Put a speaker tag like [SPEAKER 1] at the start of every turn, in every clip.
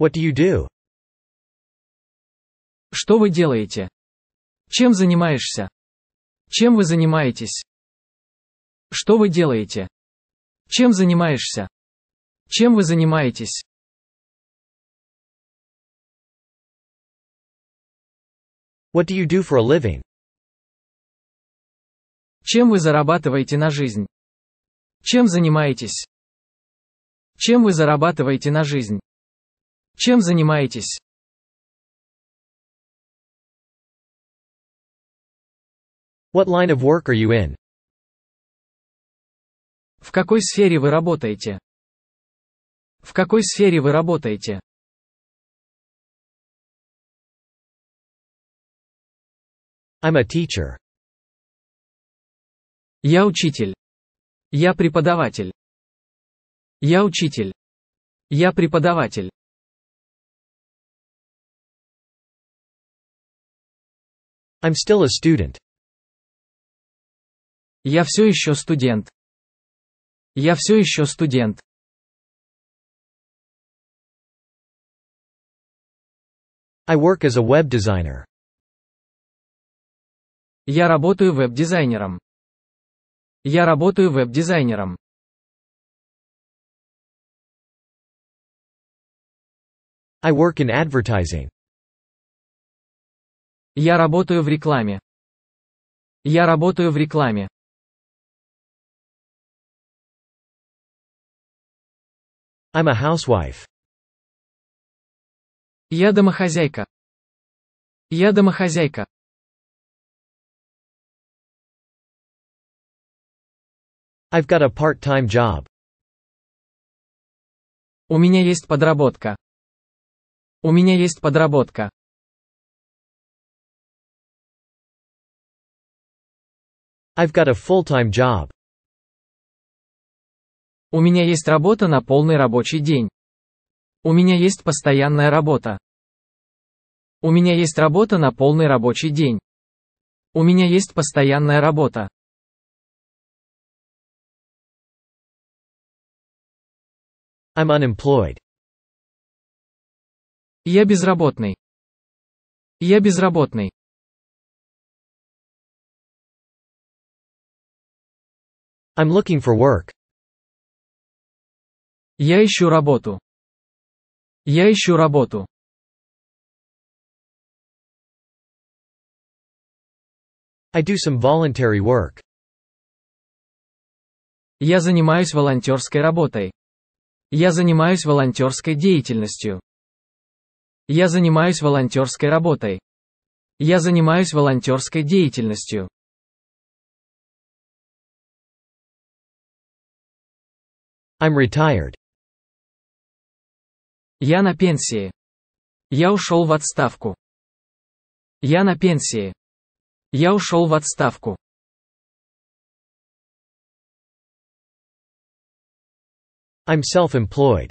[SPEAKER 1] What do you do? Что вы делаете? Чем занимаешься? Чем вы занимаетесь? Что вы делаете? Чем занимаешься? Чем вы занимаетесь? What do you do for a living? Чем вы зарабатываете на жизнь? Чем занимаетесь? Чем вы зарабатываете на жизнь? Чем занимаетесь? What line of work are you in? В какой сфере вы работаете? В какой сфере вы работаете? I'm a teacher. Я учитель. Я преподаватель. Я учитель. Я преподаватель. I'm still a student. Я все еще студент. Я все еще студент. I work as a web designer. Я работаю веб-дизайнером. Я работаю веб-дизайнером. I work in advertising. Я работаю в рекламе. Я работаю в рекламе. I'm a housewife. Я домохозяйка. Я домохозяйка. I've got a part-time job. У меня есть подработка. У меня есть подработка. I've got a full-time job. У меня есть работа на полный рабочий день. У меня есть постоянная работа. У меня есть работа на полный рабочий день. У меня есть постоянная работа. I'm unemployed. Я безработный. Я безработный. I'm looking for work. Я ищу работу. Я ищу работу. I do some voluntary work. Я занимаюсь волонтерской работой. Я занимаюсь волонтерской деятельностью. Я занимаюсь волонтерской работой. Я занимаюсь волонтерской деятельностью. I'm retired. Я на пенсии. Я ушел в отставку. Я на пенсии. Я ушел в отставку. I'm self-employed.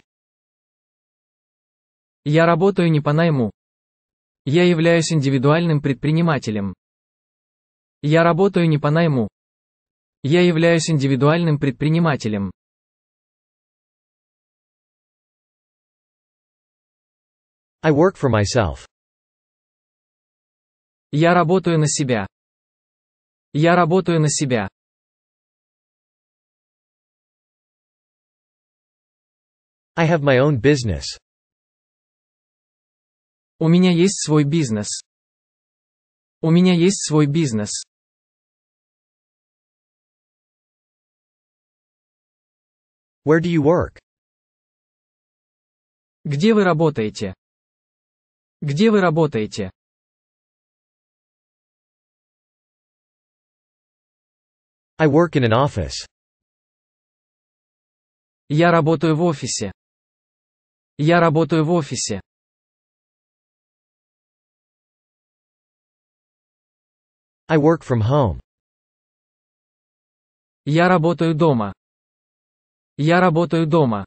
[SPEAKER 1] Я работаю не по найму. Я являюсь индивидуальным предпринимателем. Я работаю не по найму. Я являюсь индивидуальным предпринимателем. I work for myself. Я работаю на себя. Я работаю на себя. I have my own business. У меня есть свой бизнес. У меня есть свой бизнес. Where do you work? Где вы работаете? Где вы работаете? I work in an office. Я работаю в офисе. Я работаю в офисе. I work from home. Я работаю дома. Я работаю дома.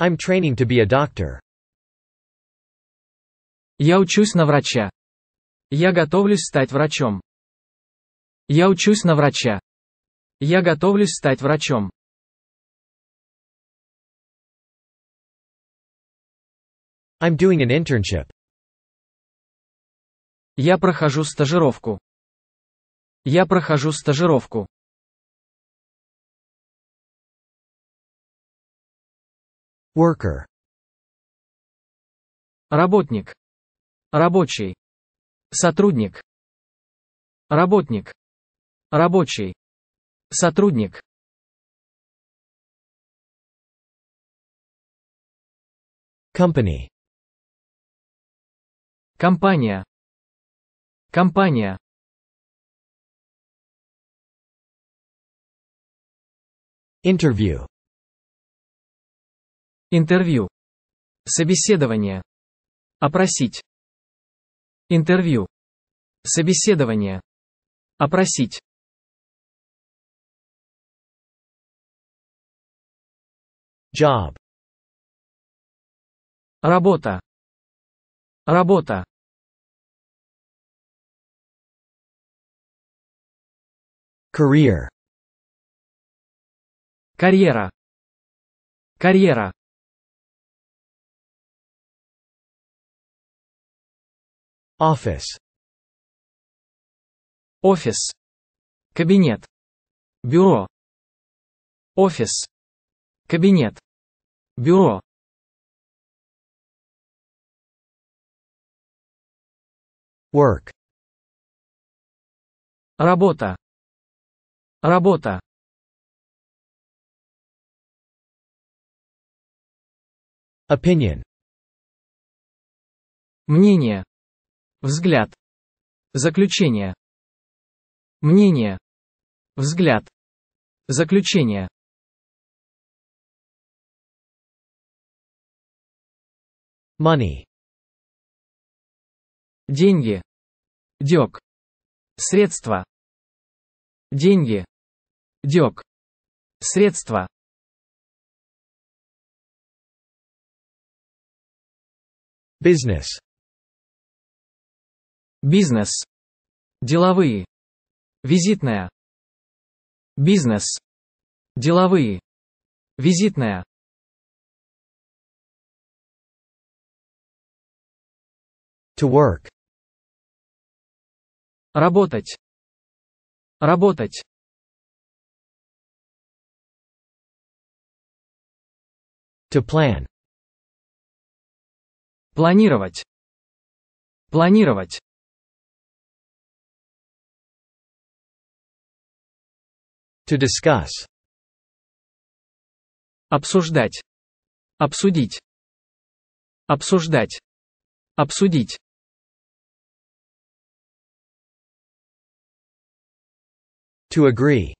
[SPEAKER 1] I'm training to be a doctor. Я учусь на врача. Я готовлюсь стать врачом. Я учусь на врача. Я готовлюсь стать врачом. I'm doing an internship. Я прохожу стажировку. Я прохожу стажировку. Worker. Работник. Рабочий. Сотрудник. Работник. Рабочий. Сотрудник. Company. Компания. Компания. Interview. Интервью. Собеседование. Опросить. Интервью. Собеседование. Опросить. Job. Работа. Работа. Career. Карьера. Карьера. Office. Офис. Кабинет. Бюро. Офис. Кабинет. Бюро. Work. Работа. Работа. Opinion. Мнение. Взгляд. Заключение. Мнение. Взгляд. Заключение. Money. Деньги. Дёк. Средства. Деньги. Дёк. Средства. Business. Бизнес. Деловые. Визитная. Бизнес. Деловые. Визитная. To work. Работать. Работать. To plan. Планировать. Планировать. To discuss. Обсуждать. Обсудить. Обсуждать. Обсудить. To agree.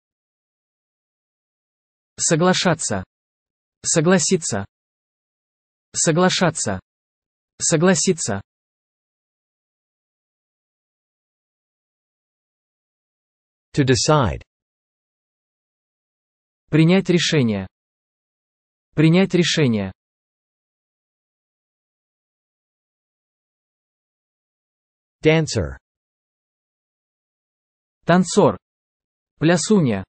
[SPEAKER 1] Соглашаться. Согласиться. Соглашаться. Согласиться. To decide. Принять решение. Принять решение. Dancer. Танцор. Плясунья.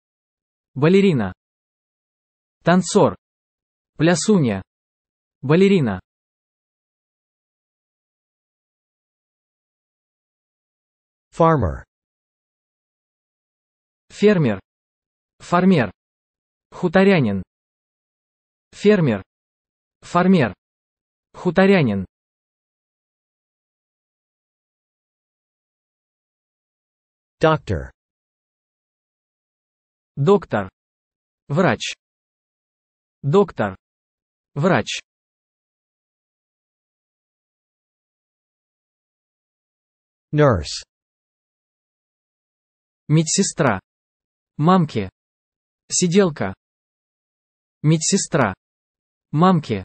[SPEAKER 1] Балерина. Танцор. Плясунья. Балерина. Farmer. Фермер. Фармер. Хуторянин. Фермер. Фармер. Хуторянин. Доктор. Доктор. Врач. Доктор. Врач. Nurse. Медсестра. Мамки. Сиделка. Медсестра. Мамки.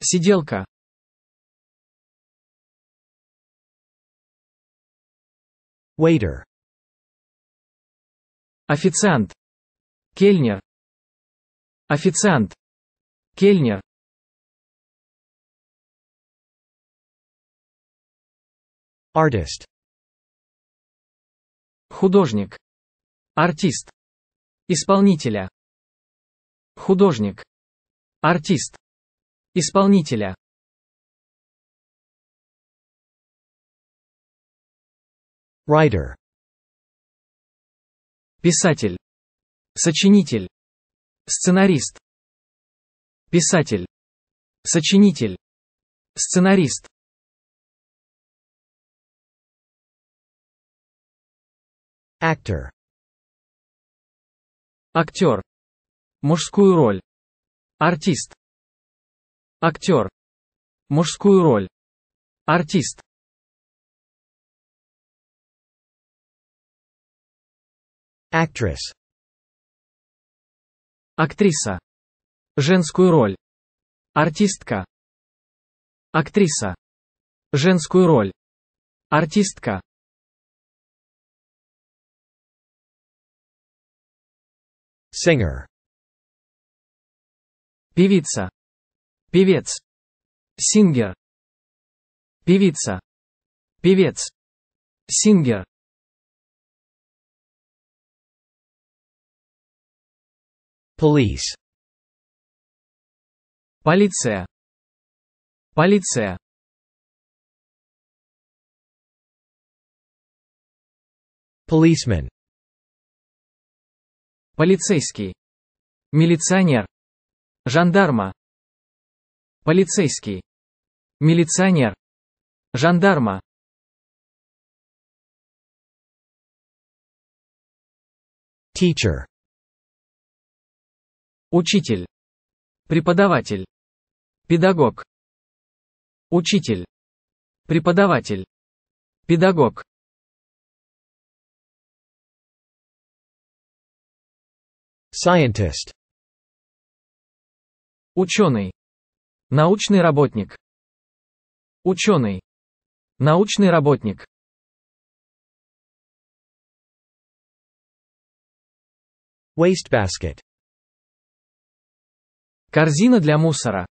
[SPEAKER 1] Сиделка. Waiter. Официант. Кельнер. Официант. Кельнер. Artist. Художник. Артист исполнителя, художник, артист, исполнителя. Writer. Писатель. Сочинитель. Сценарист. Писатель. Сочинитель. Сценарист. Actor. Актер. Мужскую роль. Артист. Актер. Мужскую роль. Артист. Actress. Актриса. Женскую роль. Артистка. Актриса. Женскую роль. Артистка. Singer Певица. Певец. Сингер. Певица. Певец. Сингер. Police. Полиция. Полиция. Policeman. Полицейский. Милиционер. Жандарма. Полицейский. Милиционер. Жандарма. Teacher. Учитель. Преподаватель. Педагог. Учитель. Преподаватель. Педагог. Scientist. Ученый. Научный работник. Ученый. Научный работник. waste basket, Корзина для мусора.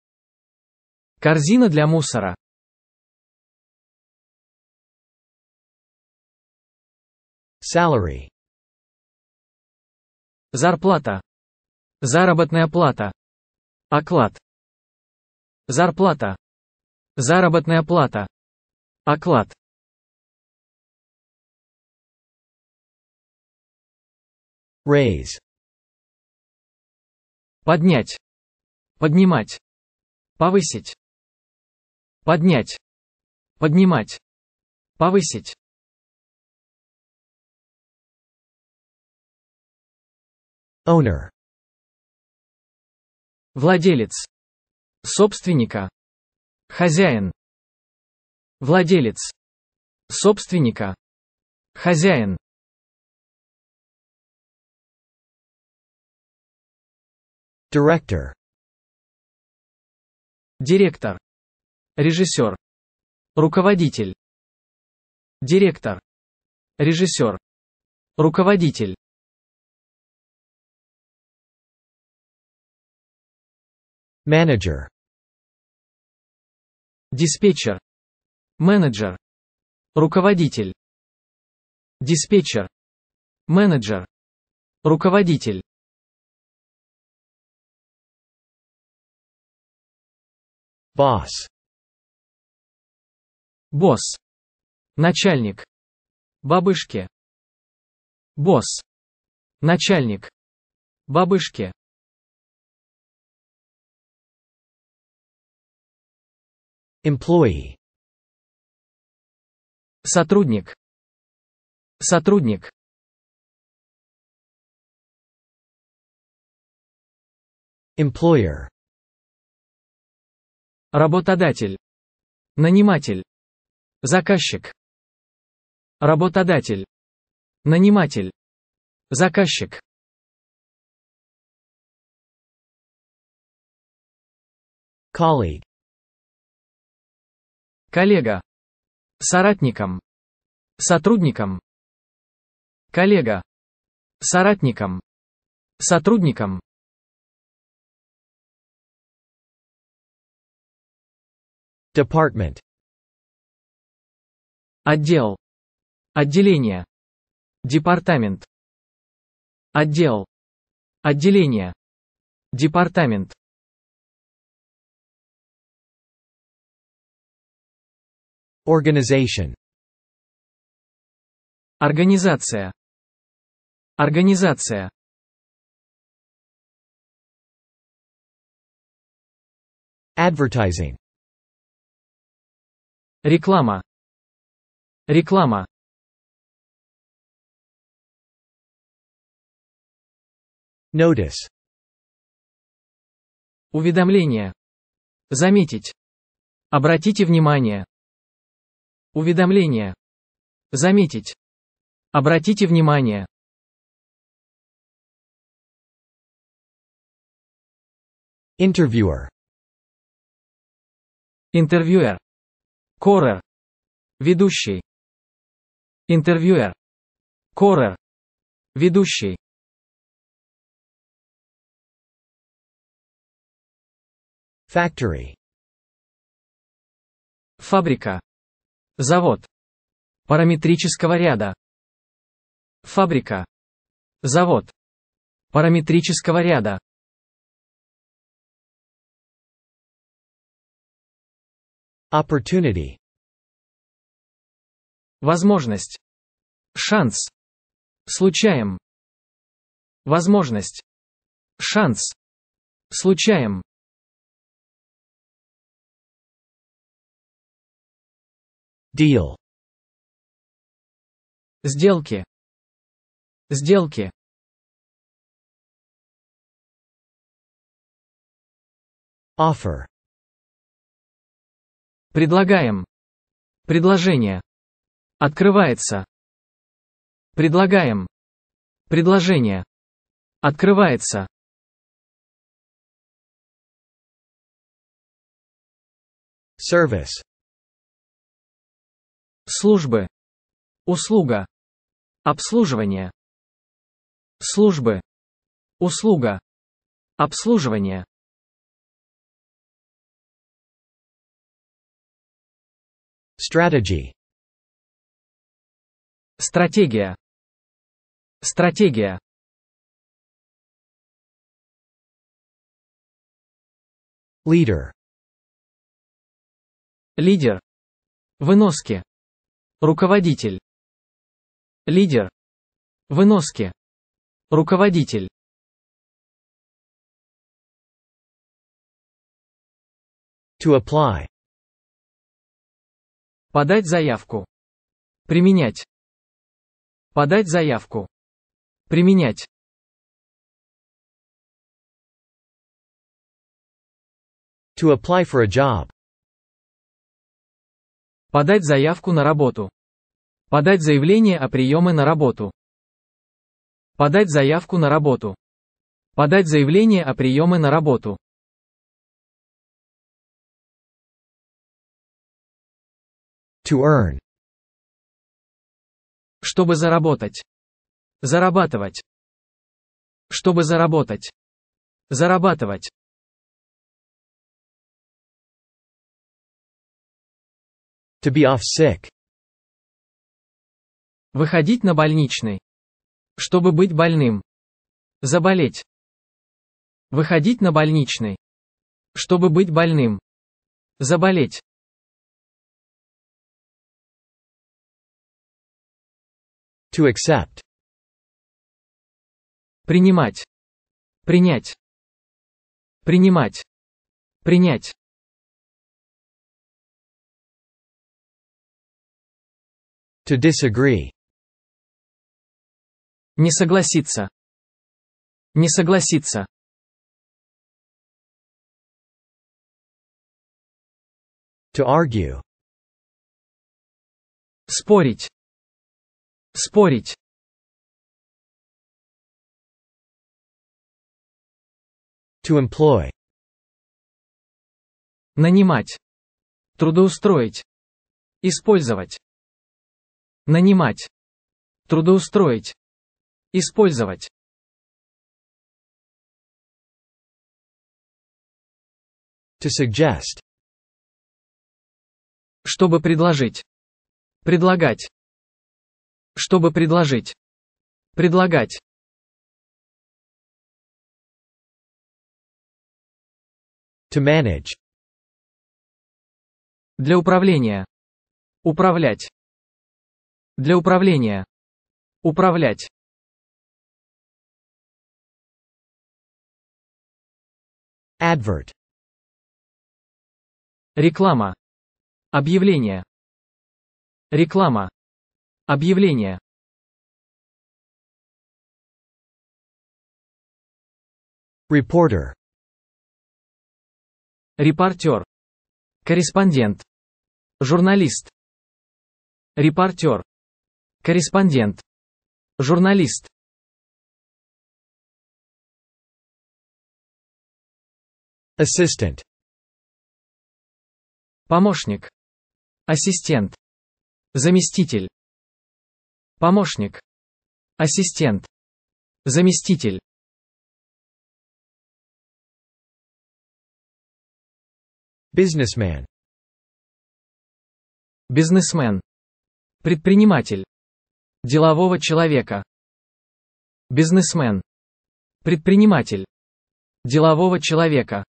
[SPEAKER 1] Корзина для мусора. Salary. Зарплата. Заработная плата. Оклад. Зарплата. Заработная плата. Оклад. Raise. Поднять. Поднимать. Повысить. Поднять. Поднимать. Повысить. Owner. Владелец. Собственника. Хозяин. Владелец. Собственника. Хозяин. Director. Директор. Режиссер. Руководитель. Директор. Режиссер. Руководитель. Manager. Диспетчер. Менеджер. Руководитель. Диспетчер. Менеджер. Руководитель. Босс. Босс. Начальник. Бабышки. Босс. Начальник. Бабышки. Employee. Сотрудник. Сотрудник. Employer. Работодатель. Наниматель. Заказчик. Работодатель. Наниматель. Заказчик. Colleague коллега, соратником, сотрудником, коллега, соратником, сотрудником. Department. Отдел. Отделение. Департамент. Отдел. Отделение. Департамент. Organization. Организация. Организация. Advertising. Реклама. Реклама. Notice. Уведомление. Заметить. Обратите внимание. Уведомление. Заметить. Обратите внимание. Interviewer. Интервьюер. Корер. Ведущий. Интервьюер. Корер. Ведущий. Factory. Фабрика. Завод. Параметрического ряда. Фабрика. Завод. Параметрического ряда. Opportunity. Возможность. Шанс. Случаем. Возможность. Шанс. Случаем. Deal. Сделки. Сделки. Offer. Предлагаем. Предложение. Открывается. Предлагаем. Предложение. Открывается. Service службы, услуга, обслуживание, службы, услуга, обслуживание. Strategy. Стратегия. Стратегия. лидер, Лидер. Выноски. Руководитель. Лидер. Выноски. Руководитель. To apply. Подать заявку. Применять. Подать заявку. Применять. To apply for a job. Подать заявку на работу. Подать заявление о приеме на работу. Подать заявку на работу. Подать заявление о приеме на работу. To earn. Чтобы заработать. Зарабатывать. Чтобы заработать. Зарабатывать. To be off sick. Выходить на больничный. Чтобы быть больным. Заболеть. Выходить на больничный. Чтобы быть больным. Заболеть. To accept. Принимать. Принять. Принимать. Принять. To disagree. Не согласиться. Не согласиться. To argue. Спорить. Спорить. To employ. Нанимать. Трудоустроить. Использовать нанимать, трудоустроить, использовать. To suggest. Чтобы предложить. Предлагать. Чтобы предложить. Предлагать. To manage. Для управления. Управлять. Для управления. Управлять. Advert. Реклама. Объявление. Реклама. Объявление. Reporter. Репортер. Корреспондент. Журналист. Репортер. Корреспондент. Журналист. ассистент, Помощник. Ассистент. Заместитель. Помощник. Ассистент. Заместитель. Бизнесмен. Бизнесмен. Предприниматель делового человека, бизнесмен, предприниматель, делового человека.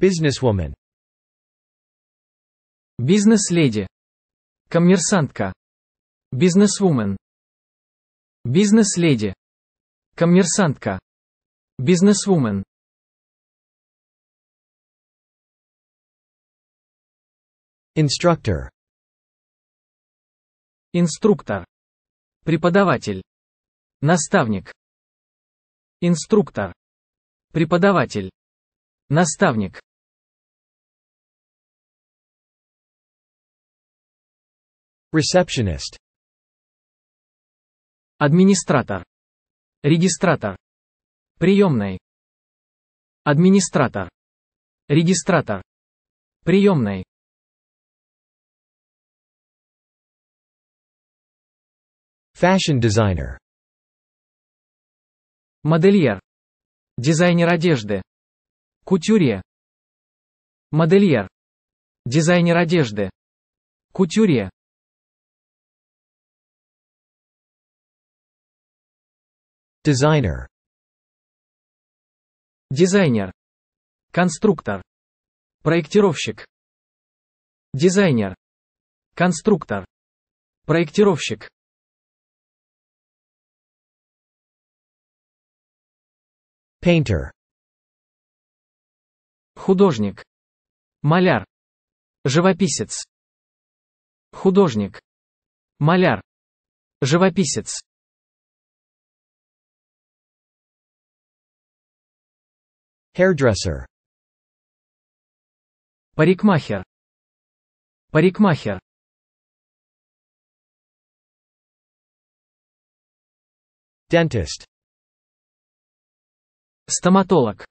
[SPEAKER 1] Businesswoman. Бизнес-леди. Коммерсантка. Бизнесвумен. Бизнес-леди. Коммерсантка. Бизнесвумен. Инструктор. Инструктор. Преподаватель. Наставник. Инструктор. Преподаватель. Наставник. Receptionist. Администратор. Регистратор. Приемной. Администратор. Регистратор. Приемной. Fashion designer. Модельер. Дизайнер одежды. Кутюрье. Модельер. Дизайнер одежды. Кутюрье. дизайнер, Дизайнер. Конструктор. Проектировщик. Дизайнер. Конструктор. Проектировщик. Painter. Художник. Маляр. Живописец. Художник. Маляр. Живописец. Hairdresser. Парикмахер. Парикмахер. Dentist. Стоматолог.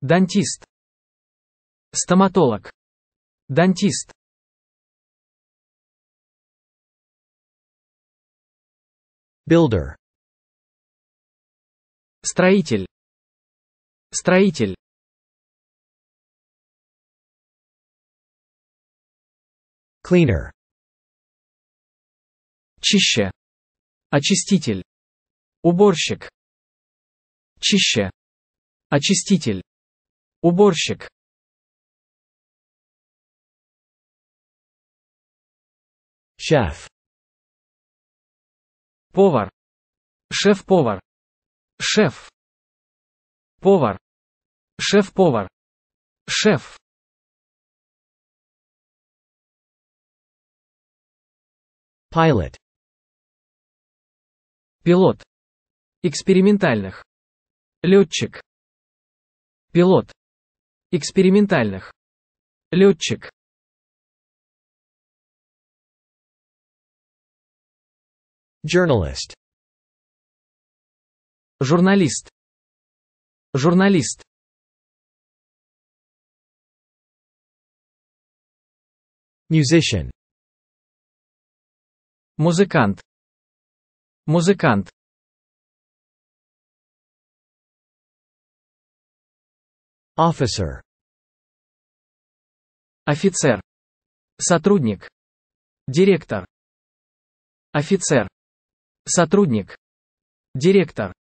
[SPEAKER 1] Дантист. Стоматолог. Дантист. Builder. Строитель. Строитель. Cleaner. Чище. Очиститель. Уборщик. Чище. Очиститель. Уборщик. Шеф. Повар. Шеф-повар. Шеф. Повар. Шеф-повар. Шеф. пилот, Пилот. Экспериментальных. Летчик. Пилот. Экспериментальных. Летчик. Журналист. Журналист. Журналист. Musician. Музыкант. Музыкант. Officer. Офицер. Сотрудник. Директор. Офицер. Сотрудник. Директор.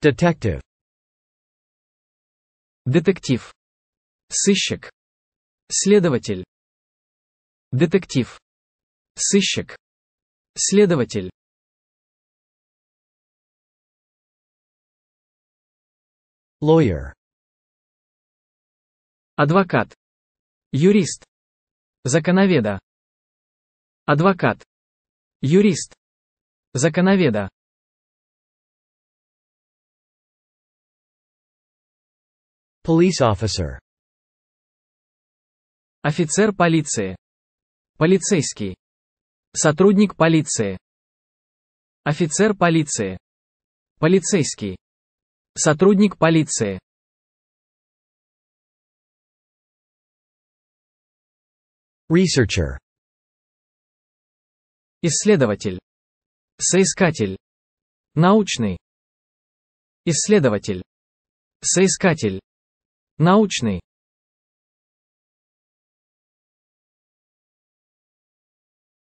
[SPEAKER 1] Detective. Детектив. Сыщик. Следователь. Детектив. Сыщик. Следователь. lawyer адвокат юрист законоведа адвокат юрист законоведа police officer офицер полиции полицейский сотрудник полиции офицер полиции полицейский Сотрудник полиции. Researcher. Исследователь. Соискатель. Научный. Исследователь. Соискатель. Научный.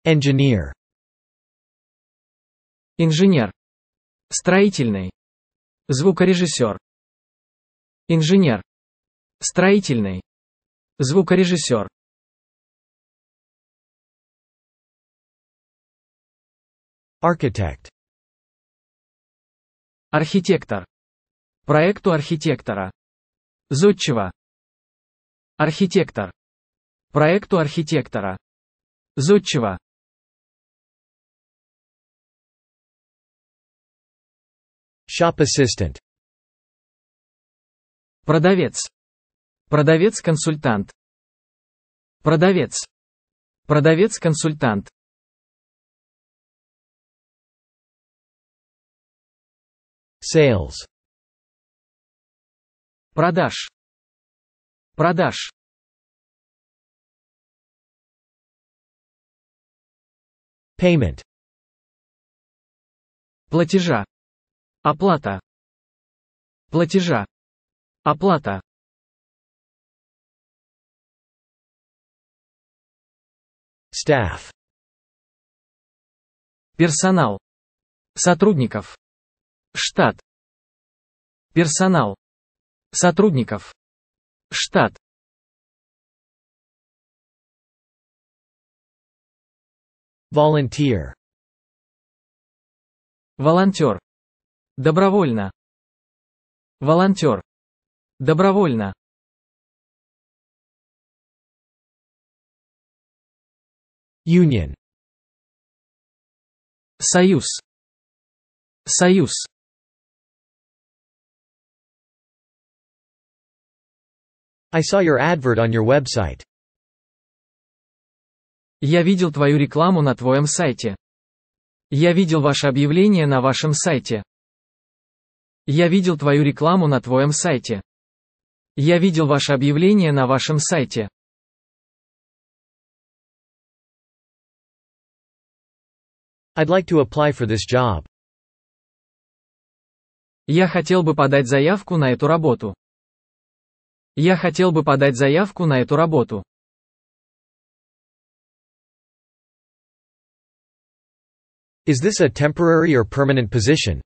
[SPEAKER 1] Engineer. Инженер. Строительный звукорежиссер, инженер, строительный, звукорежиссер. Architect. Архитектор. Проекту архитектора. Зодчего. Архитектор. Проекту архитектора. Зодчего. Shop assistant. Продавец. Продавец-консультант. Продавец. Продавец-консультант. Sales. Продаж. Продаж. Payment. Платежа. Оплата. Платежа. Оплата. Staff. Персонал. Сотрудников. Штат. Персонал. Сотрудников. Штат. Volunteer. Волонтер. Добровольно. Волонтер. Добровольно. Union. Союз. Союз. I saw your advert on your website. Я видел твою рекламу на твоем сайте. Я видел ваше объявление на вашем сайте. Я видел твою рекламу на твоем сайте. Я видел ваше объявление на вашем сайте. I'd like to apply for this job. Я хотел бы подать заявку на эту работу. Я хотел бы подать заявку на эту работу. Is this a temporary or permanent position?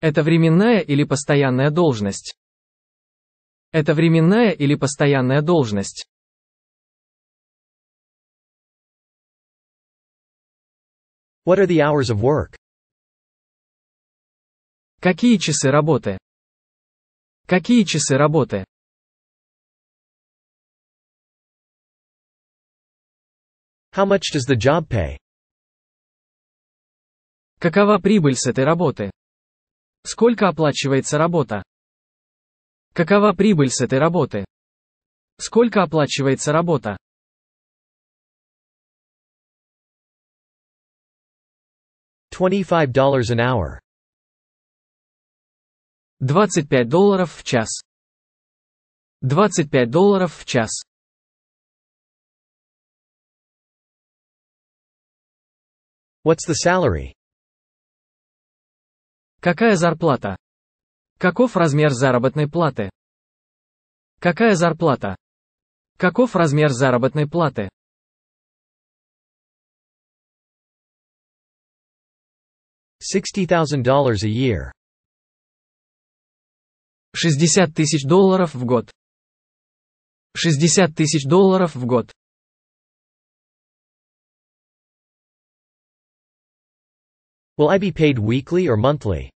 [SPEAKER 1] Это временная или постоянная должность? Это временная или постоянная должность? What are the hours of work? Какие часы работы? Какие часы работы? How much does the job pay? Какова прибыль с этой работы? Сколько оплачивается работа? Какова прибыль с этой работы? Сколько оплачивается работа? $25 an hour. 25 долларов в час. 25 долларов в час. What's the salary? Какая зарплата? Каков размер заработной платы? Какая зарплата? Каков размер заработной платы? $60,000 a year. 60 тысяч долларов в год. 60 тысяч долларов в год. Will I be paid weekly or monthly?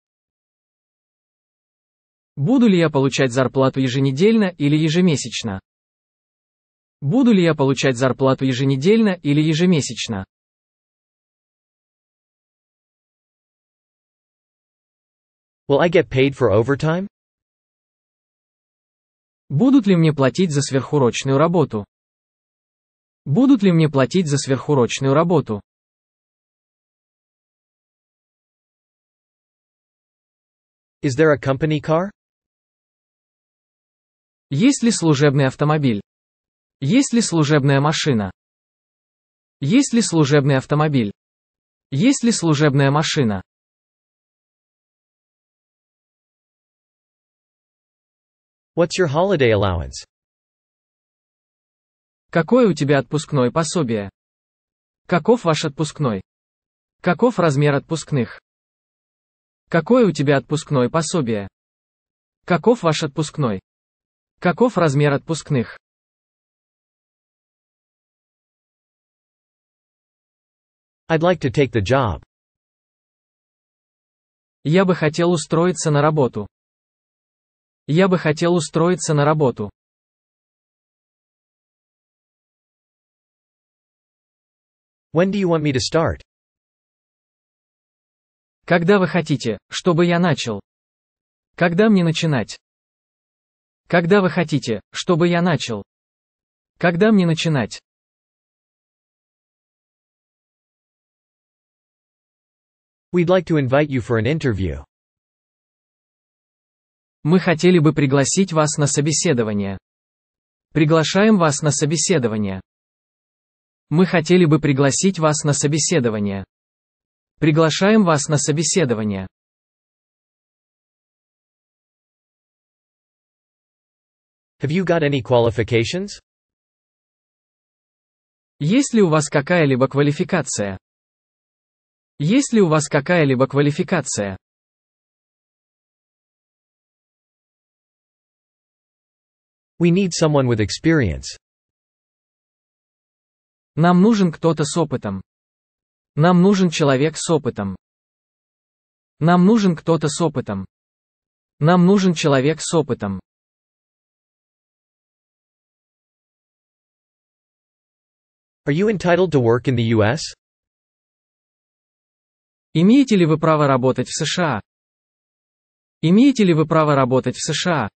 [SPEAKER 1] Буду ли я получать зарплату еженедельно или ежемесячно? Буду ли я получать зарплату еженедельно или ежемесячно? Will I get paid for overtime? Будут ли мне платить за сверхурочную работу? Будут ли мне платить за сверхурочную работу? Is there a company car? Есть ли служебный автомобиль? Есть ли служебная машина? Есть ли служебный автомобиль? Есть ли служебная машина? What's your holiday allowance? Какое у тебя отпускное пособие? Каков ваш отпускной? Каков размер отпускных? Какое у тебя отпускное пособие? Каков ваш отпускной? Каков размер отпускных? I'd like to take the job. Я бы хотел устроиться на работу. Я бы хотел устроиться на работу. When do you want me to start? Когда вы хотите, чтобы я начал? Когда мне начинать? Когда вы хотите, чтобы я начал? Когда мне начинать? We'd like to invite you for an interview. Мы хотели бы пригласить вас на собеседование. Приглашаем вас на собеседование. Мы хотели бы пригласить вас на собеседование. Приглашаем вас на собеседование. Have you got any qualifications? Есть ли у вас какая-либо квалификация? Есть ли у вас какая-либо квалификация? We need someone with experience. Нам нужен кто-то с опытом. Нам нужен человек с опытом. Нам нужен кто-то с опытом. Нам нужен человек с опытом. Are you entitled to work in the US? Имеете ли вы право работать в США? Имеете ли вы право работать в США?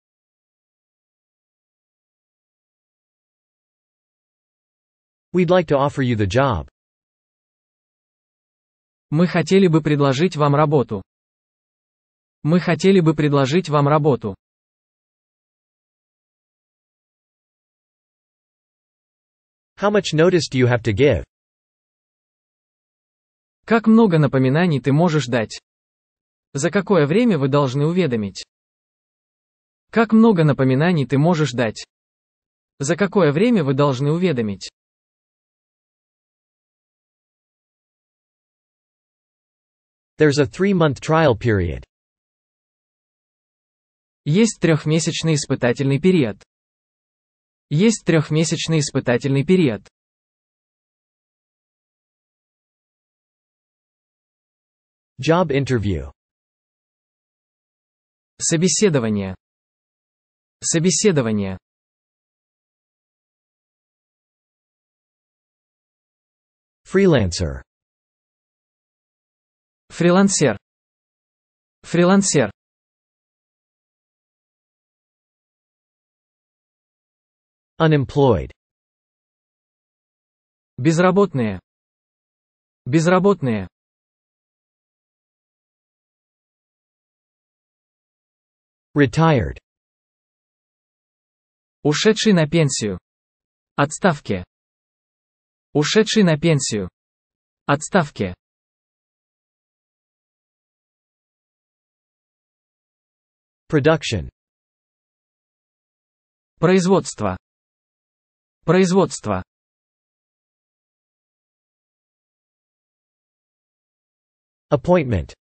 [SPEAKER 1] We'd like to offer you the job. Мы хотели бы предложить вам работу. Мы хотели бы предложить вам работу. How much notice do you have to give? Как много напоминаний ты можешь дать? За какое время вы должны уведомить? Как много напоминаний ты можешь дать? За какое время вы должны уведомить? There's a three-month trial period. Есть трехмесячный испытательный период. Есть трехмесячный испытательный период. Job interview. Собеседование. Собеседование. Freelancer. Фрилансер. Фрилансер. Unemployed. Безработные. Безработные. Retired. Ушедший на пенсию. отставки, Ушедший на пенсию. отставки Production. Производство. Производство. Appointment.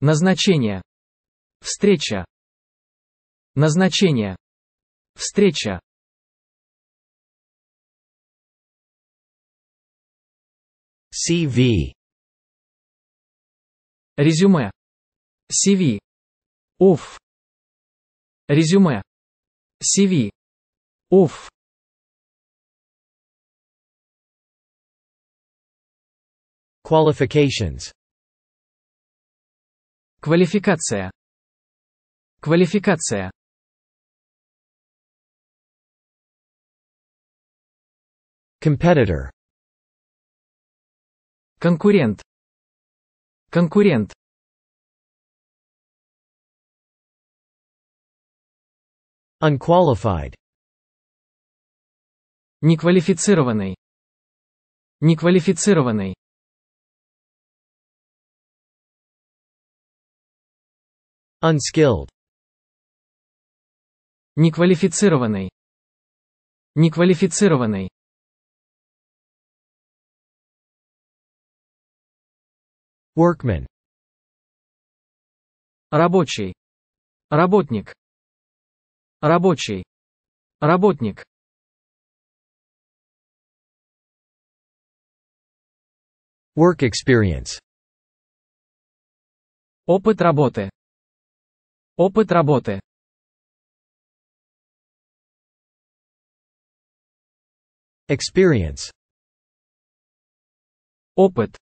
[SPEAKER 1] Назначение. Встреча. Назначение. Встреча. CV. Резюме. CV. Оф. Резюме. CV. Оф. Qualifications. Квалификация. Квалификация. Competitor. Конкурент. Конкурент. Unqualified. Неквалифицированный. Неквалифицированный. Unskilled. Неквалифицированный. Неквалифицированный. Workman. Рабочий. Работник. Рабочий. Работник. Work experience. Опыт работы. Опыт работы. Experience. Опыт.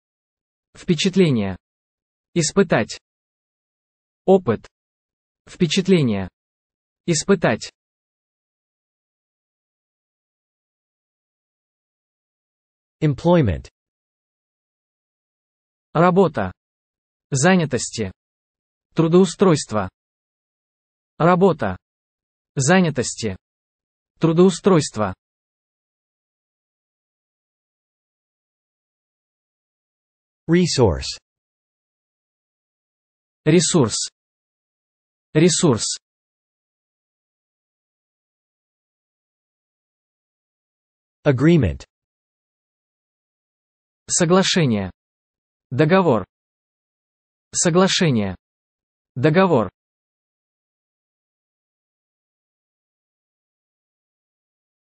[SPEAKER 1] Впечатление. Испытать. Опыт. Впечатление. Испытать. Employment. Работа. Занятости. Трудоустройство. Работа. Занятости. Трудоустройство. Resource. Ресурс. Ресурс. Agreement. Соглашение. Договор. Соглашение. Договор.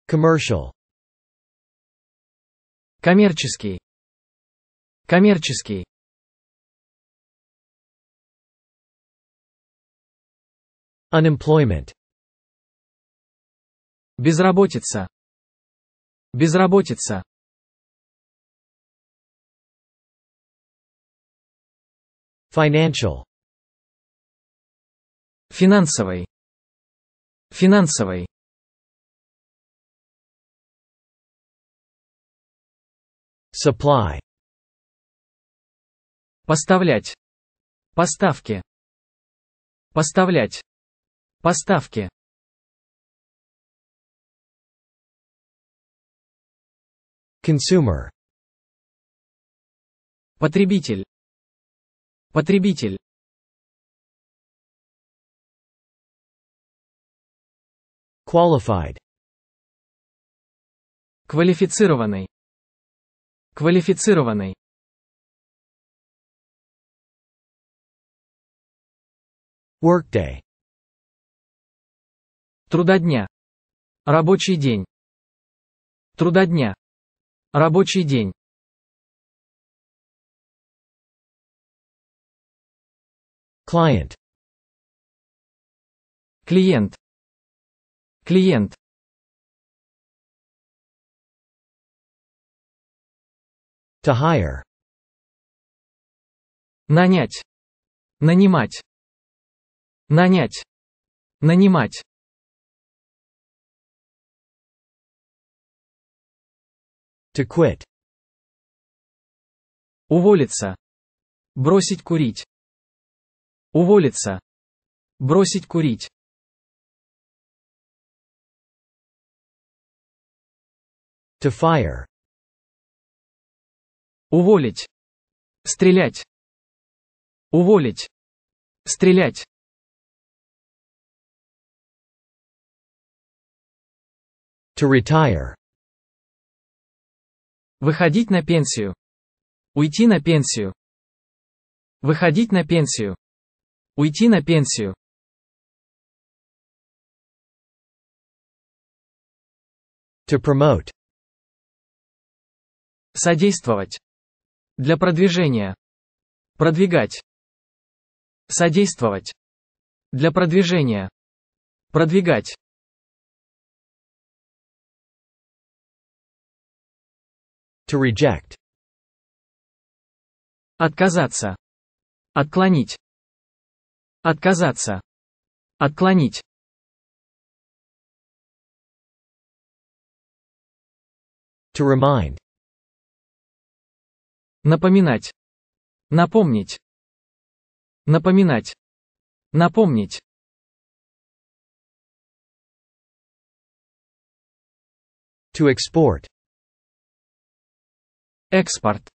[SPEAKER 1] Commercial. Коммерческий. Коммерческий. Unemployment. Безработица. Безработица. Financial. Финансовый. Финансовый. Supply. Поставлять. Поставки. Поставлять. Поставки. Consumer. Потребитель. Потребитель. Qualified. Квалифицированный. Квалифицированный. Workday. Трудодня. Рабочий день. Трудодня. Рабочий день. Client. Клиент. Клиент. To hire. Нанять. Нанимать. Нанять. Нанимать. To quit. Уволиться. Бросить курить. Уволиться. Бросить курить. To fire. Уволить. Стрелять. Уволить. Стрелять. To retire. Выходить на пенсию. Уйти на пенсию. Выходить на пенсию. Уйти на пенсию. To promote. Содействовать. Для продвижения. Продвигать. Содействовать. Для продвижения. Продвигать. To reject. Отказаться. Отклонить. Отказаться. Отклонить. To remind. Напоминать. Напомнить. Напоминать. Напомнить. To export. Экспорт.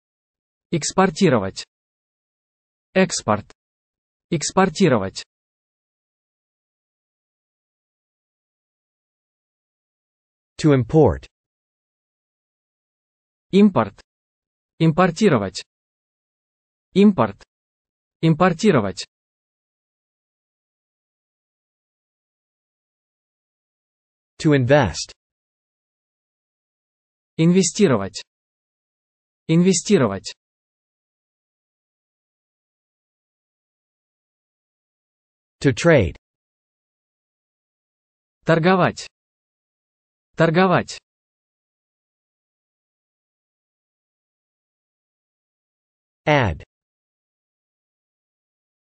[SPEAKER 1] Экспортировать. Экспорт. Экспортировать. To import. Импорт. Импортировать. Импорт. Импортировать. To invest. Инвестировать. Инвестировать. To trade. Торговать. Торговать. Ad.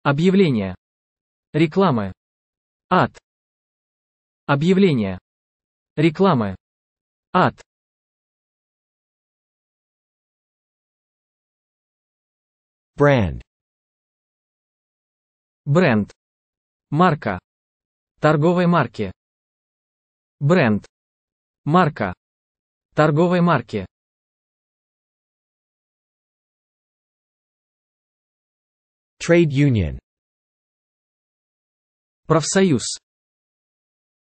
[SPEAKER 1] Объявление. Рекламы. Ад. Объявление. Рекламы. Ад. Brand. Бренд. Марка. Торговой марки. Бренд. Марка. Торговой марки. Trade Union. Профсоюз.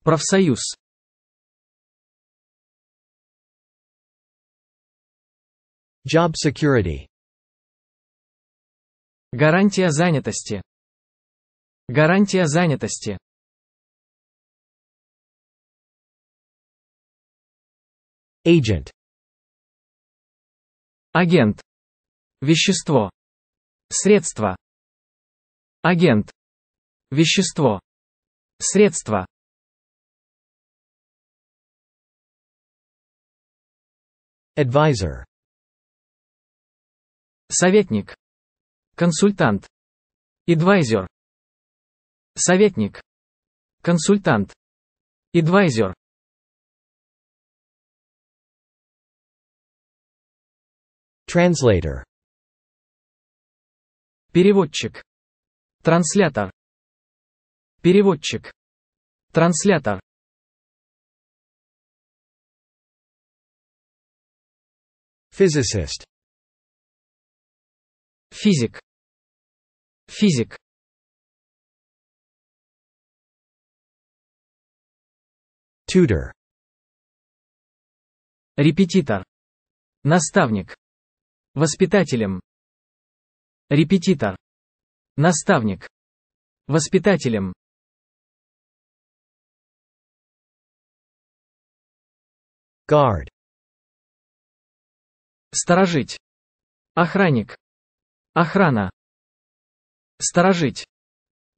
[SPEAKER 1] Профсоюз. Job security Гарантия занятости. Гарантия занятости. Agent. Агент. Вещество. Средство. Агент. Вещество. Средство. Advisor. Советник консультант, адвайзер, советник, консультант, адвайзер. Translator. Переводчик. Транслятор. Переводчик. Транслятор. Physicist. Физик. Физик. Tutor. Репетитор. Наставник. Воспитателем. Репетитор. Наставник. Воспитателем. Guard. Сторожить. Охранник. Охрана. Сторожить.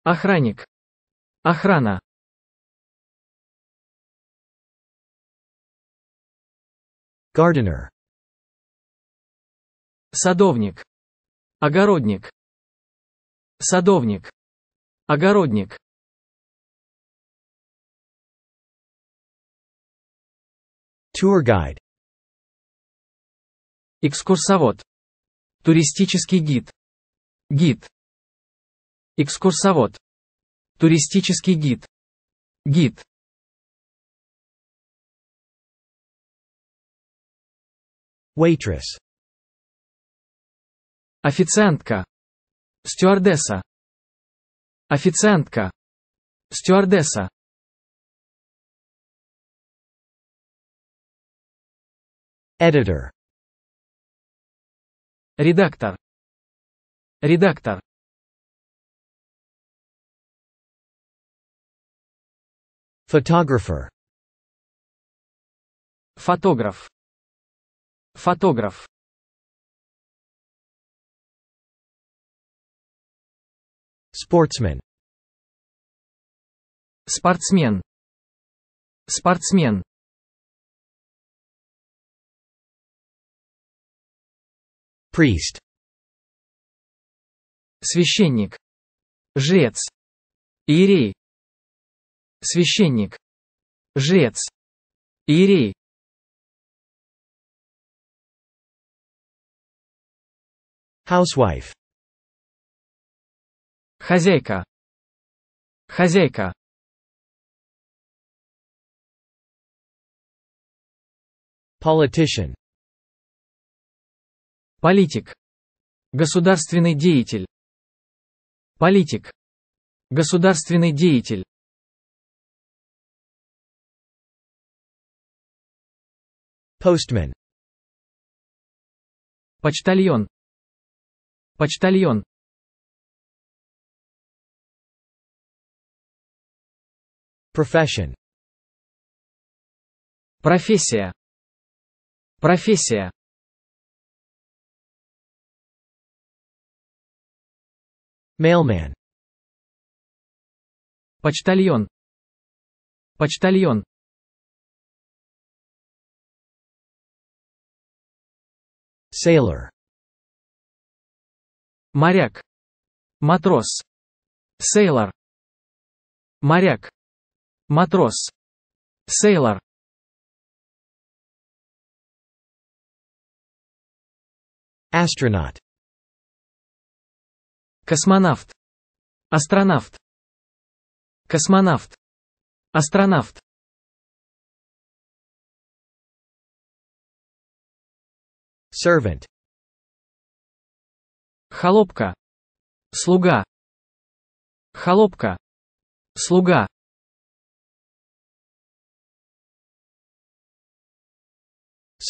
[SPEAKER 1] Охранник. Охрана. Gardener. Садовник. Огородник. Садовник. Огородник. Tour guide. Экскурсовод. Туристический гид. Гид. Экскурсовод. Туристический гид. Гид. Waitress. Официантка. Стюардесса. Официантка. Стюардесса. Editor. Редактор. Редактор. Photographer. Фотограф. Фотограф. спортсмен, Спортсмен. Спортсмен. Priest. Священник. Жрец. Иерей. Священник. Жрец. Иерей. Housewife. Хозяйка. Хозяйка. Politician. Политик. Государственный деятель. Политик. Государственный деятель. Postman. Почтальон. Почтальон. Profession. Профессия. Профессия. Mailman. Почтальон. Почтальон. Sailor. Моряк. Матрос. Sailor. Моряк. Матрос. Sailor. Astronaut. Космонавт. Астронавт. Космонавт. Астронавт. servant холопка слуга холопка слуга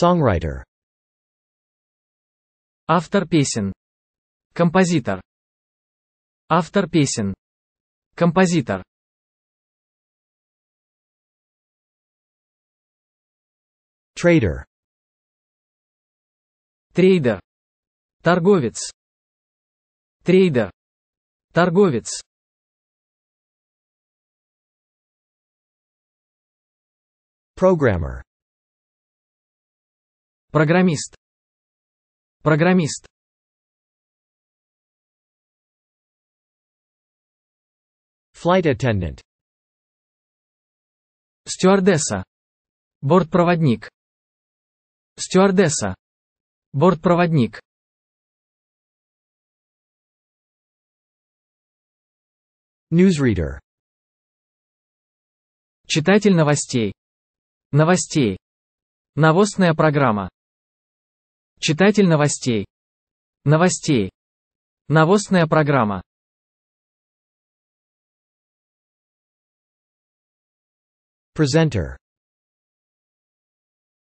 [SPEAKER 1] songwriter автор песен композитор автор песен композитор Trader трейдер, торговец, трейдер, торговец. Программер, Программист. Программист. Flight attendant. Стюардесса. Бортпроводник. Стюардесса. Бортпроводник. Newsreader. Читатель новостей. Новостей. Новостная программа. Читатель новостей. Новостей. Новостная программа. Presenter.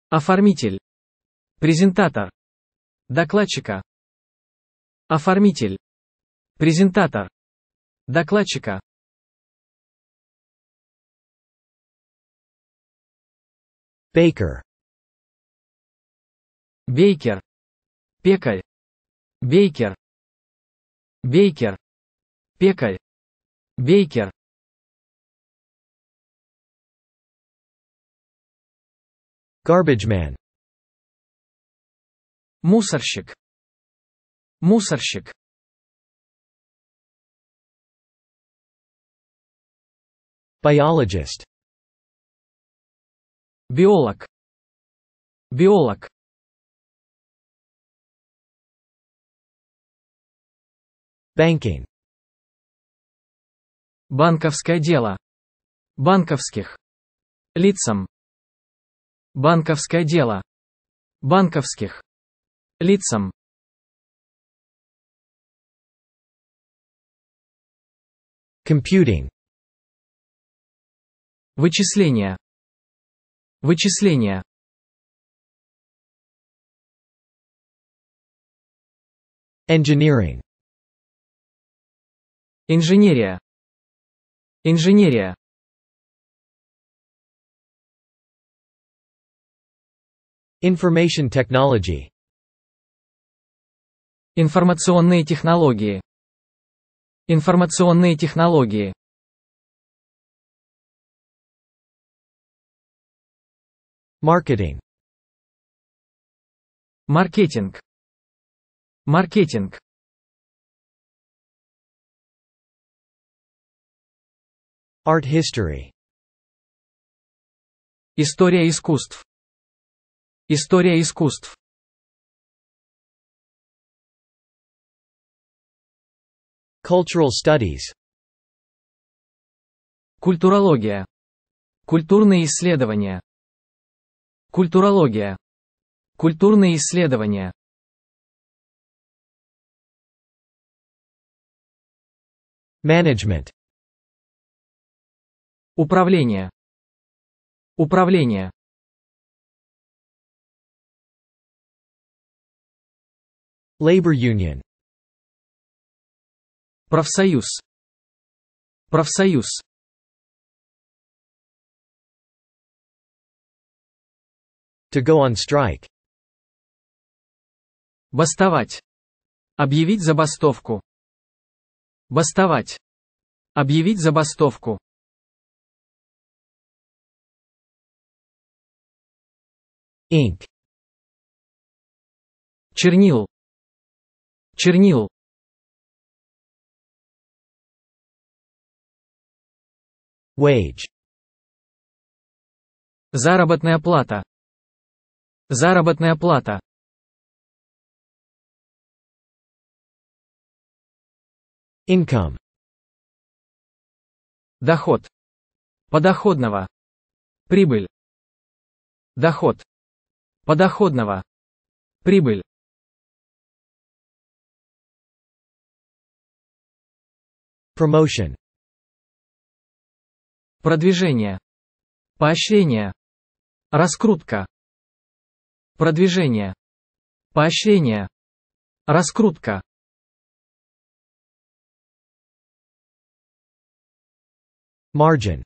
[SPEAKER 1] Оформитель. Презентатор докладчика, оформитель, презентатор, докладчика. Baker. Бейкер. Пекарь. Бейкер. Бейкер. Пекарь. Бейкер. Garbage man. Мусорщик. Мусорщик. Biologist. Биолог. Биолог. Banking. Банковское дело. Банковских. Лицам. Банковское дело. Банковских. Lithium Computing Вычисления Вычисления Engineering Инженерия Инженерия Information Technology Информационные технологии. Информационные технологии. Маркетинг. Маркетинг. Маркетинг. Art history. История искусств. История искусств. Cultural Studies. Культурология. Культурные исследования. Культурология. Культурные исследования. Management. Управление. Управление. Labor Union. Профсоюз. Профсоюз. To go on strike. Бастовать. Объявить забастовку. Бастовать. Объявить забастовку. Ink. Чернил. Чернил. Wage. Заработная плата. Заработная плата. Income. Доход. Подоходного. Прибыль. Доход. Подоходного. Прибыль. Promotion. Продвижение. Поощрение. Раскрутка. Продвижение. Поощрение. Раскрутка. Margin.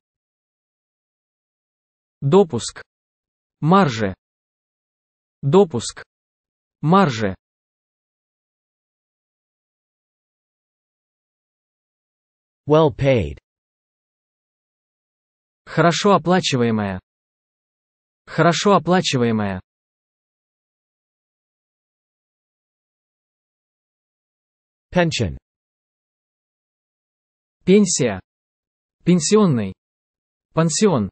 [SPEAKER 1] Допуск. Маржи. Допуск. Маржи. Well paid. Хорошо оплачиваемая. Хорошо оплачиваемая. Pension. Пенсия. Пенсионный. Пансион.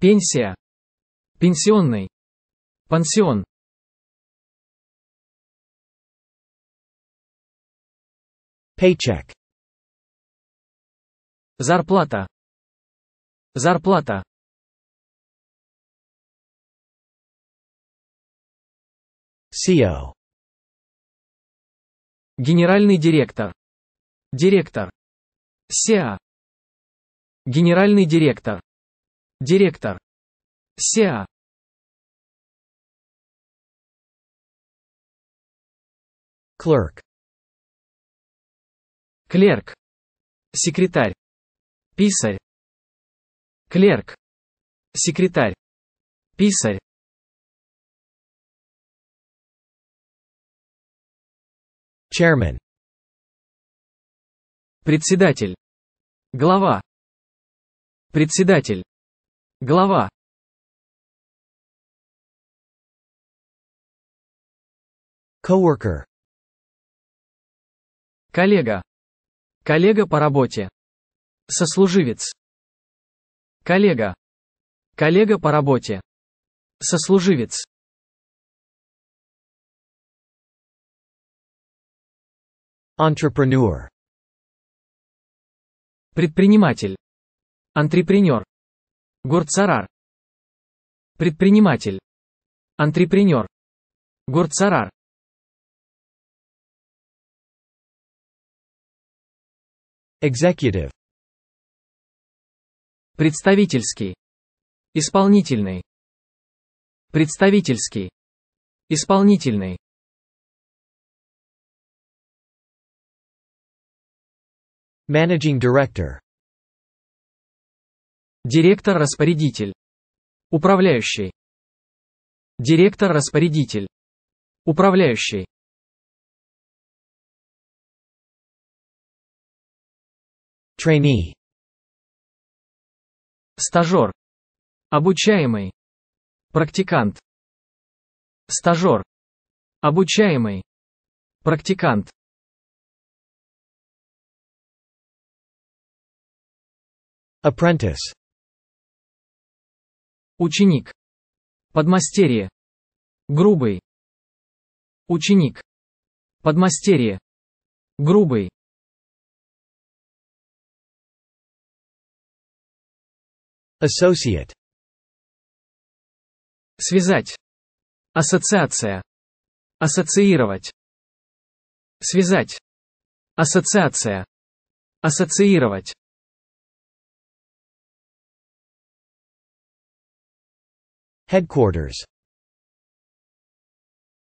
[SPEAKER 1] Пенсия. Пенсионный. Пансион. Paycheck. Зарплата. Зарплата CEO Генеральный директор Директор СЕА Генеральный директор Директор СЕА Клерк Клерк Секретарь Писарь клерк, секретарь, писарь. Chairman. Председатель. Глава. Председатель. Глава. Coworker. Коллега. Коллега по работе. Сослуживец. Коллега. Коллега по работе. Сослуживец. Entrepreneur. Предприниматель. Антрепренер. Горцарар. Предприниматель. Антрепренер. Горцарар. Executive. Представительский. Исполнительный. Представительский. Исполнительный. Managing Director. Директор-распорядитель. Управляющий. Директор-распорядитель. Управляющий. Trainee. Стажер. Обучаемый. Практикант. Стажер. Обучаемый. Практикант. Apprentice. Ученик. Подмастерье. Грубый. Ученик. Подмастерье. Грубый. Associate. Связать. Ассоциация. Ассоциировать. Связать. Ассоциация. Ассоциировать. Headquarters.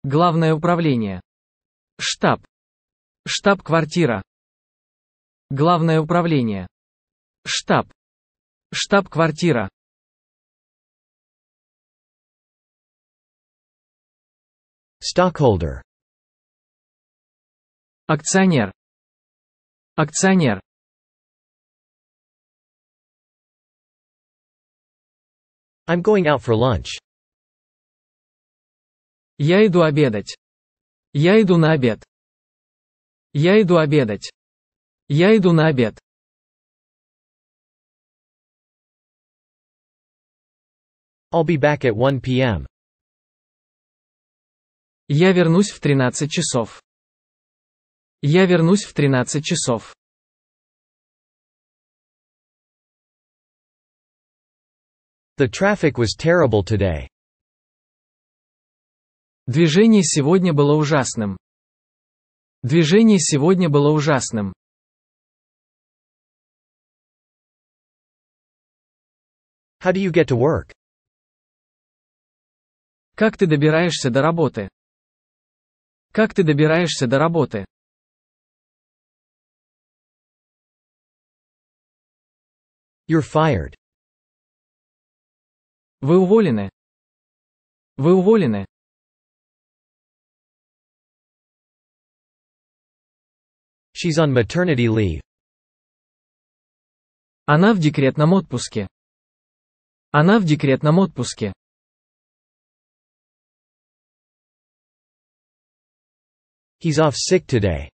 [SPEAKER 1] Главное управление. Штаб. Штаб-квартира. Главное управление. Штаб. Штаб-квартира Stockholder Акционер Акционер I'm going out for lunch. Я иду обедать. Я иду на обед. Я иду обедать. Я иду на обед. I'll be back at 1 p.m. Я вернусь в 13 часов. Я вернусь в 13 часов. The traffic was terrible today. Движение сегодня было ужасным. Движение сегодня было ужасным. How do you get to work? Как ты добираешься до работы? Как ты добираешься до работы? You're fired. Вы уволены. Вы уволены. She's on maternity leave. Она в декретном отпуске. Она в декретном отпуске. He's off sick today.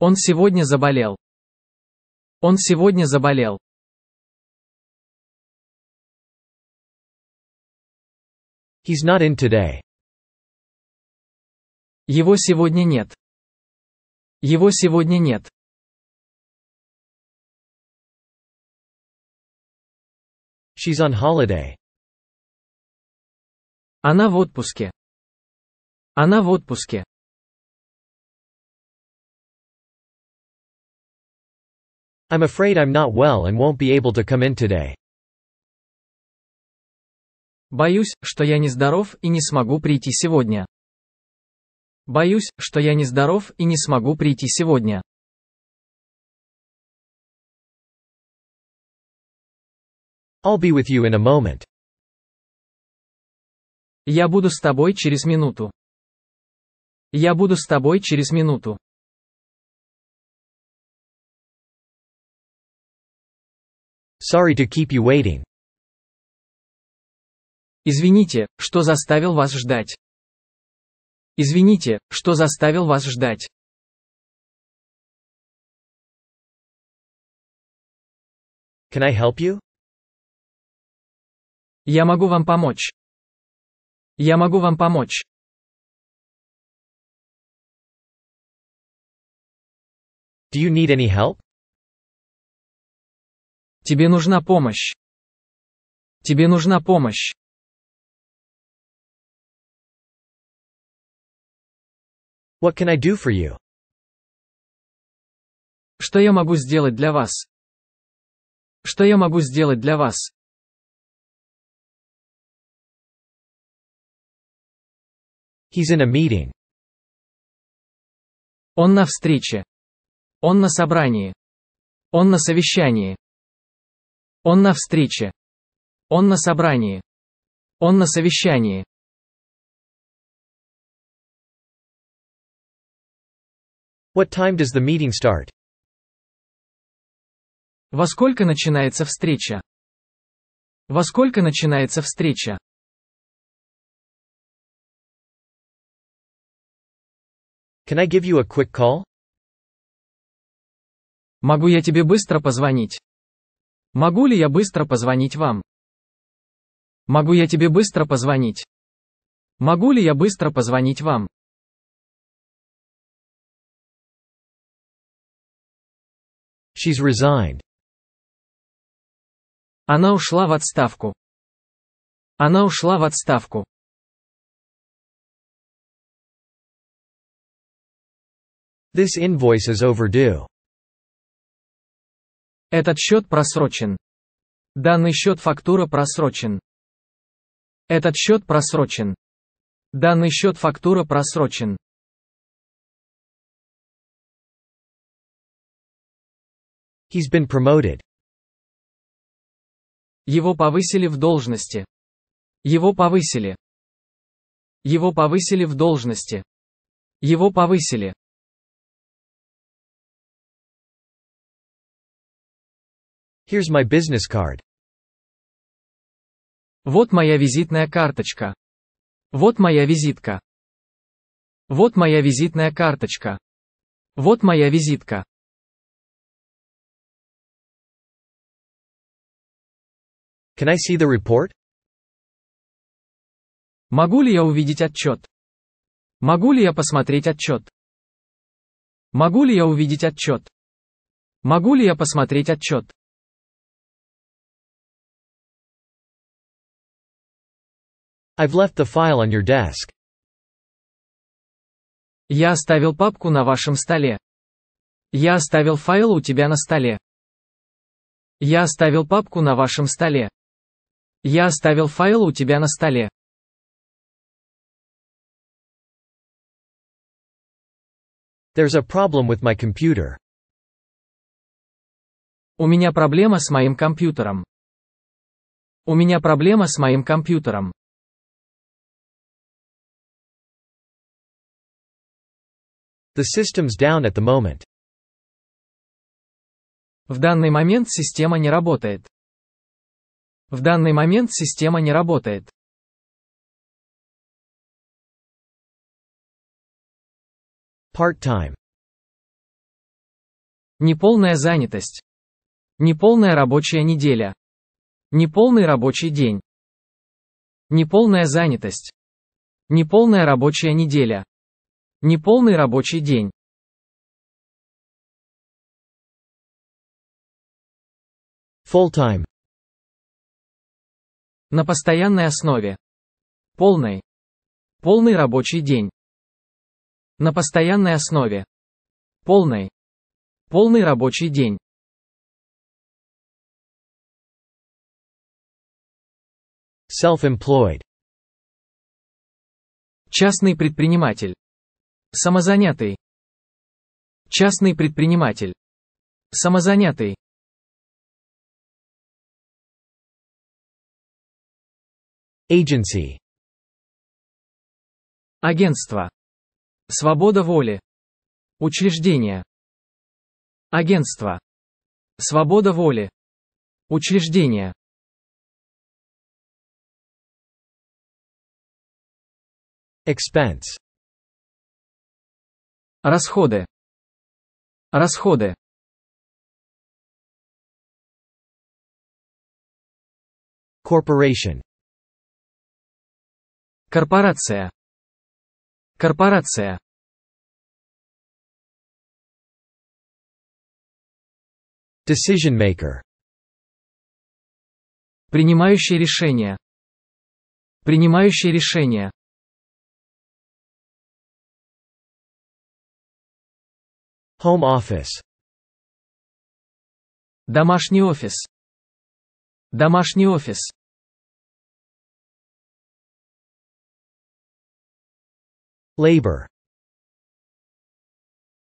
[SPEAKER 1] Он сегодня заболел. Он сегодня заболел. He's not in today. Его сегодня нет. Его сегодня нет. She's on holiday. Она в отпуске. Она в отпуске. I'm afraid I'm not well and won't be able to come in today. Боюсь, что я нездоров и не смогу прийти сегодня. Боюсь, что я нездоров и не смогу прийти сегодня. I'll be with you in a moment. Я буду с тобой через минуту. Я буду с тобой через минуту. Sorry to keep you waiting. Извините, что заставил вас ждать. Извините, что заставил вас ждать. Can I help you? Я могу вам помочь. Я могу вам помочь. Do you need any help? Тебе нужна помощь. Тебе нужна помощь. What can I do for you? Что я могу сделать для вас? Что я могу сделать для вас? He's in a meeting. Он на встрече. Он на собрании. Он на совещании. Он на встрече. Он на собрании. Он на совещании. What time does the meeting start? Во сколько начинается встреча? Во сколько начинается встреча? Can I give you a quick call? Могу я тебе быстро позвонить? Могу ли я быстро позвонить вам? Могу я тебе быстро позвонить? Могу ли я быстро позвонить вам? She's resigned. Она ушла в отставку. Она ушла в отставку. This invoice is overdue. Этот счет просрочен. Данный счет фактура просрочен. Этот счет просрочен. Данный счет фактура просрочен. He's been promoted. Его повысили в должности. Его повысили. Его повысили в должности. Его повысили. Here's my business card. Вот моя визитная карточка. Вот моя визитка. Вот моя визитная карточка. Вот моя визитка. Can I see the report? Могу ли я увидеть отчет? Могу ли я посмотреть отчет? Могу ли я увидеть отчет? Могу ли я посмотреть отчет? I've left the file on your desk. Я оставил папку на вашем столе. Я оставил файл у тебя на столе. Я оставил папку на вашем столе. Я оставил файл у тебя на столе. There's a problem with my computer. У меня проблема с моим компьютером. У меня проблема с моим компьютером. The system's down at the moment. В данный момент система не работает. В данный момент система не работает. Part-time. Неполная занятость. Неполная рабочая неделя. Неполный рабочий день. Неполная занятость. Неполная рабочая неделя. Неполный рабочий день. Full-time. На постоянной основе. Полный. Полный рабочий день. На постоянной основе. Полный. Полный рабочий день. Self-employed. Частный предприниматель. Самозанятый. Частный предприниматель. Самозанятый. Agency. Агентство. Свобода воли. Учреждение. Агентство. Свобода воли. Учреждение. Expense. Расходы. Расходы. Corporation. Корпорация. Корпорация. Decision maker. Принимающий решение. Принимающий решение. Home office. Домашний офис. Домашний офис. Labor.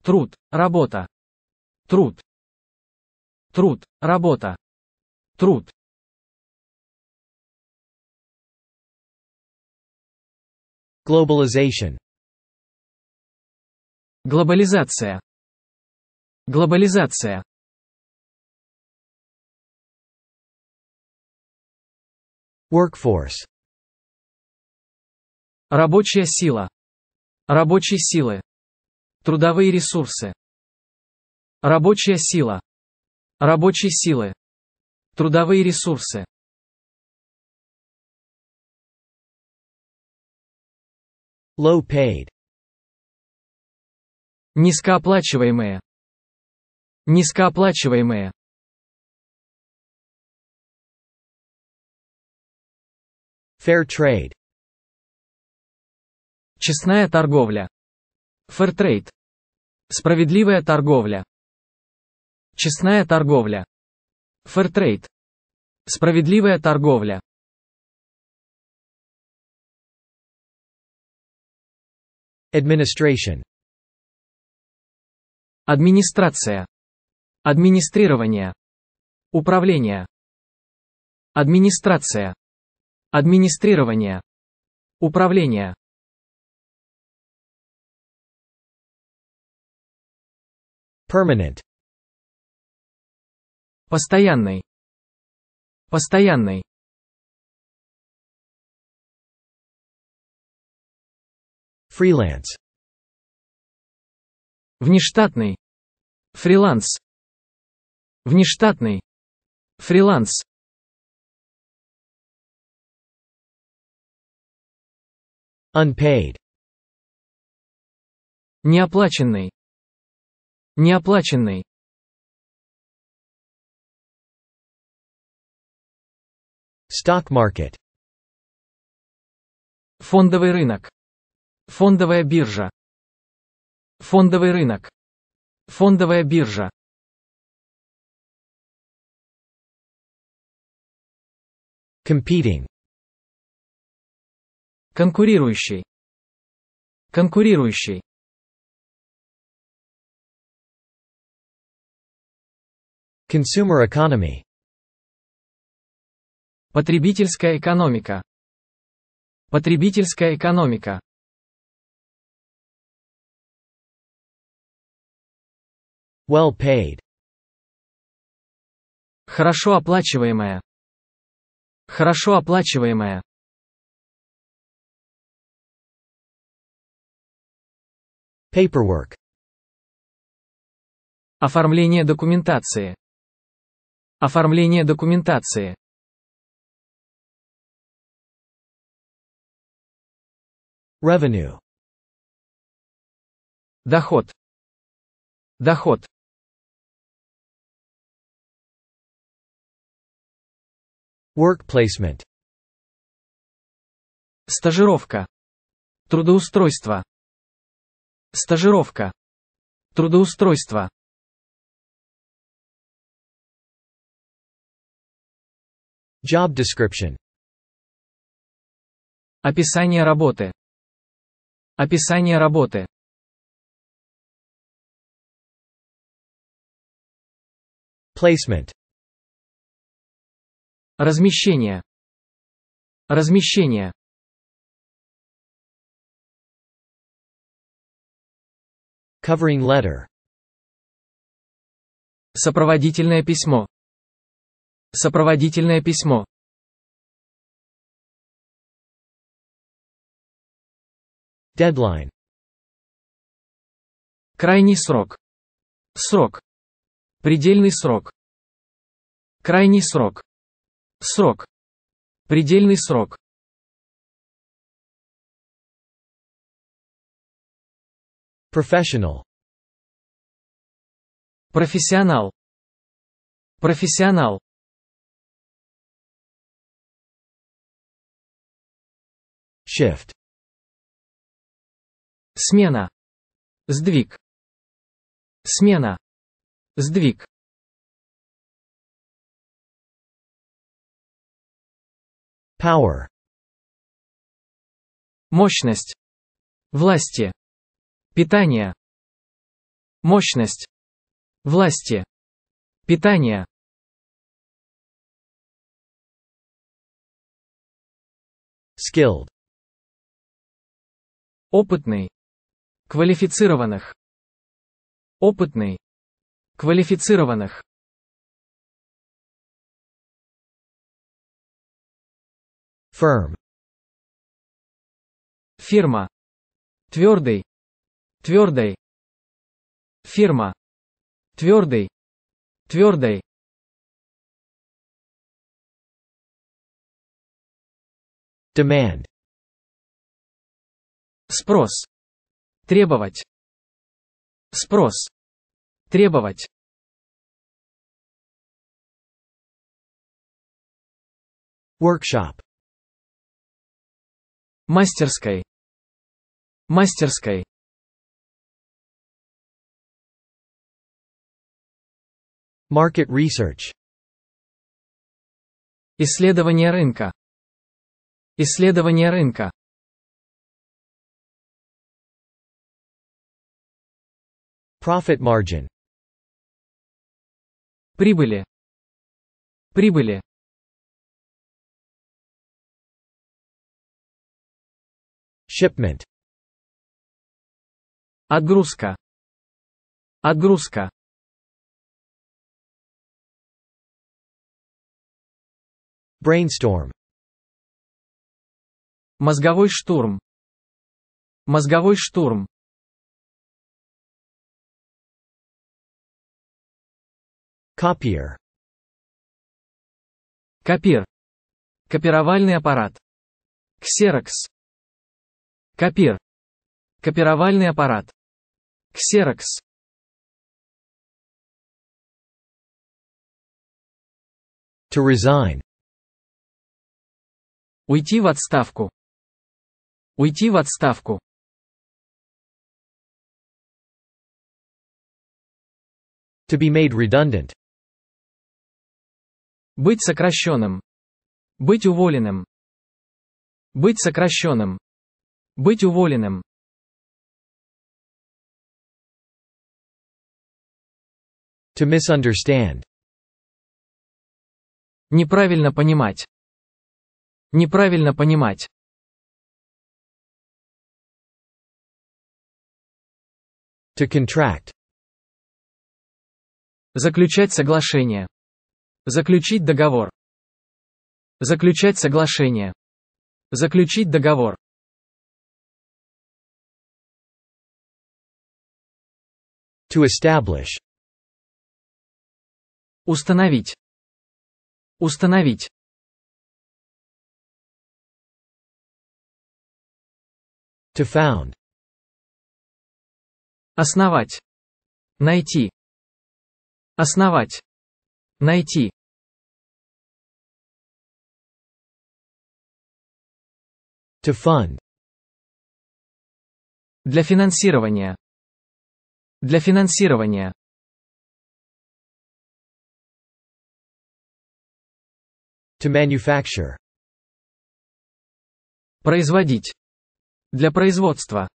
[SPEAKER 1] Труд, работа. Труд. Труд, работа. Труд. Globalization. Глобализация. Глобализация. Workforce. Рабочая сила. Рабочие силы. Трудовые ресурсы. Рабочая сила. Рабочие силы. Трудовые ресурсы. Low paid. Низкооплачиваемые. Низкооплачиваемые. Fair trade. Честная торговля. Fair trade. Справедливая торговля. Честная торговля. Fair trade. Справедливая торговля. Administration. Администрация. Администрирование. Управление. Администрация. Администрирование. Управление. Permanent. Постоянный. Постоянный. Freelance. Внештатный. Фриланс. Внештатный. Фриланс. Unpaid. Неоплаченный. Неоплаченный. Stock market. Фондовый рынок. Фондовая биржа. Фондовый рынок. Фондовая биржа. Competing. Конкурирующий. Конкурирующий. Consumer economy. Потребительская экономика. Потребительская экономика. Well paid. Хорошо оплачиваемая. Хорошо оплачиваемая Paperwork. Оформление документации. Оформление документации. Revenue. Доход. Доход. Work placement. Стажировка. Трудоустройство. Стажировка. Трудоустройство. Job description. Описание работы. Описание работы. Placement. Размещение. Размещение. Covering letter. Сопроводительное письмо. Сопроводительное письмо. Deadline. Крайний срок. Срок. Предельный срок. Крайний срок. Срок. Предельный срок. Professional. Профессионал. Профессионал. Shift. Смена. Сдвиг. Смена. Сдвиг. Power. Мощность. Власти. Питание. Мощность. Власти. Питание. Skilled. Опытный. Квалифицированных. Опытный. Квалифицированных. Firm. Фирма. Твердый. Твердый. Фирма. Твердый. Твердый. Demand. Спрос. Требовать. Спрос. Требовать. Workshop мастерской мастерской market research исследование рынка исследование рынка profit margin прибыли прибыли Shipment. Отгрузка. Отгрузка. Brainstorm. Мозговой штурм. Мозговой штурм. Copier. Копир. Копировальный аппарат. Ксерокс. Копир. Копировальный аппарат. Ксерокс. To resign. Уйти в отставку. Уйти в отставку. To be made redundant. Быть сокращенным. Быть уволенным. Быть сокращенным. Быть уволенным. To misunderstand. Неправильно понимать. Неправильно понимать. To contract. Заключать соглашение. Заключить договор. Заключать соглашение. Заключить договор. To establish. Установить. Установить. To found. Основать. Найти. Основать. Найти. To fund. Для финансирования для финансирования. To manufacture. Производить. Для производства.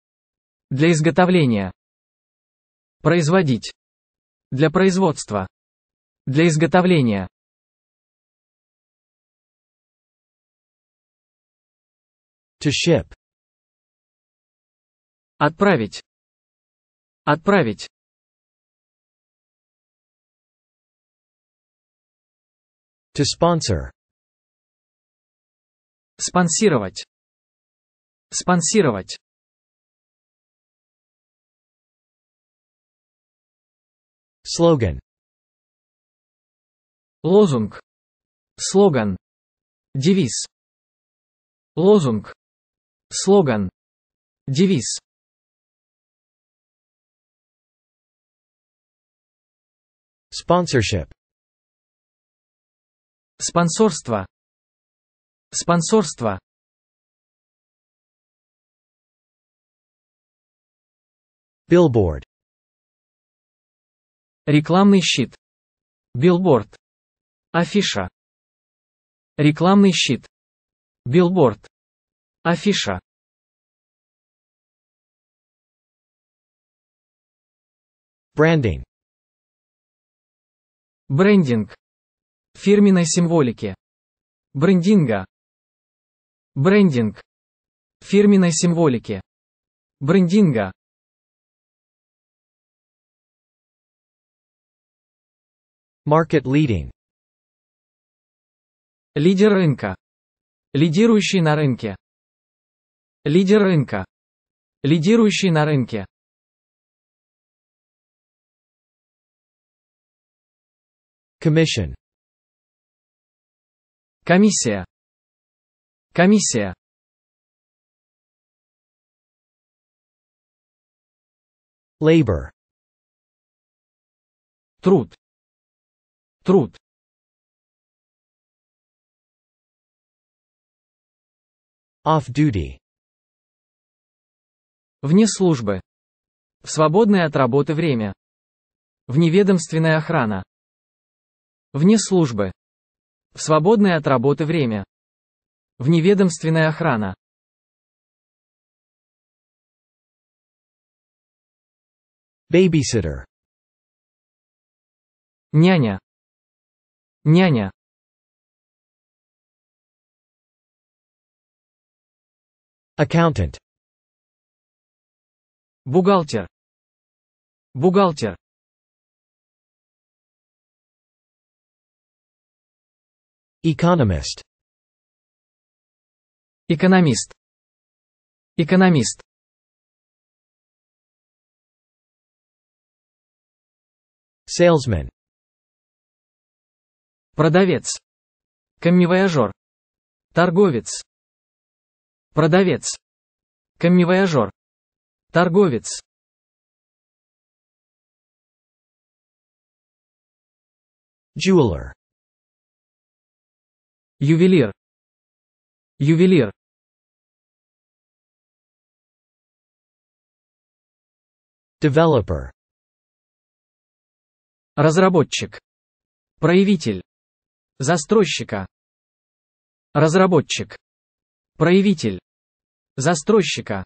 [SPEAKER 1] Для изготовления. Производить. Для производства. Для изготовления. To ship. Отправить. Отправить. To sponsor. Спонсировать. Спонсировать. Слоган. Лозунг. Слоган. Девиз. Лозунг. Слоган. Девиз. Sponsorship Спонсорство. Спонсорство. Billboard. Рекламный щит. Билборд. Афиша. Рекламный щит. Билборд. Афиша. Брендинг. Брендинг. Фирменной символики. Брендинга. Брендинг. Фирменной символики. Брендинга. Market leading. Лидер рынка. Лидирующий на рынке. Лидер рынка. Лидирующий на рынке. Commission. Комиссия. Комиссия. Labor. Труд. Труд. Off-duty. Вне службы. В свободное от работы время. Вневедомственная охрана. Вне службы. В свободное от работы время. Вневедомственная охрана. Babysitter. Няня. Няня. Accountant. Бухгалтер. Бухгалтер. Economist. Экономист. Экономист. Salesman. Продавец. Коммивояжер. Торговец. Продавец. Коммивояжер. Торговец. Jeweler ювелир ювелир developer разработчик проявитель застройщика разработчик проявитель застройщика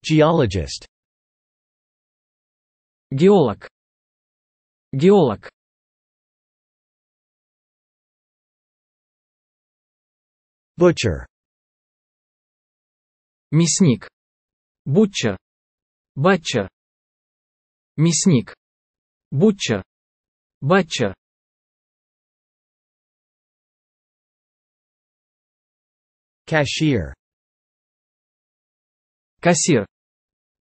[SPEAKER 1] geologist геолог Геолог Butcher Мясник Бутча Батча Мясник Бутча Батча Cashier Кассир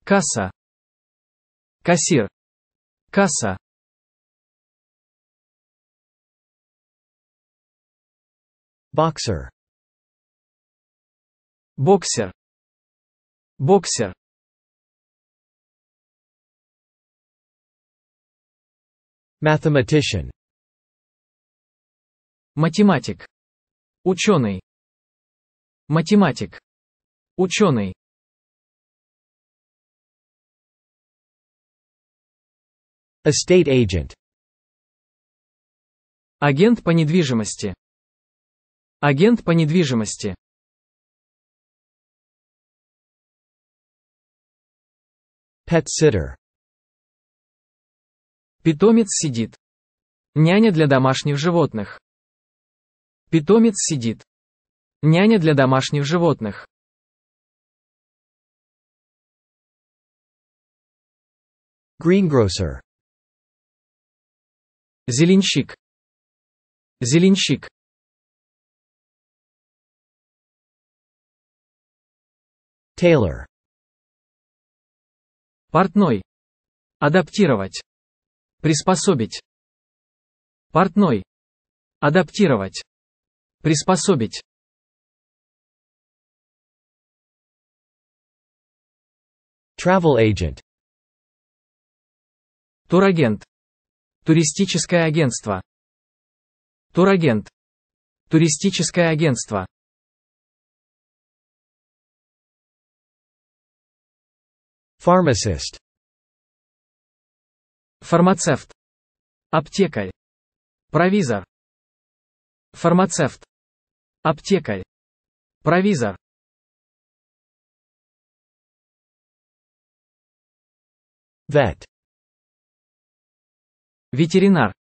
[SPEAKER 1] Касса Кассир Касса Boxer. Боксер. Боксер. Mathematician. Математик. Ученый. Математик. Ученый. Estate agent. Агент по недвижимости. Агент по недвижимости. Pet sitter. Питомец сидит. Няня для домашних животных. Питомец сидит. Няня для домашних животных. Greengrocer. Зеленщик. Зеленщик. Taylor. Портной. Адаптировать. Приспособить. Портной. Адаптировать. Приспособить. Travel agent. Турагент. Туристическое агентство. Турагент. Туристическое агентство. Pharmacist. Фармацевт. Аптекарь. Провизор. Фармацевт. Аптекарь. Провизор. Vet. Ветеринар.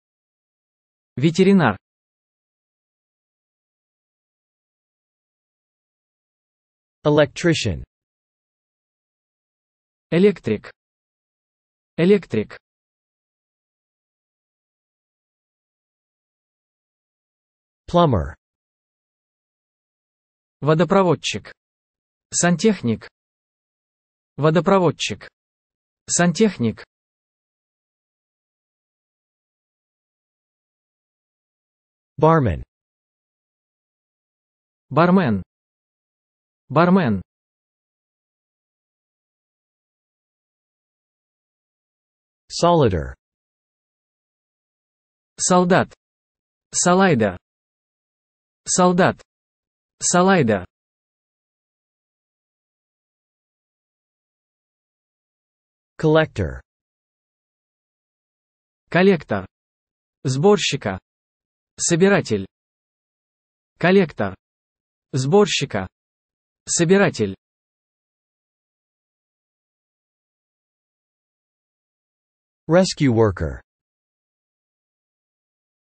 [SPEAKER 1] Ветеринар. Electrician. Электрик. Электрик. Plumber. Водопроводчик. Сантехник. Водопроводчик. Сантехник. Бармен. Бармен. Бармен. Солидер. Солдат. Салайда. Солдат. Салайда. Коллектор. Коллектор. Сборщика. Собиратель. Коллектор. Сборщика. Собиратель. Rescue worker.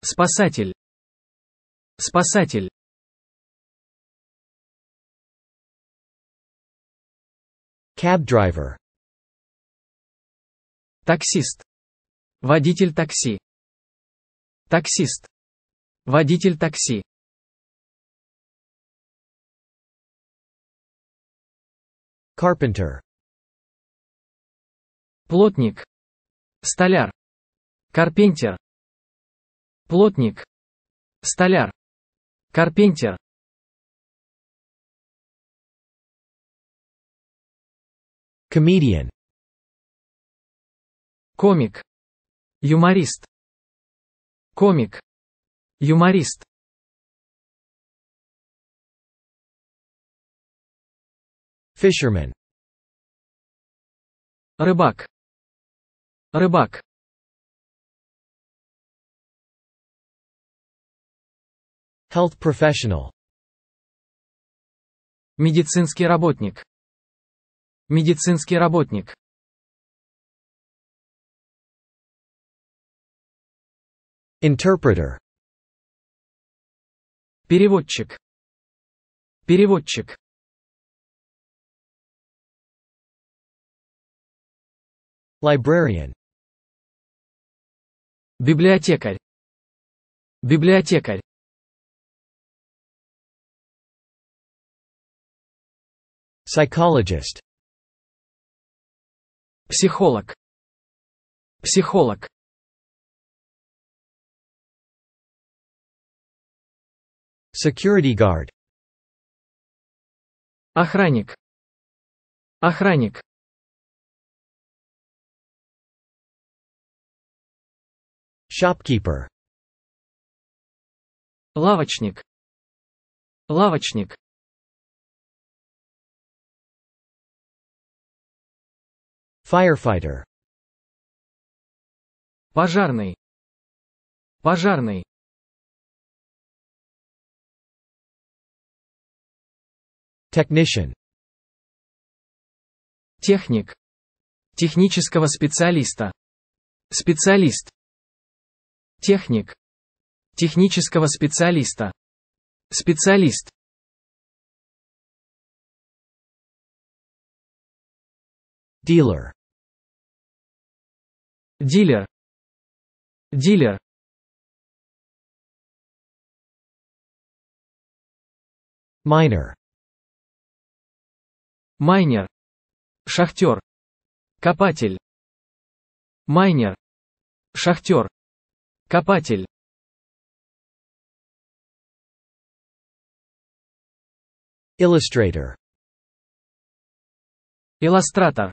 [SPEAKER 1] Спасатель. Спасатель. Cab driver. Таксист. Водитель такси. Таксист. Водитель такси. Carpenter. Плотник столяр, карпентер, плотник, столяр, карпентер. Комедиан, Комик. Юморист. Комик. Юморист. Фишермен, Рыбак. Рыбак. Health professional. Медицинский работник. Медицинский работник. Interpreter. Переводчик. Переводчик. Librarian. Библиотекарь. Библиотекарь. Psychologist. Психолог. Психолог. Security guard. Охранник. Охранник. shopkeeper лавочник лавочник firefighter пожарный пожарный technician техник технического специалиста специалист Техник. Технического специалиста. Специалист. Dealer. Дилер. Дилер. Майнер. Майнер. Шахтер. Копатель. Майнер. Шахтер. Копатель. Illustrator. Иллюстратор.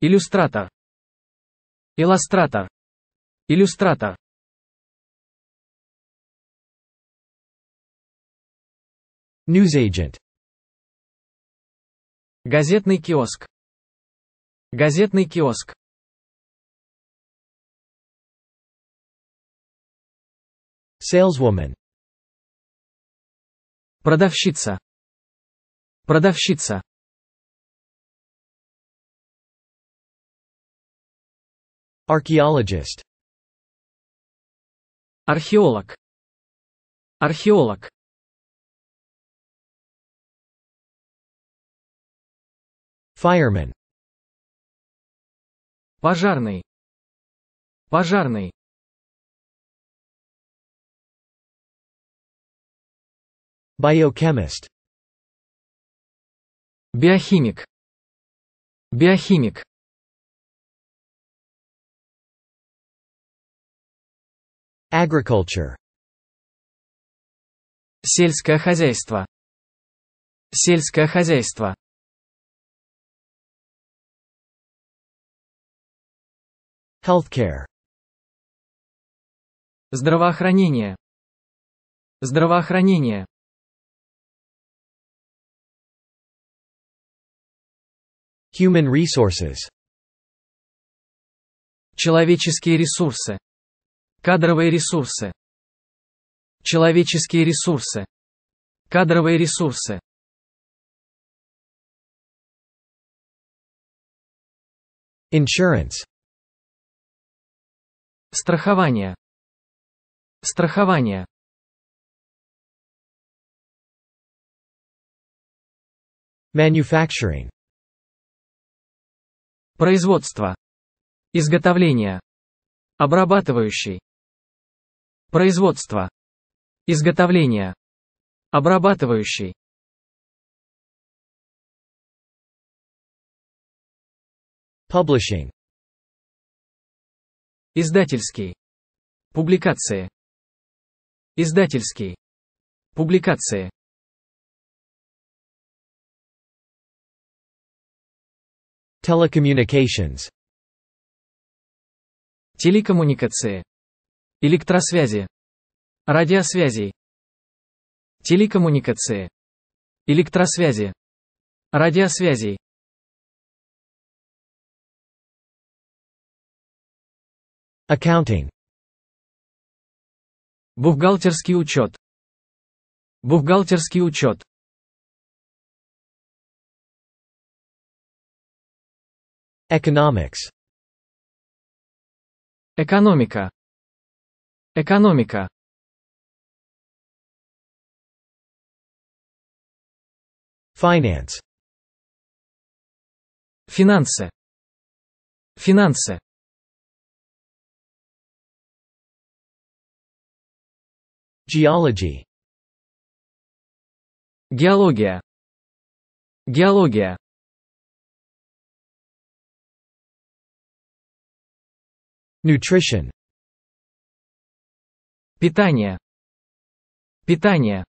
[SPEAKER 1] Иллюстратор. Иллюстратор. Иллюстратор. Newsagent. Газетный киоск. Газетный киоск. saleswoman продавщица продавщица archaeologist археолог археолог fireman пожарный пожарный Biochemist. Биохимик. Биохимик. Agriculture. Сельское хозяйство. Сельское хозяйство. Healthcare. Здравоохранение. Здравоохранение. Human resources. Человеческие ресурсы. Кадровые ресурсы. Человеческие ресурсы. Кадровые ресурсы. Insurance. Страхование. Страхование. Manufacturing. Производство. Изготовление. Обрабатывающий. Производство. Изготовление. Обрабатывающий. Publishing. Издательский. Публикации. Издательский. Публикации. Telecommunications Телекоммуникации Электросвязи радиосвязи. Телекоммуникации Электросвязи радиосвязи. Accounting Бухгалтерский учет Бухгалтерский учет Economics Экономика Экономика Finance Финансы Финансы Geology Геология Геология Nutrition. Питание. Питание.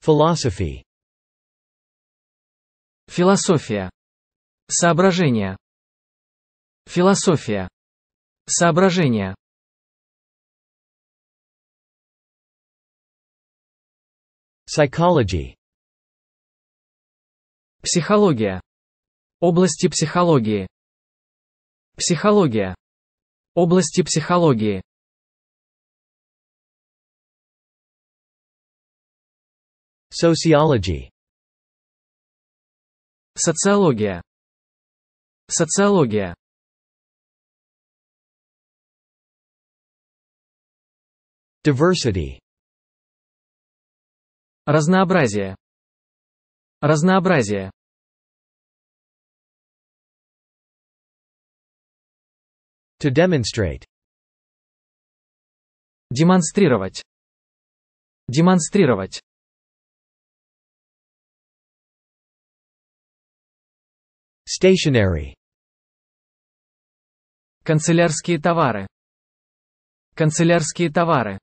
[SPEAKER 1] Philosophy. Философия. Соображение. Философия. Соображение. Psychology. Психология. Области психологии. Психология. Области психологии. Sociology. Социология. Социология. Diversity. Разнообразие. Разнообразие. To demonstrate. Демонстрировать. Демонстрировать. Stationery. Канцелярские товары. Канцелярские товары.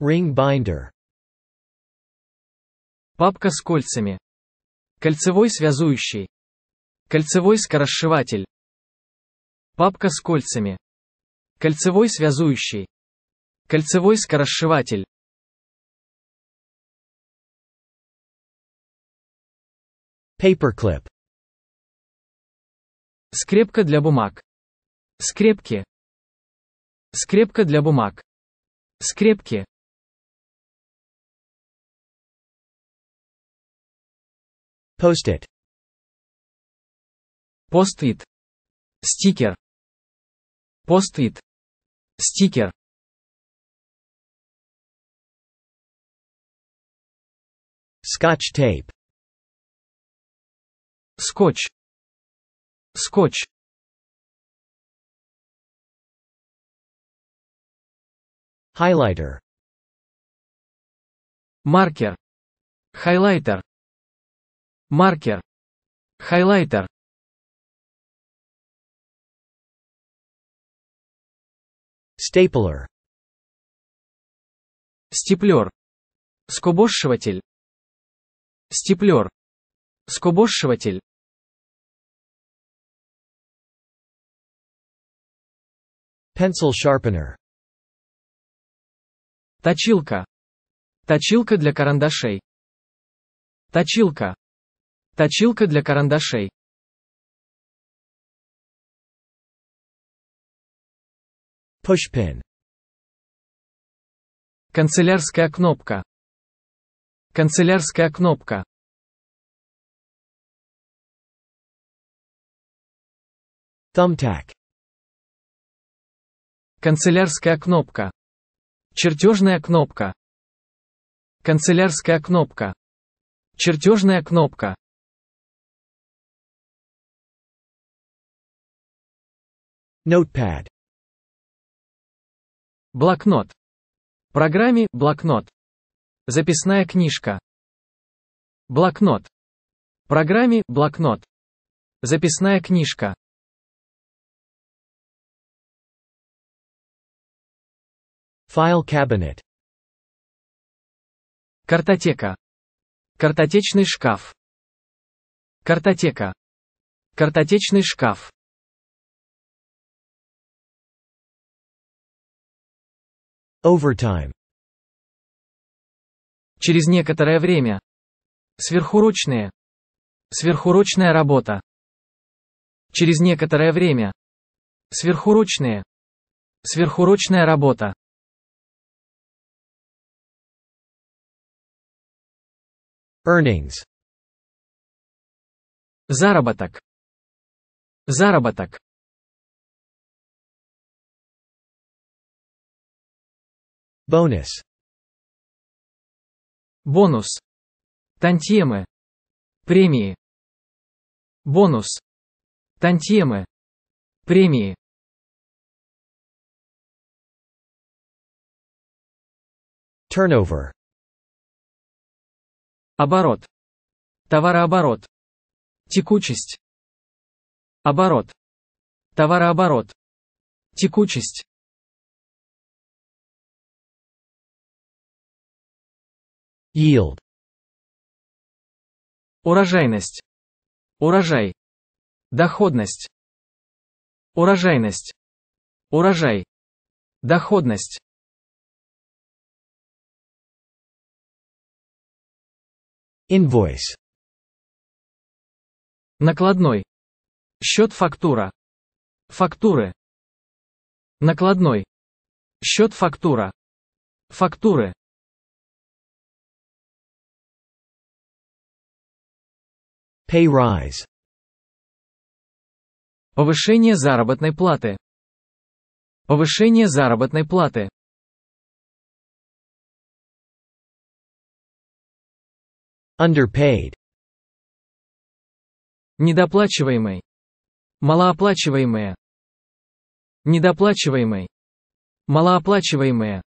[SPEAKER 1] Ring binder. Папка с кольцами. Кольцевой связующий. Кольцевой скоросшиватель. Папка с кольцами. Кольцевой связующий. Кольцевой скоросшиватель. Paperclip. Скрепка для бумаг. Скрепки. Скрепка для бумаг. Скрепки. Post it. Post it. Sticker. Post it. Sticker. Scotch tape. Scotch. Scotch. Highlighter. marker, Highlighter. маркер, хайлайтер, степлер, степлер, скобошиватель, степлер, скобошиватель, pencil sharpener, точилка, точилка для карандашей, точилка Точилка для карандашей. Pushpin. Канцелярская кнопка. Канцелярская кнопка. Thumbtack. Канцелярская кнопка. Чертежная кнопка. Канцелярская кнопка. Чертежная кнопка. Notepad. Блокнот. программе «Блокнот». Записная книжка. Блокнот. программе «Блокнот». Записная книжка. File Cabinet. Картотека. Картотечный шкаф. Картотека. Картотечный шкаф. Overtime. Через некоторое время. Сверхурочные. Сверхурочная работа. Через некоторое время. Сверхурочные. Сверхурочная работа. Earnings. Заработок. Заработок. Бонус, Бонус. Тантьемы. Премии. Бонус. Тантьемы. Премии. Turnover. Оборот. Товарооборот. Текучесть. Оборот. Товарооборот. Текучесть. yield урожайность урожай доходность урожайность урожай доходность invoice накладной счет фактура фактуры накладной счет фактура фактуры Pay rise. Повышение заработной платы. Повышение заработной платы. Underpaid. Недоплачиваемый. Малооплачиваемые. Недоплачиваемый. Малооплачиваемые.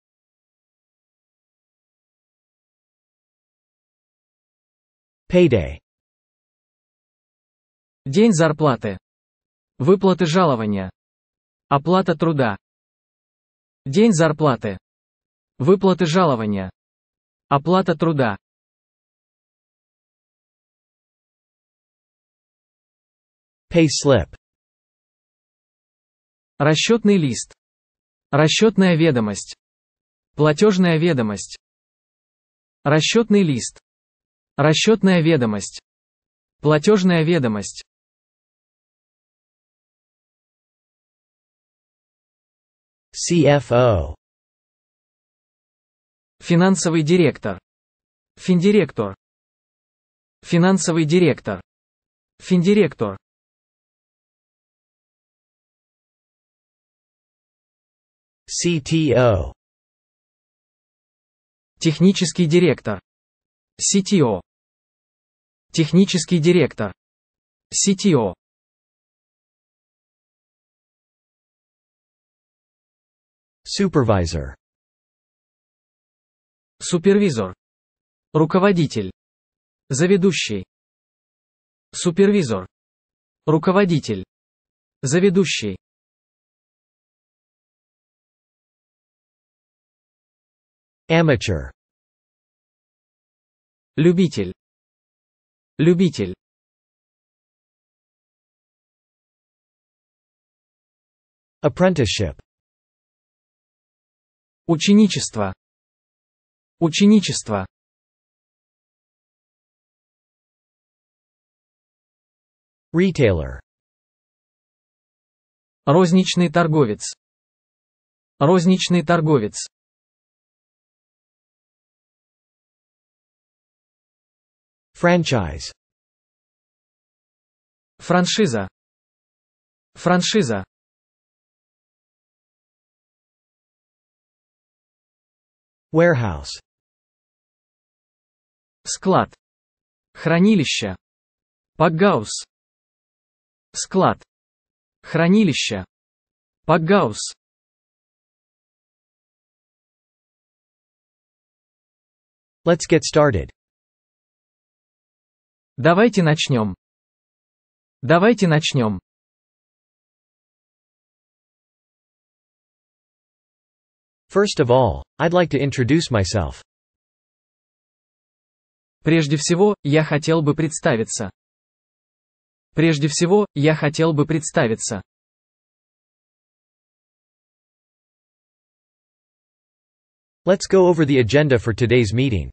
[SPEAKER 1] Payday. День зарплаты. Выплаты жалования. Оплата труда. День зарплаты. Выплаты жалования. Оплата труда. Pay slip. Расчетный лист. Расчетная ведомость. Платежная ведомость. Расчетный лист. Расчетная ведомость. Платежная ведомость. CFO. Финансовый директор. Финдиректор. Финансовый директор. Финдиректор. CTO. Технический директор. CTO. Технический директор. CTO. Supervisor. Супервизор. Руководитель. Заведущий. Супервизор. Руководитель. Заведущий. Amateur. Любитель. Любитель. Apprenticeship Ученичество. Ученичество. Retailer. Розничный торговец. Розничный торговец. Franchise. Франшиза. Франшиза. Warehouse. Склад. Хранилище. Пакгаус. Склад. Хранилище. Пакгаус. Let's get started. Давайте начнем. Давайте начнем. First of all, I'd like to introduce myself. Прежде всего, я хотел бы представиться. Прежде всего, я хотел бы представиться. Let's go over the agenda for today's meeting.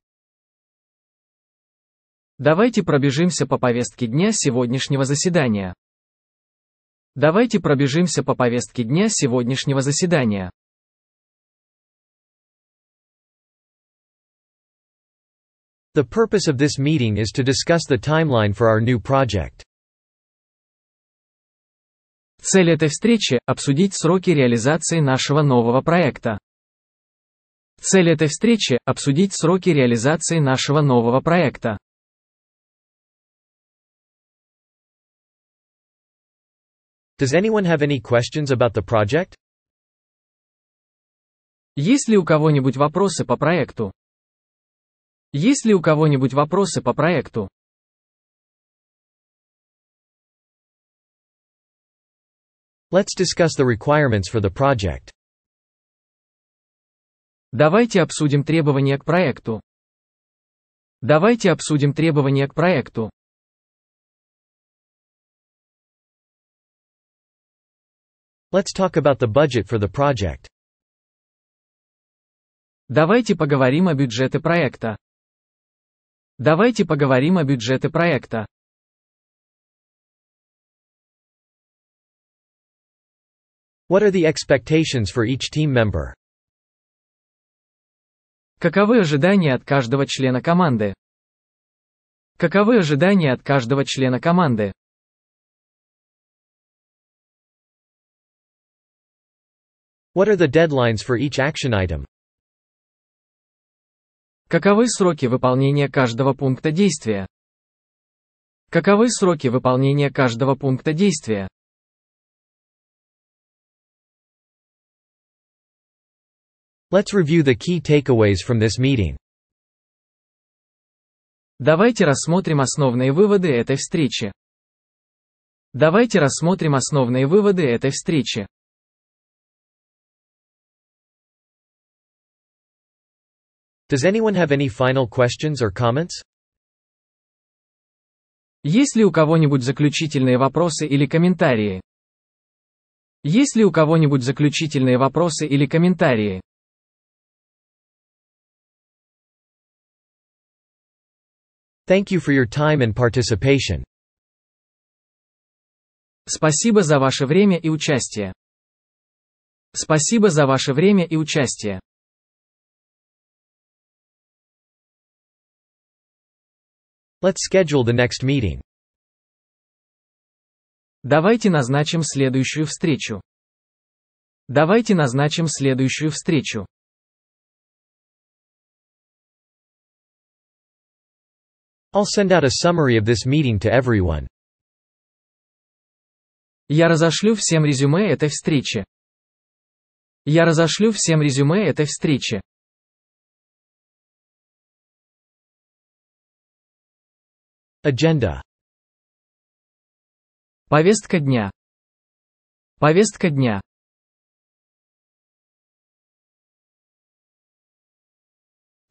[SPEAKER 1] Давайте пробежимся по повестке дня сегодняшнего заседания. Давайте пробежимся по повестке дня сегодняшнего заседания. The purpose of this meeting is to discuss the timeline for our new project. Цель этой встречи – обсудить сроки реализации нашего нового проекта. Цель этой встречи – обсудить сроки реализации нашего нового проекта. Does anyone have any questions about the project? Есть ли у кого-нибудь вопросы по проекту? Есть ли у кого-нибудь вопросы по проекту? Let's discuss the requirements for the project. Давайте обсудим требования к проекту. Давайте обсудим требования к проекту. Let's talk about the budget for the project. Давайте поговорим о бюджете проекта. Давайте поговорим о бюджете проекта. What are the expectations for each team member? Каковы ожидания от каждого члена команды? Каковы ожидания от каждого члена команды? What are the deadlines for each action item? Каковы сроки выполнения каждого пункта действия? Каковы сроки выполнения каждого пункта действия? Let's review the key takeaways from this meeting. Давайте рассмотрим основные выводы этой встречи. Давайте рассмотрим основные выводы этой встречи. Does anyone have any final questions or comments? Есть ли у кого-нибудь заключительные вопросы или комментарии? Есть ли у кого-нибудь заключительные вопросы или комментарии? Thank you for your time and participation. Спасибо за ваше время и участие. Спасибо за ваше время и участие. Let's schedule the next meeting. Давайте назначим следующую встречу. Давайте назначим следующую встречу. I'll send out a summary of this meeting to everyone. Я разошлю всем резюме этой встречи. Я разошлю всем резюме этой встречи. Agenda. Повестка дня. Повестка дня.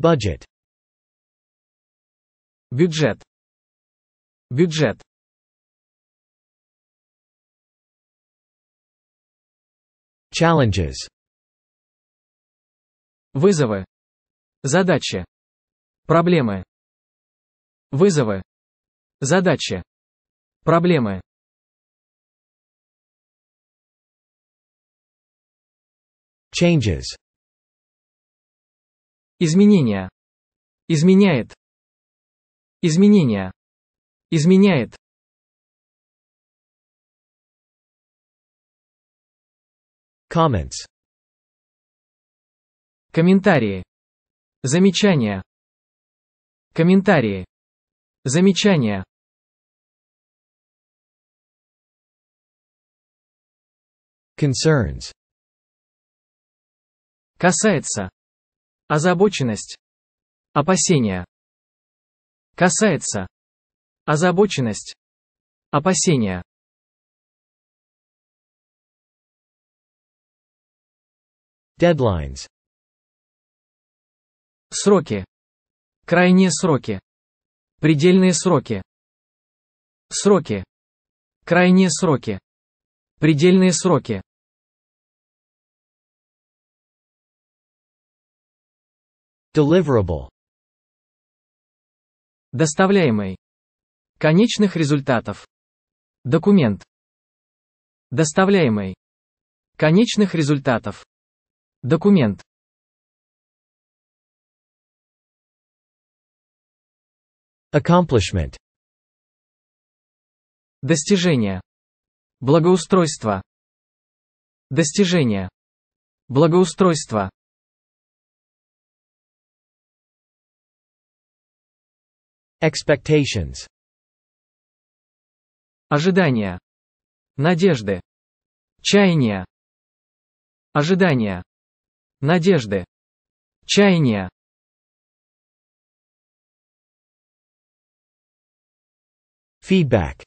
[SPEAKER 1] Budget. Бюджет. Бюджет. Challenges. Вызовы. Задачи. Проблемы. Вызовы. Задачи. Проблемы. Changes. Изменения. Изменяет. Изменения. Изменяет. Comments. Комментарии. Замечания. Комментарии. Замечания Concerns Касается Озабоченность Опасения Касается Озабоченность Опасения Deadlines Сроки Крайние сроки Предельные сроки. Сроки. Крайние сроки. Предельные сроки. Deliverable. Доставляемый. Конечных результатов. Документ. Доставляемый. Конечных результатов. Документ. Accomplishment. Достижение. Благоустройство. Достижение. Благоустройство. Expectations. Ожидания. Надежды. Чаяния. Ожидания. Надежды. Чаяния. Feedback.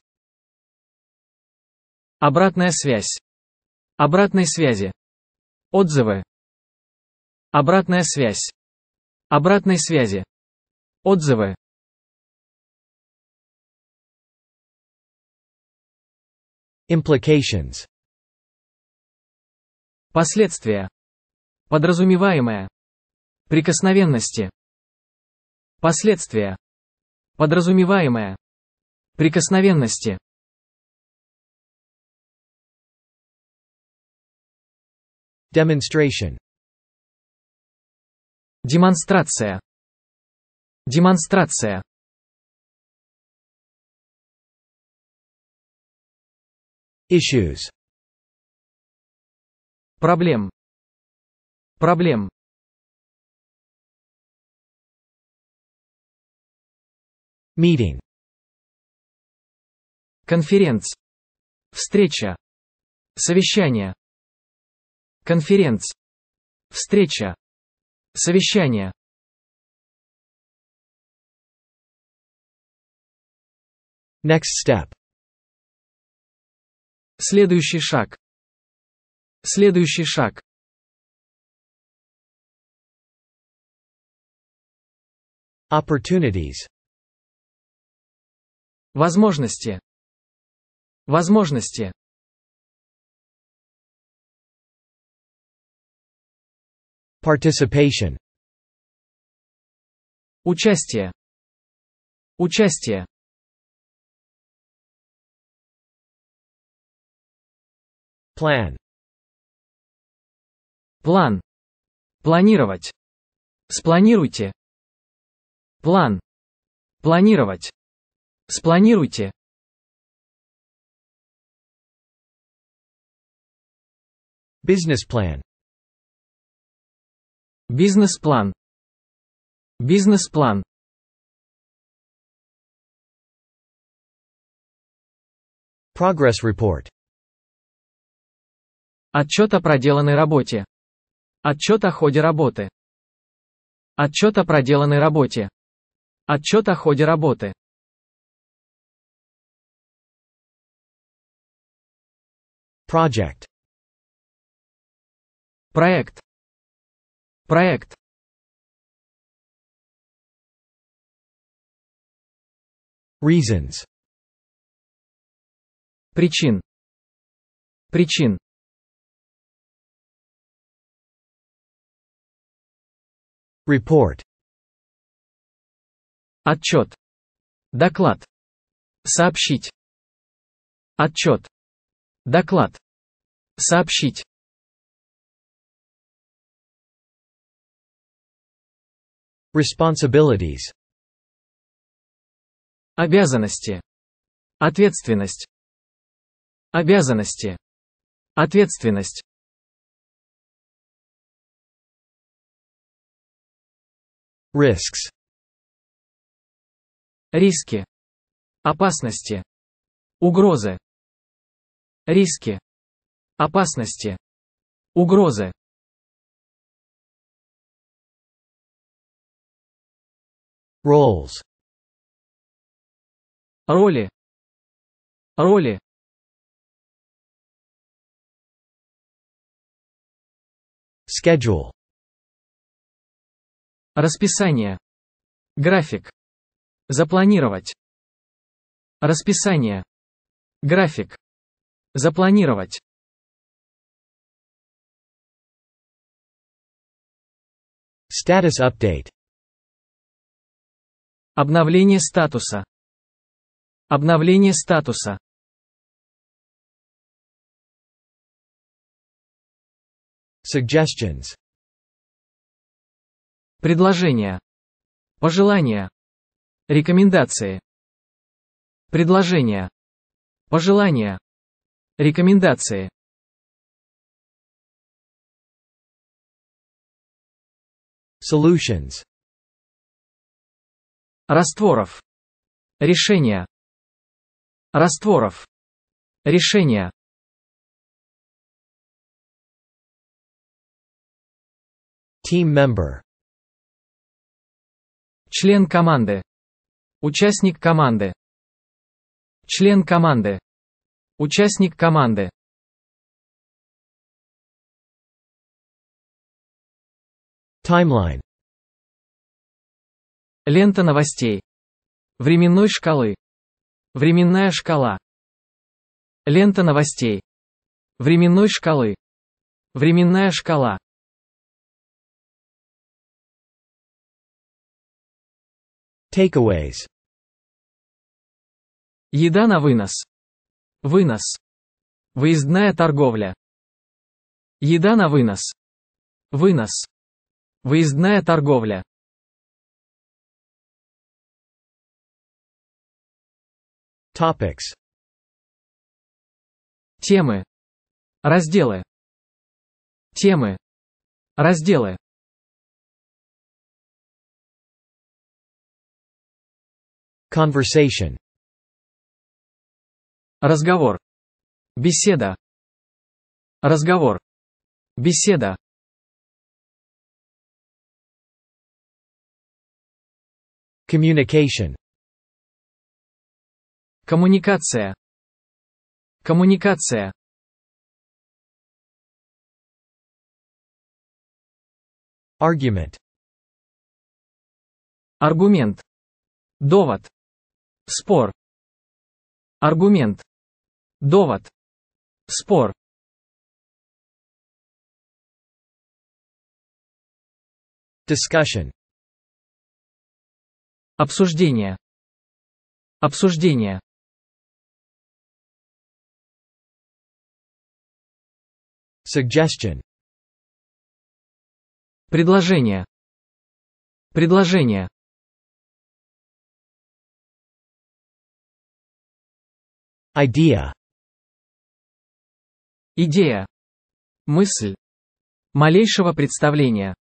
[SPEAKER 1] Обратная связь. Обратной связи. Отзывы. Обратная связь. Обратной связи. Отзывы. Implications. Последствия. Подразумеваемое. Прикосновенности. Последствия. Подразумеваемое прикосновенности Demonstration. Демонстрация. Демонстрация. Issues. Проблем. Проблем. Meeting конференц, встреча, совещание, конференц, встреча, совещание. Next step. Следующий шаг. Следующий шаг. Opportunities. Возможности. Возможности Participation Участие Участие План План Планировать Спланируйте План Планировать Спланируйте Бизнес-план. Бизнес-план. Бизнес-план. Progress Report. Отчет о проделанной работе. Отчет о ходе работы. Отчет о проделанной работе. Отчет о ходе работы. Project. Проект. Проект. Reasons. Причин. Причин. Report. Отчет. Доклад. Сообщить. Отчет. Доклад. Сообщить. Responsibilities. Обязанности. Ответственность. Обязанности. Ответственность. Risks. Риски. Опасности. Угрозы. Риски. Опасности. Угрозы. Roles. Роли. Роли. Schedule. Расписание. График. Запланировать. Расписание. График. Запланировать. Status update Обновление статуса. Обновление статуса. Suggestions. Предложения. Пожелания. Рекомендации. Предложения. Пожелания. Рекомендации. Solutions растворов, решения, растворов, решения. Team member. Член команды. Участник команды. Член команды. Участник команды. Timeline. Лента новостей. Временной шкалы. Временная шкала. Лента новостей. Временной шкалы. Временная шкала. Takeaways. Еда на вынос. Вынос. Выездная торговля. Еда на вынос. Вынос. Выездная торговля. Topics. Темы. Разделы. Темы. Разделы. Conversation. Разговор. Беседа. Разговор. Беседа. Communication Коммуникация. Коммуникация. Argument. Аргумент. Довод. Спор. Аргумент. Довод. Спор. Discussion. Обсуждение. Обсуждение. Suggestion. Предложение. Предложение. Idea. Идея. Мысль. Малейшего представления.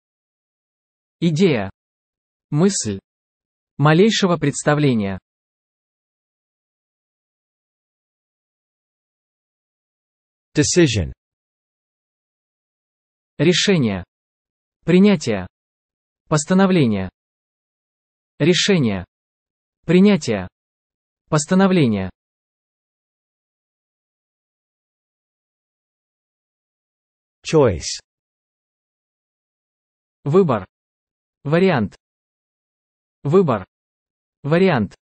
[SPEAKER 1] Идея. Мысль. Малейшего представления. Decision. Решение. Принятие. Постановление. Решение. Принятие. Постановление. Choice. Выбор. Вариант. Выбор. Вариант.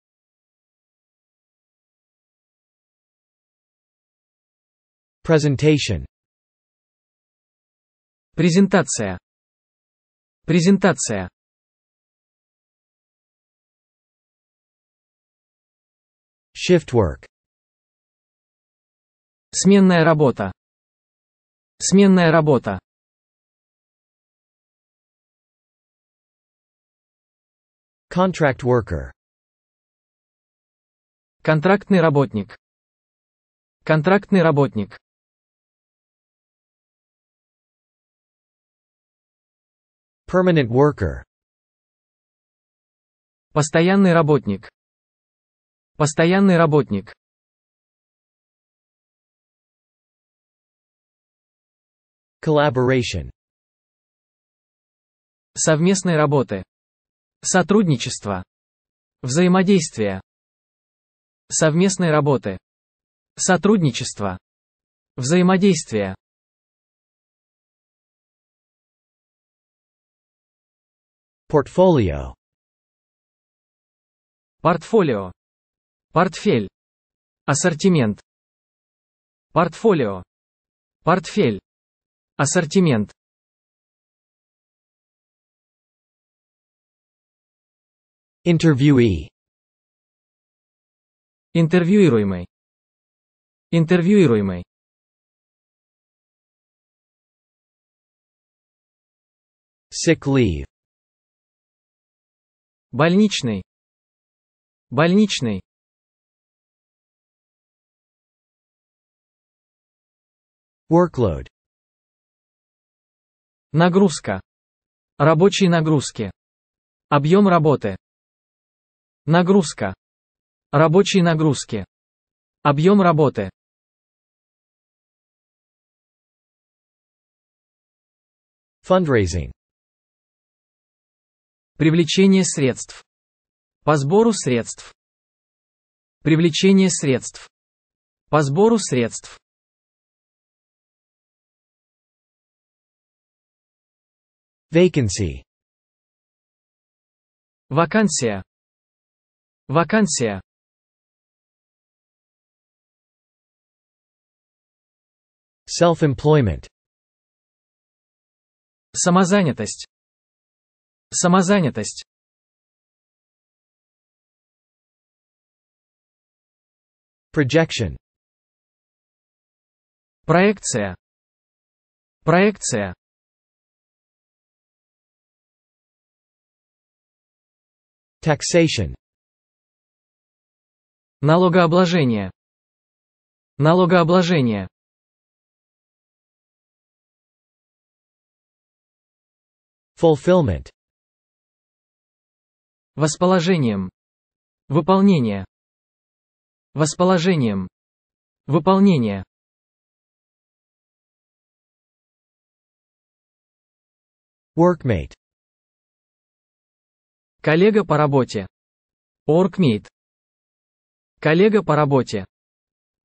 [SPEAKER 1] Presentation Презентация. Презентация. Shift work. Сменная работа. Сменная работа. Contract worker. Контрактный работник. Контрактный работник. Permanent worker. Постоянный работник. Постоянный работник. Collaboration. Совместной работы. Сотрудничество. Взаимодействие. Совместной работы. Сотрудничество. Взаимодействие. Portfolio. Портфолио. Портфель. Ассортимент. Портфолио. Портфель. Ассортимент. Интервьюи. Интервьюируемый. Интервьюируемый. Sick leave. больничный больничный workload нагрузка рабочие нагрузки объем работы нагрузка рабочие нагрузки объем работы fundraising Привлечение средств. По сбору средств. Привлечение средств. По сбору средств. Vacancy. Вакансия. Вакансия. Self-employment. Самозанятость. Самозанятость. Projection. Проекция. Проекция. Taxation. Налогообложение. Налогообложение. Fulfillment Восположением. Выполнение. Восположением. Выполнение. Workmate. Коллега по работе. Workmate. Коллега по работе.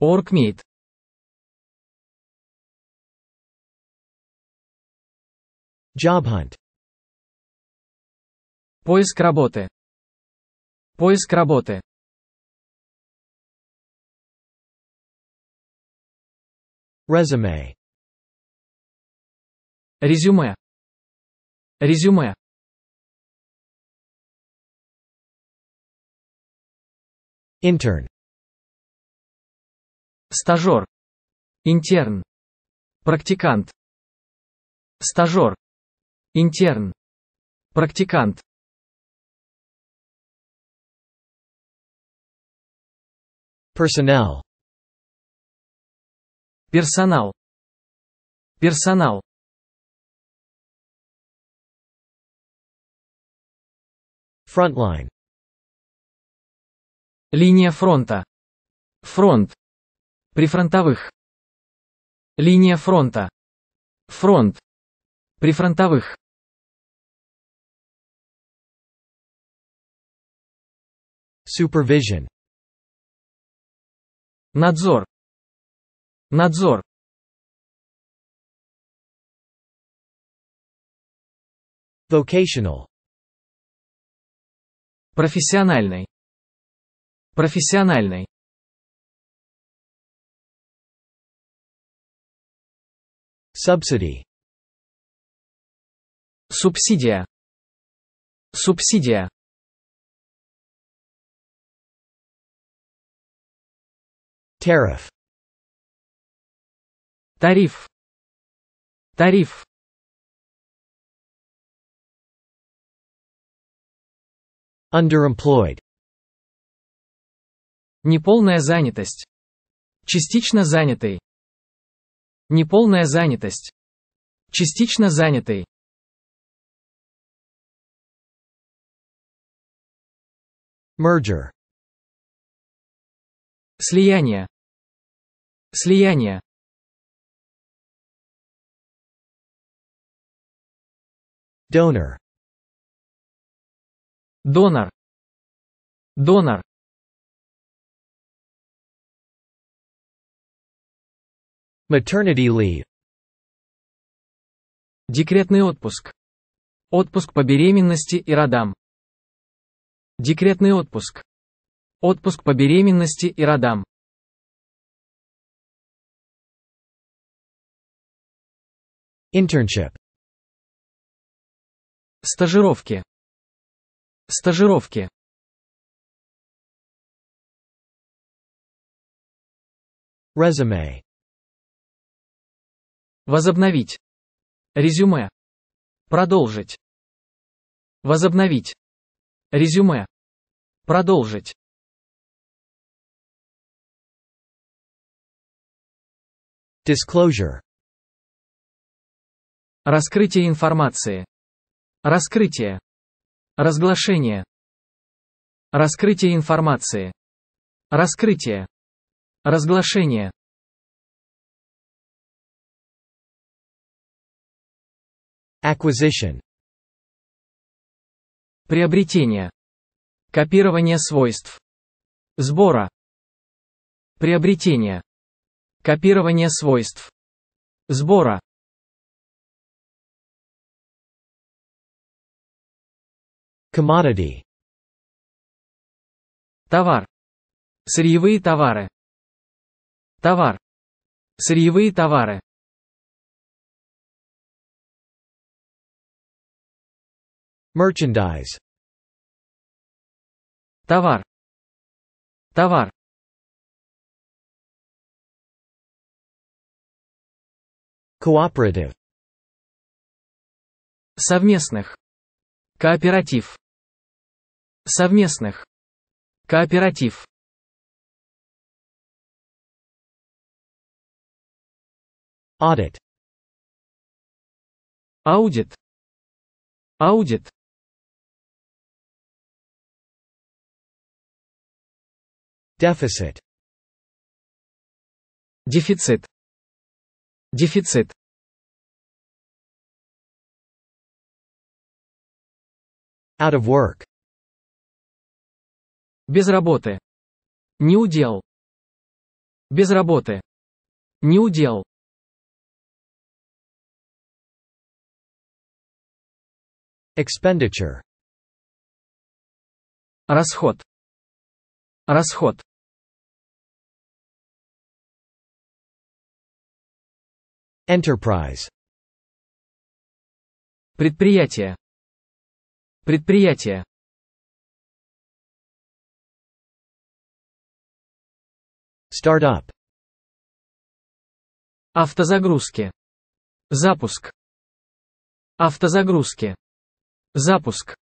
[SPEAKER 1] Workmate. Job hunt. Поиск работы. Поиск работы. Резюме. Резюме. Резюме. Интерн. Стажер. Интерн. Практикант. Стажер. Интерн. Практикант. персонал, Персонал Персонал фронтлайн, Линия фронта Фронт Прифронтовых Линия фронта Фронт Прифронтовых супервизион Надзор. Надзор. Vocational. Профессиональный. Профессиональный. Subsidy. Субсидия. Субсидия. Tariff. Тариф. Тариф. Underemployed. Неполная занятость. Частично занятый. Неполная занятость. Частично занятый. Merger. Слияние. Слияние Donor Донор Донор Maternity leave Декретный отпуск Отпуск по беременности и родам Декретный отпуск Отпуск по беременности и родам Internship. Стажировки. Стажировки. Резюме. Возобновить. Резюме. Продолжить. Возобновить. Резюме. Продолжить. Disclosure Раскрытие информации. Раскрытие. Разглашение. Раскрытие информации. Раскрытие. Разглашение. Acquisition. Приобретение. Копирование свойств. Сбора. Приобретение. Копирование свойств. Сбора. Commodity. Товар. Сырьевые товары. Товар. Сырьевые товары. Merchandise. Товар. Товар. Cooperative. Совместных. Кооператив совместных, кооператив. аудит Аудит. Аудит. Deficit. Дефицит. Дефицит. Out of work. Без работы. Не удел. Без работы. Не удел. Expenditure. Расход. Расход. Enterprise. Предприятие. Предприятие. Startup. Автозагрузки. Запуск. Автозагрузки. Запуск.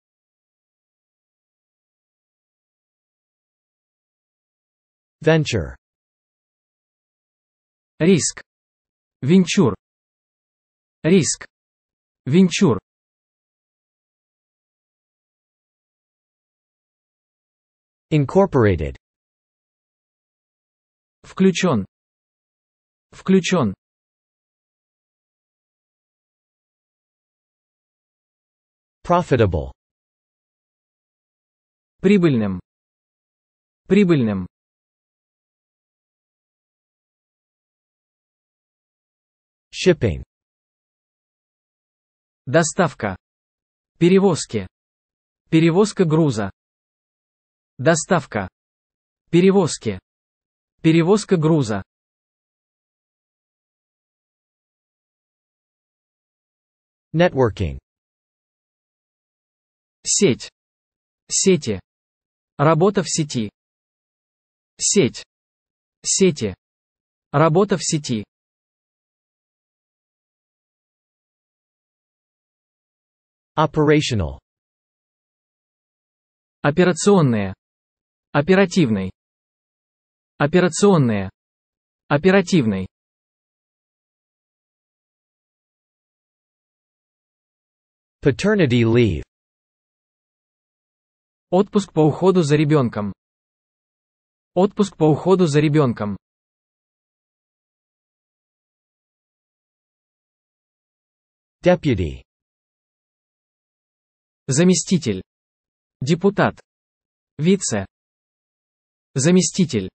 [SPEAKER 1] Venture. Риск. Венчур. Риск. Венчур. Incorporated Включен. Включен. Profitable. Прибыльным. Прибыльным. Shipping. Доставка. Перевозки. Перевозка груза. Доставка. Перевозки. Перевозка груза. Networking. Сеть. Сети. Работа в сети. Сеть. Сети. Работа в сети. Operational. Операционные. Оперативный. Операционные. Оперативный. Paternity leave. Отпуск по уходу за ребенком. Отпуск по уходу за ребенком. Deputy. Заместитель. Депутат. Вице. Заместитель.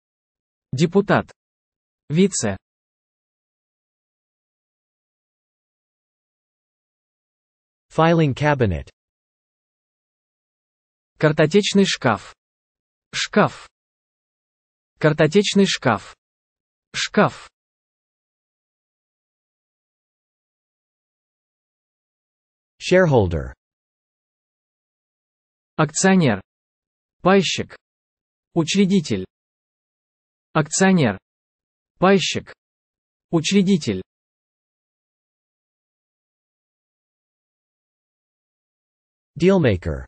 [SPEAKER 1] Депутат. Вице. Filing cabinet. Картотечный шкаф. Шкаф. Картотечный шкаф. Шкаф. Shareholder. Акционер. Пайщик. Учредитель акционер, пайщик, учредитель. Dealmaker.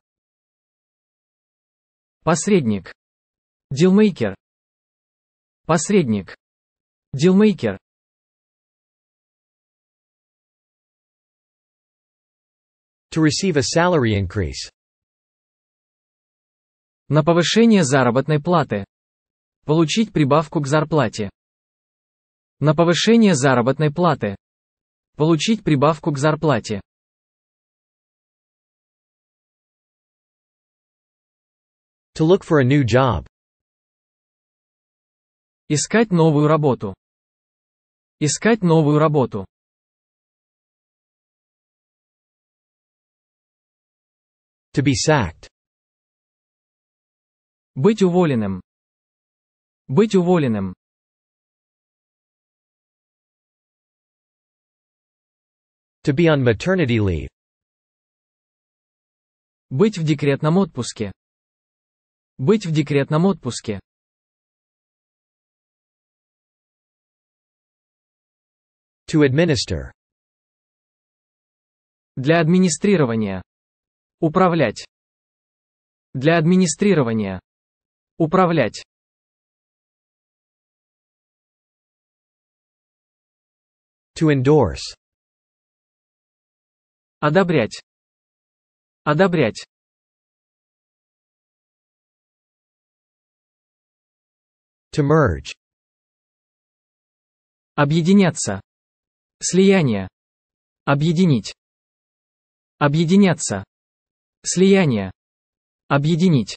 [SPEAKER 1] Посредник. Дилмейкер. Посредник. Дилмейкер. To receive a salary increase. На повышение заработной платы. Получить прибавку к зарплате. На повышение заработной платы. Получить прибавку к зарплате. To look for a new job. Искать новую работу. Искать новую работу. To be sacked. Быть уволенным. Быть уволенным. To be on maternity leave. Быть в декретном отпуске. Быть в декретном отпуске. To administer. Для администрирования. Управлять. Для администрирования. Управлять. To endorse. Одобрять. Одобрять. To merge. Объединяться. Слияние. Объединить. Объединяться. Слияние. Объединить.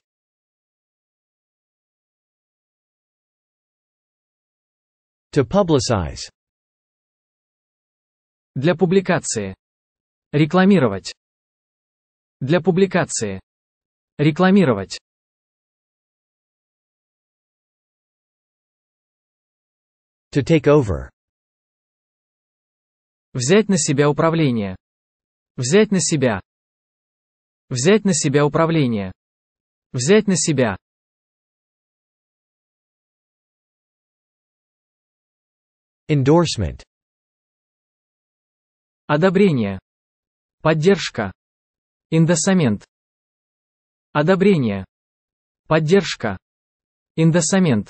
[SPEAKER 1] To publicize. Для публикации. Рекламировать. Для публикации. Рекламировать. To take over. Взять на себя управление. Взять на себя. Взять на себя управление. Взять на себя. Endorsement. Одобрение. Поддержка. Индосамент. Одобрение. Поддержка. Индосамент.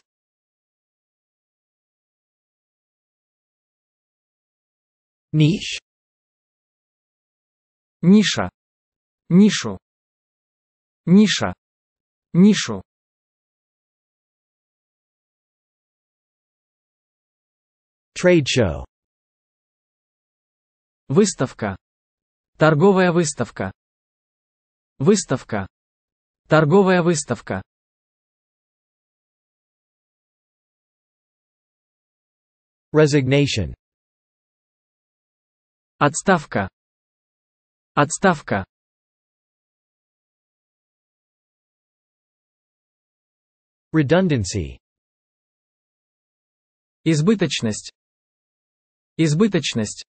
[SPEAKER 1] Ниш. Ниша. Нишу. Ниша. Нишу. Trade show. Выставка. Торговая выставка. Выставка. Торговая выставка. Resignation. Отставка. Отставка. Redundancy. Избыточность. Избыточность.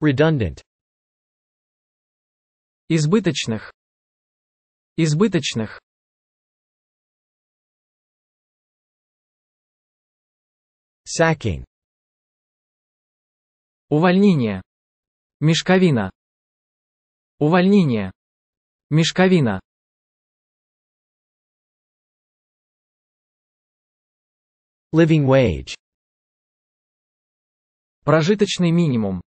[SPEAKER 1] redundant избыточных избыточных sacking увольнение мешковина увольнение мешковина living wage прожиточный минимум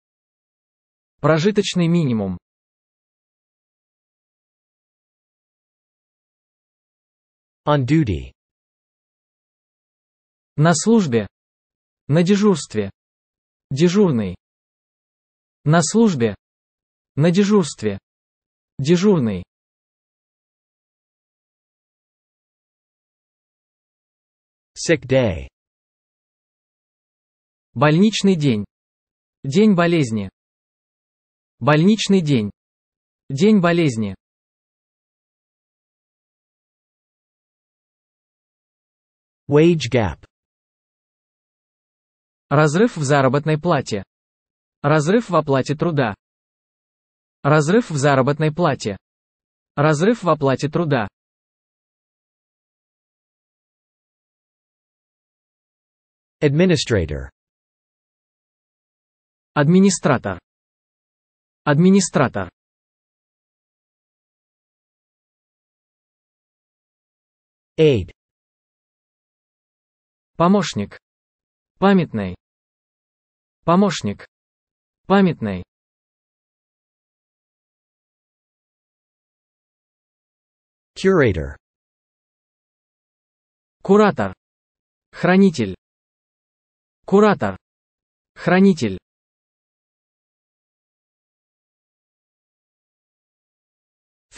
[SPEAKER 1] Прожиточный минимум. On duty. На службе. На дежурстве. Дежурный. На службе. На дежурстве. Дежурный. Sick day. Больничный день. День болезни. Больничный день. День болезни. Wage gap. Разрыв в заработной плате. Разрыв в оплате труда. Разрыв в заработной плате. Разрыв в оплате труда. Administrator. Администратор. Администратор Aid. Помощник. Памятный. Помощник. Памятный. Curator. Куратор. Хранитель. Куратор. Хранитель.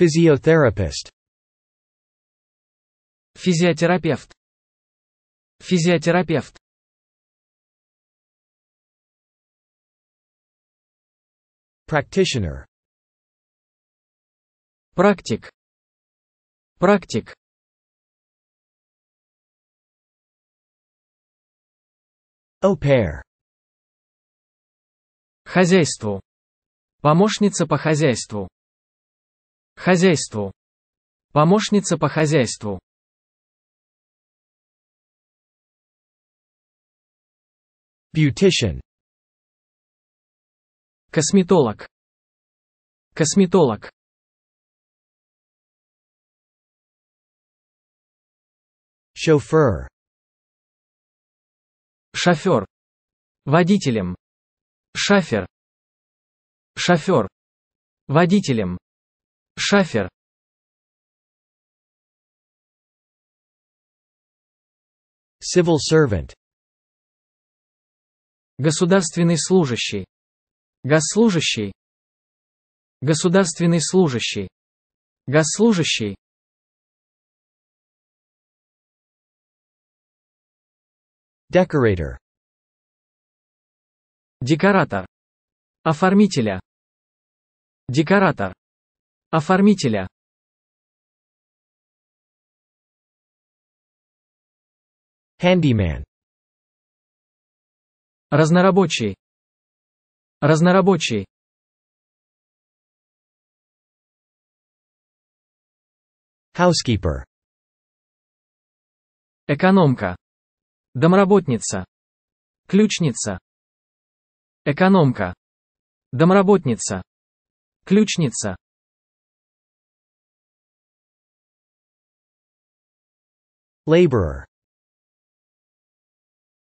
[SPEAKER 1] физиотерапевт, Физиотерапевт. Физиотерапевт. Practitioner. Практик. Практик. опер, Хозяйству. Помощница по хозяйству. Хозяйству. Помощница по хозяйству. Beautician. Косметолог. Косметолог. Шофер. Шофер. Водителем. Шафер. Шофер. Водителем. Шафер Civil servant Государственный служащий Госслужащий Государственный служащий Госслужащий Decorator Декоратор Оформителя Декоратор оформителя handyman разнорабочий разнорабочий housekeeper экономка домработница ключница экономка домработница ключница Laborer.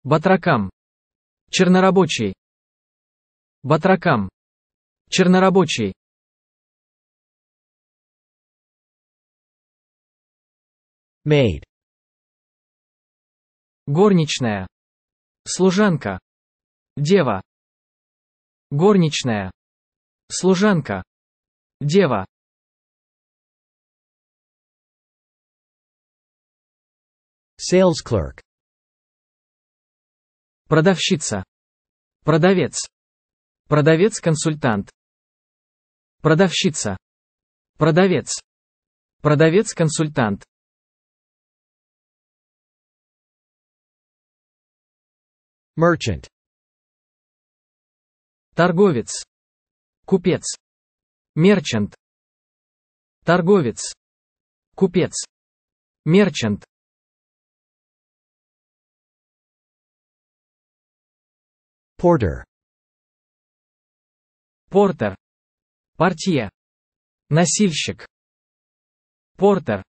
[SPEAKER 1] Батракам. Чернорабочий. Батракам. Чернорабочий. Maid. Горничная. Служанка. Дева. Горничная. Служанка. Дева. Sales clerk. Продавщица. Продавец. Продавец-консультант. Продавщица. Продавец. Продавец-консультант. Merchant. Торговец. Купец. Merchant. Торговец. Купец. Merchant. Портер. Портер. Партия. Насильщик. Портер.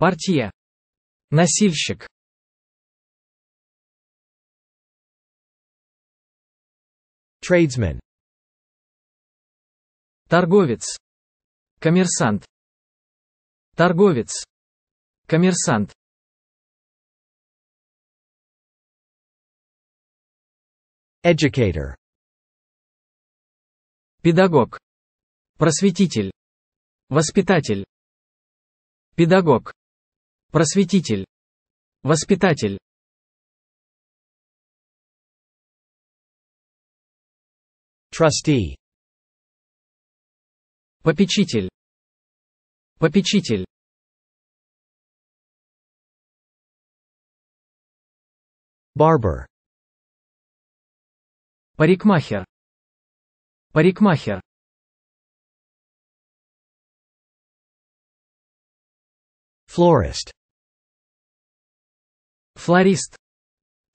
[SPEAKER 1] Партия. Насильщик. Tradesman. Торговец. Коммерсант. Торговец. Коммерсант. Educator. Педагог. Просветитель. Воспитатель. Педагог. Просветитель. Воспитатель. Trustee. Попечитель. Попечитель. Barber. Парикмахер. Парикмахер. Florist. Флорист.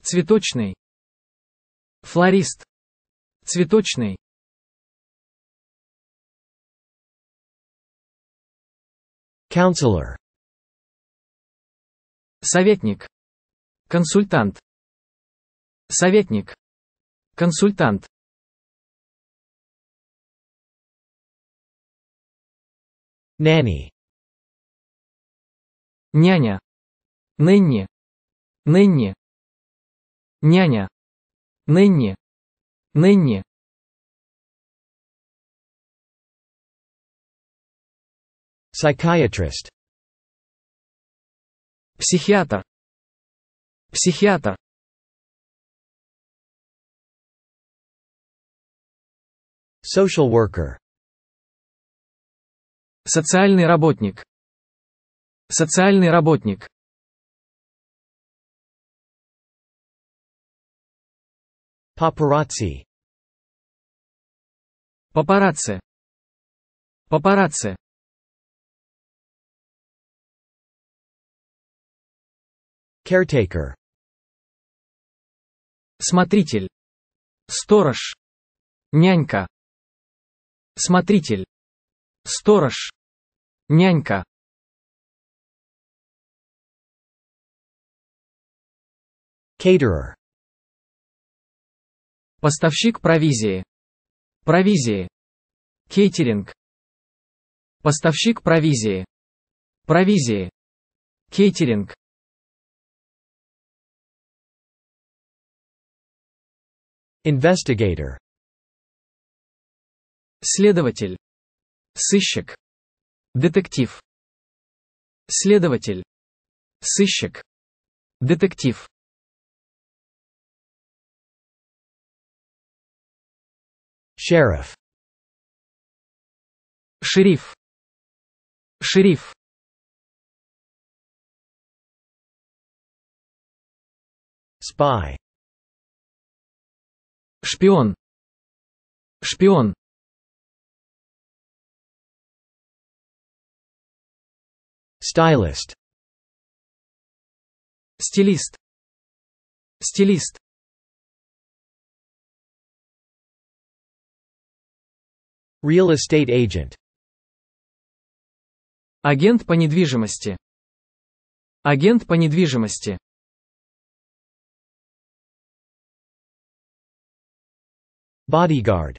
[SPEAKER 1] Цветочный. Флорист. Цветочный. Counselor. Советник. Консультант. Советник. Консультант Нэнни Няня Нэнни Нэнни Няня Нэнни Нэнни Psychiatrist Психиатр Психиатр Social worker. Социальный работник. Социальный работник. Папарацци. Папарацци. Папарацци. Caretaker. Смотритель. Сторож. Нянька. Смотритель. Сторож. Нянька. Caterer. Поставщик провизии. Провизии. Кейтеринг. Поставщик провизии. Провизии. Кейтеринг. Investigator Следователь. Сыщик. Детектив. Следователь. Сыщик. Детектив. Шериф. Шериф. Шериф. Спай. Шпион. Шпион. стилист, Стилист. Стилист. Real estate agent. Агент по недвижимости. Агент по недвижимости. Bodyguard.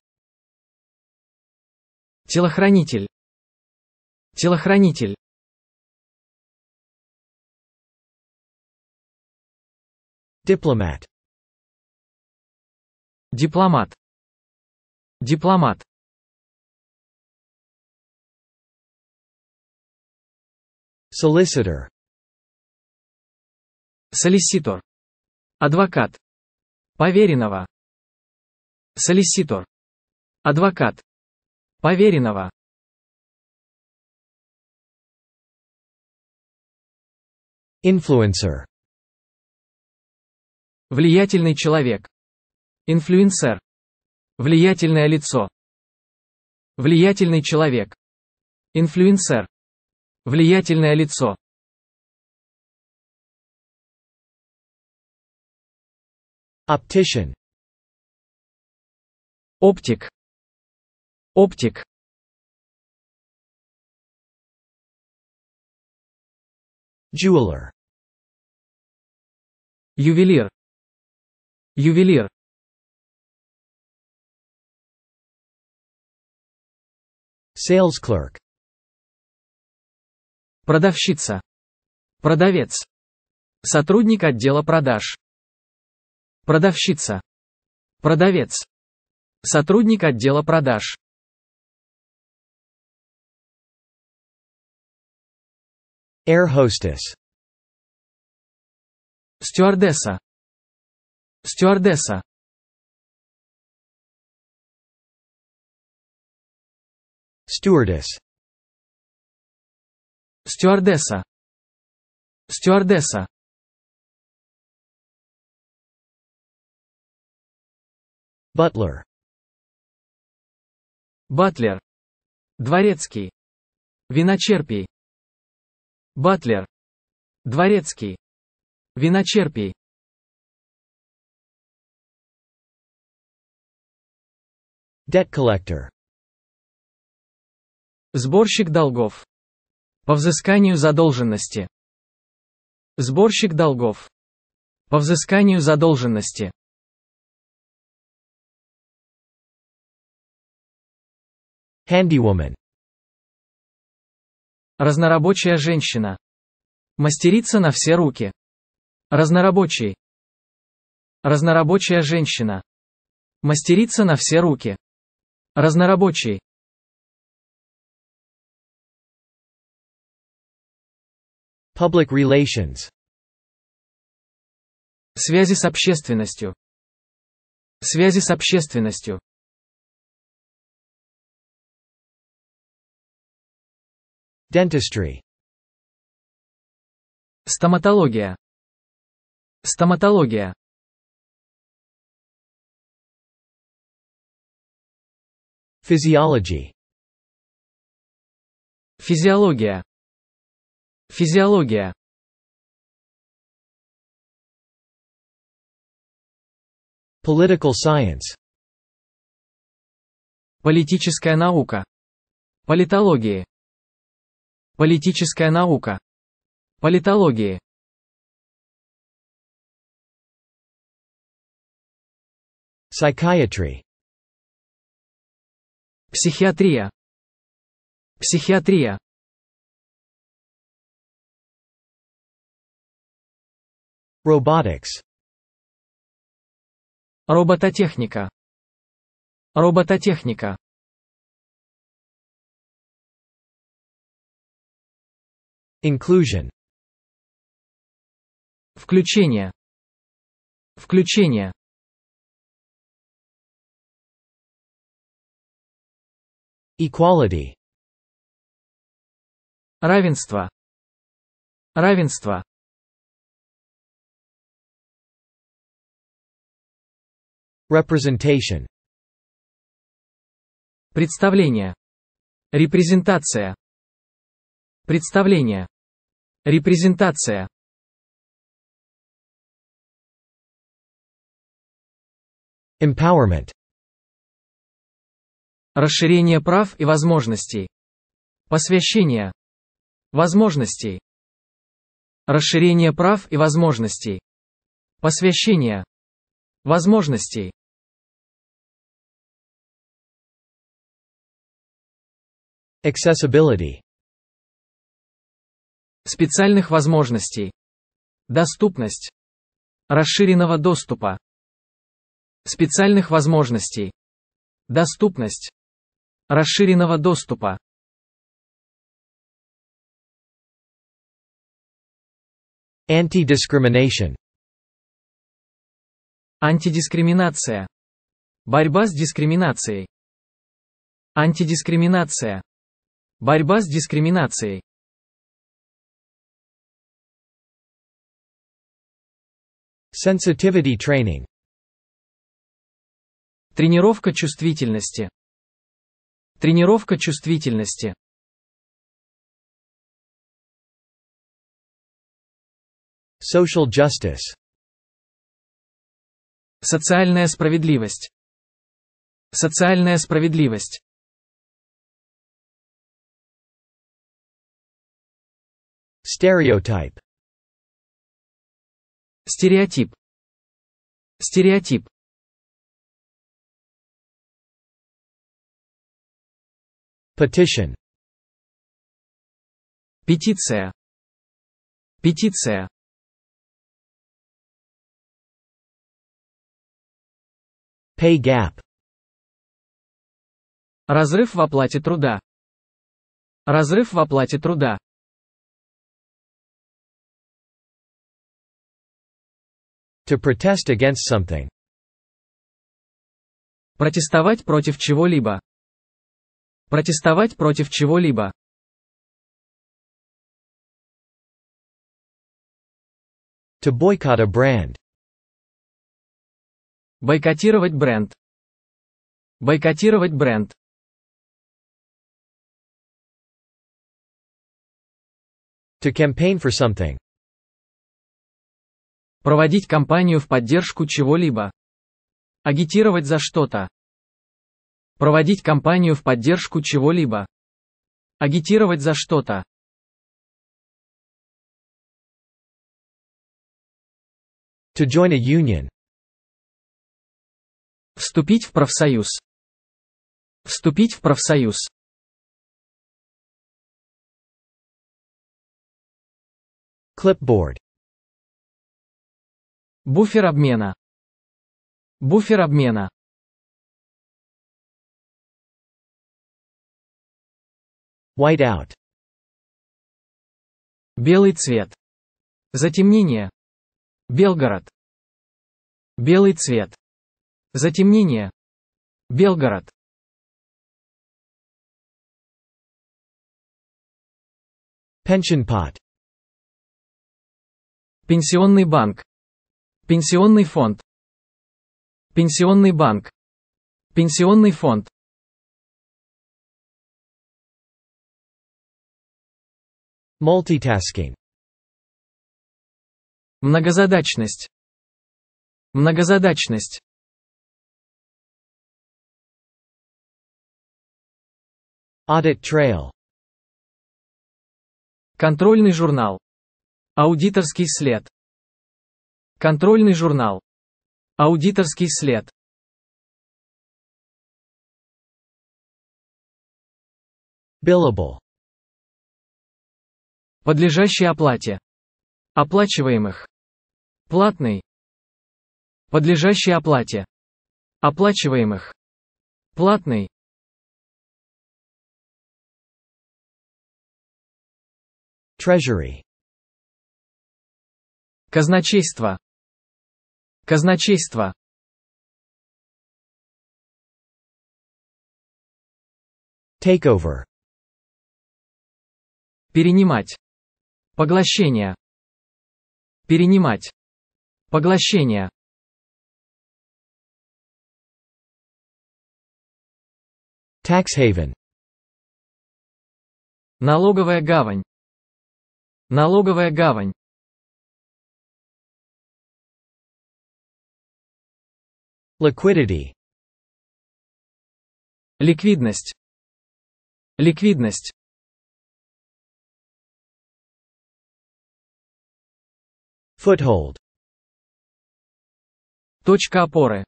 [SPEAKER 1] Телохранитель. Телохранитель. дипломат, Дипломат. Дипломат. Solicitor. Солиситор. Адвокат. Поверенного. Солиситор. Адвокат. Поверенного. инфлюенсер Влиятельный человек. Инфлюенсер. Влиятельное лицо. Влиятельный человек. Инфлюенсер. Влиятельное лицо. Optician. Оптик. Оптик. Jeweler. Ювелир ювелир sales clerk продавщица продавец сотрудник отдела продаж продавщица продавец сотрудник отдела продаж air hostess стюардесса Стюардесса. Стюардесс. Стюардесса. Стюардесса. Батлер. Батлер. Дворецкий. Виночерпий. Батлер. Дворецкий. Виночерпий. Debt collector. Сборщик долгов. По взысканию задолженности. Сборщик долгов. По взысканию задолженности. Handywoman. Разнорабочая женщина. Мастерица на все руки. Разнорабочий. Разнорабочая женщина. Мастерица на все руки. Разнорабочий. Public relations. Связи с общественностью. Связи с общественностью. Dentistry. Стоматология. Стоматология. Physiology Физиология. Физиология. Political science. Политическая наука. Политологии. Политическая наука. Политологии. Psychiatry. Психиатрия. Психиатрия. Robotics. Робототехника. Робототехника. Inclusion. Включение. Включение. Equality. Равенство. Равенство. Representation. Представление. Репрезентация. Представление. Репрезентация. Empowerment Расширение прав и возможностей. Посвящение. Возможностей. Расширение прав и возможностей. Посвящение. Возможностей. Accessibility. Специальных возможностей. Доступность. Расширенного доступа. Специальных возможностей. Доступность расширенного доступа Anti-discrimination Антидискриминация Борьба с дискриминацией Антидискриминация Борьба с дискриминацией Sensitivity training Тренировка чувствительности Тренировка чувствительности. Social justice. Социальная справедливость. Социальная справедливость. Стереотип. Стереотип. Стереотип. Petition Петиция Петиция Pay gap Разрыв в оплате труда Разрыв в оплате труда To protest against something. Протестовать против чего-либо. Протестовать против чего-либо. To boycott a brand. Бойкотировать бренд. Бойкотировать бренд. To campaign for something. Проводить кампанию в поддержку чего-либо. Агитировать за что-то. Проводить кампанию в поддержку чего-либо. Агитировать за что-то. To join a union. Вступить в профсоюз. Вступить в профсоюз. Clipboard. Буфер обмена. Буфер обмена. Whiteout. Белый цвет. Затемнение. Белгород. Белый цвет. Затемнение. Белгород. Pension pot. Пенсионный банк. Пенсионный фонд. Пенсионный банк. Пенсионный фонд. Multitasking. Многозадачность. Многозадачность. Audit Trail. Контрольный журнал. Аудиторский след. Контрольный журнал. Аудиторский след. Billable подлежащий оплате, оплачиваемых, платный, подлежащий оплате, оплачиваемых, платный, Treasury. Казначейство. Казначейство. Takeover. Перенимать. Поглощение. Перенимать. Поглощение. Tax haven. Налоговая гавань. Налоговая гавань. Liquidity. Ликвидность. Ликвидность. Foothold. Точка опоры.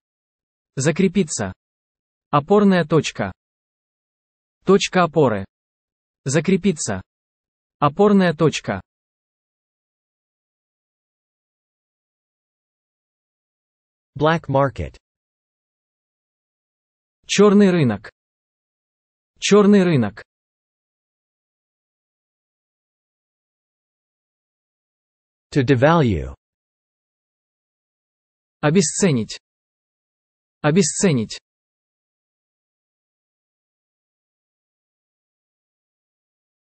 [SPEAKER 1] Закрепиться. Опорная точка. Точка опоры. Закрепиться. Опорная точка. Black market. Черный рынок. Черный рынок. To devalue. Обесценить. Обесценить.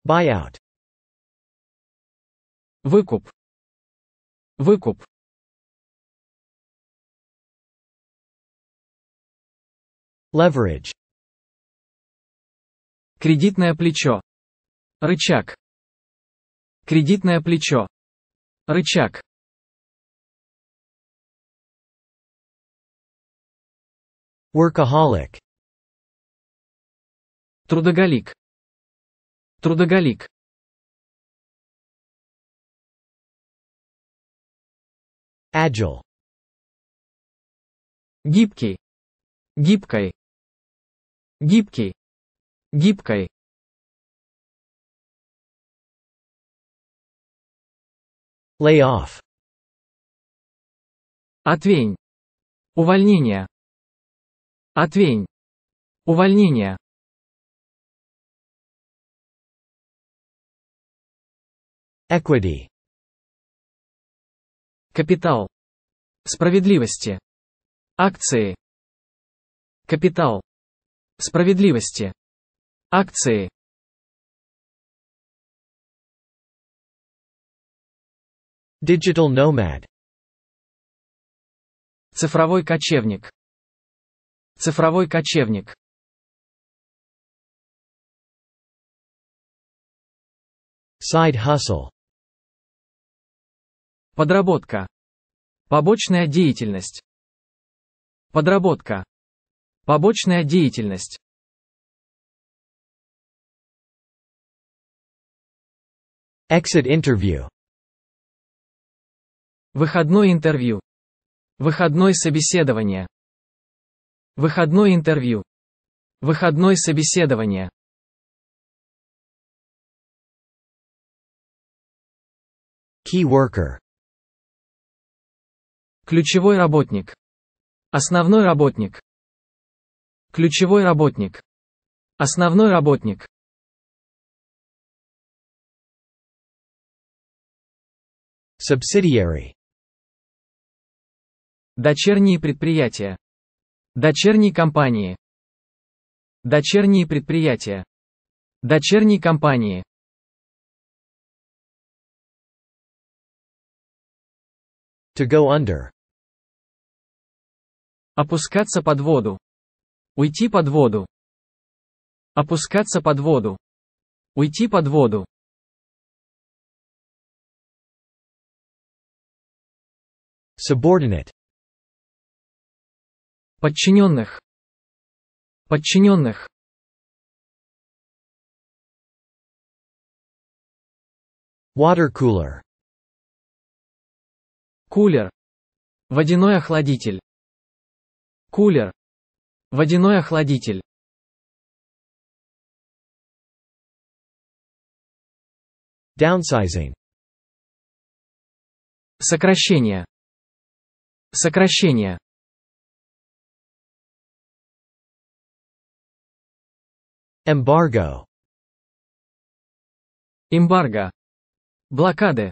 [SPEAKER 1] Buyout. Выкуп. Выкуп. Leverage. Кредитное плечо. Рычаг. Кредитное плечо. Рычаг Workaholic Трудоголик Трудоголик Agile Гибкий Гибкой Гибкий Гибкой Lay off. Отвень. Увольнение. Отвень. Увольнение. Equity. Капитал. Справедливости. Акции. Капитал. Справедливости. Акции. Digital nomad. Цифровой кочевник. Цифровой кочевник. Side hustle. Подработка. Побочная деятельность. Подработка. Побочная деятельность. Exit interview. Выходное интервью. Выходное собеседование. Выходное интервью. Выходное собеседование. Key worker. Ключевой работник. Основной работник. Ключевой работник. Основной работник. Subsidiary. Дочерние предприятия. Дочерние компании. Дочерние предприятия. Дочерние компании. To go under. Опускаться под воду. Уйти под воду. Опускаться под воду. Уйти под воду. Subordinate подчиненных подчиненных water cooler кулер водяной охладитель кулер водяной охладитель downsizing сокращение сокращение Embargo. Эмбарго. Блокады.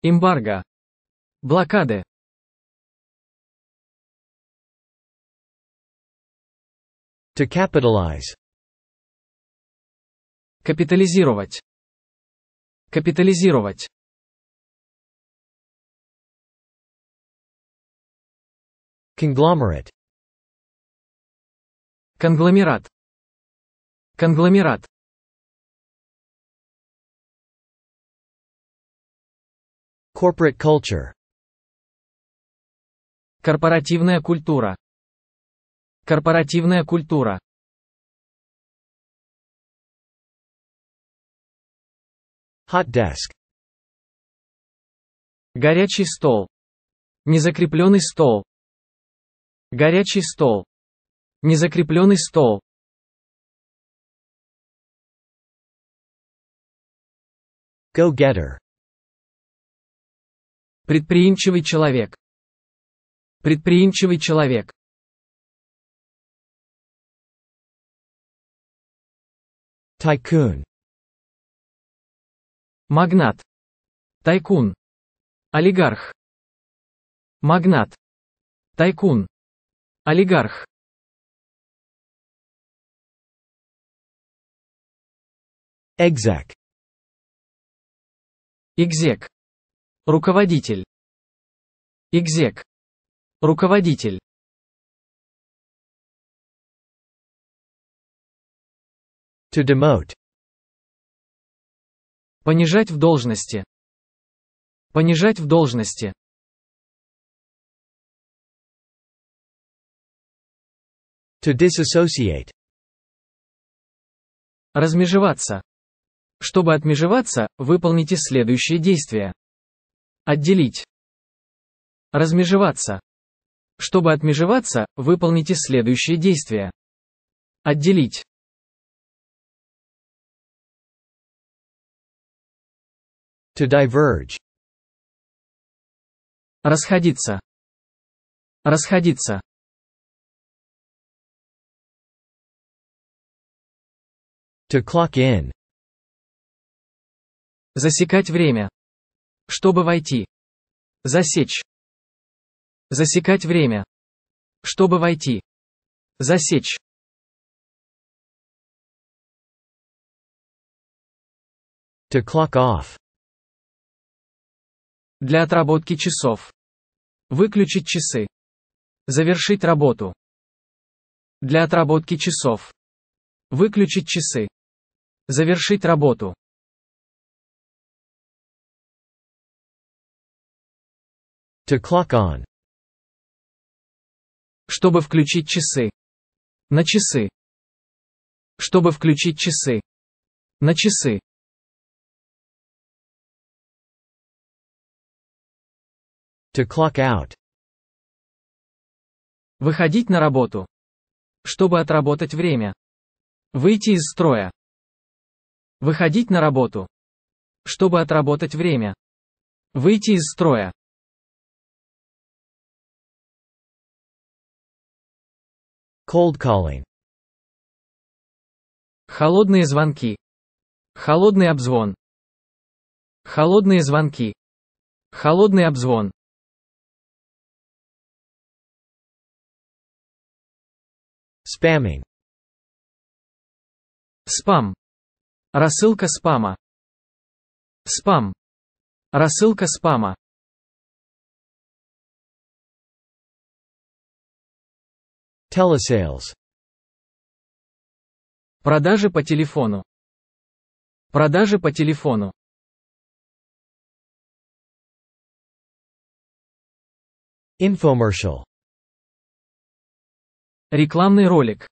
[SPEAKER 1] Эмбарго. Блокады. To capitalize. Капитализировать. Капитализировать. Conglomerate. Конгломерат. Конгломерат. Corporate culture. Корпоративная культура. Корпоративная культура. Hot desk. Горячий стол. Незакрепленный стол. Горячий стол. Незакрепленный стол. Go-getter. Предприимчивый человек. Предприимчивый человек. Tycoon. Магнат. Тайкун. Олигарх. Магнат. Тайкун. Олигарх. экзак. Экзек. Руководитель. Экзек. Руководитель. To demote. Понижать в должности. Понижать в должности. To disassociate. Размежеваться. Чтобы отмежеваться, выполните следующие действия. Отделить. Размежеваться. Чтобы отмежеваться, выполните следующие действия. Отделить. To diverge. Расходиться. Расходиться. To clock in. Засекать время. Чтобы войти. Засечь. Засекать время. Чтобы войти. Засечь. To clock off. Для отработки часов. Выключить часы. Завершить работу. Для отработки часов. Выключить часы. Завершить работу. To clock on. Чтобы включить часы. На часы. Чтобы включить часы. На часы. To clock out. Выходить на работу. Чтобы отработать время. Выйти из строя. Выходить на работу. Чтобы отработать время. Выйти из строя. Cold calling. Холодные звонки. Холодный обзвон. Холодные звонки. Холодный обзвон. Spamming. Спам. Рассылка спама. Спам. Рассылка спама. Telesales. Продажи по телефону. Продажи по телефону. Infomercial. Рекламный ролик.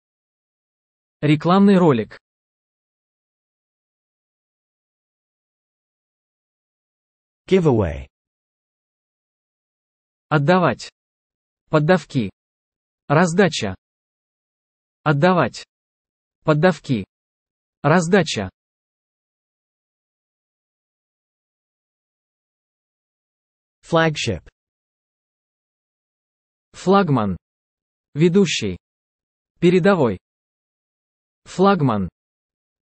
[SPEAKER 1] Рекламный ролик. Giveaway. Отдавать. Поддавки. Раздача. Отдавать. Поддавки. Раздача. Flagship. Флагман. Ведущий. Передовой. Флагман.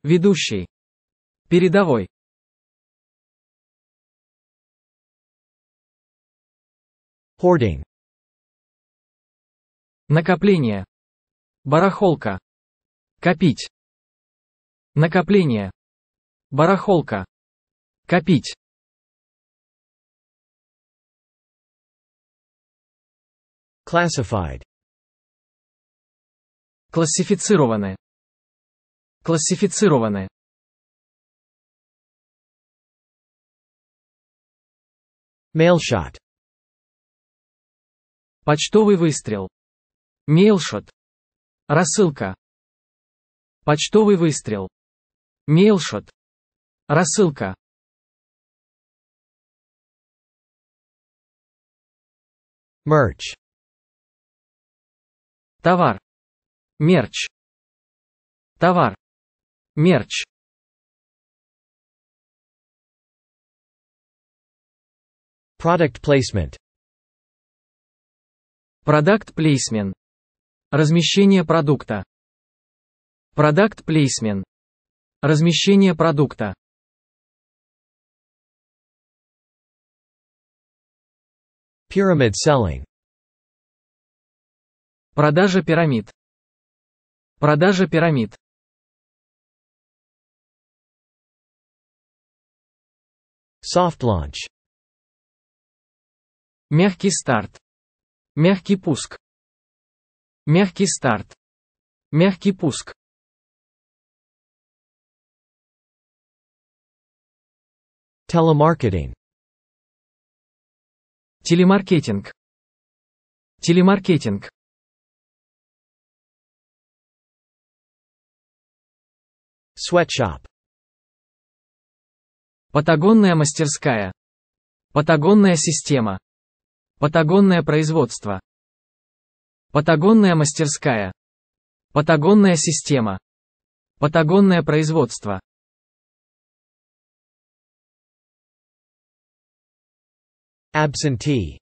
[SPEAKER 1] Ведущий. Передовой. хординг Накопление. Барахолка. Копить. Накопление. Барахолка. Копить. Classified. Классифицированы. Классифицированы. Mail shot. Почтовый выстрел. Мейлшот. Рассылка. Почтовый выстрел. Мейлшот. Рассылка. Мерч. Товар. Мерч. Товар. Мерч. Product placement. Product placement. Размещение продукта. Продукт Placement. Размещение продукта. Pyramid Selling. Продажа пирамид. Продажа пирамид. Soft launch. Мягкий старт. Мягкий пуск. Мягкий старт. Мягкий пуск. Телемаркетинг. Телемаркетинг. Телемаркетинг. Sweatshop. Патагонная мастерская. Патагонная система. Патагонное производство. Патагонная мастерская. Патагонная система. Патагонное производство. Absentee.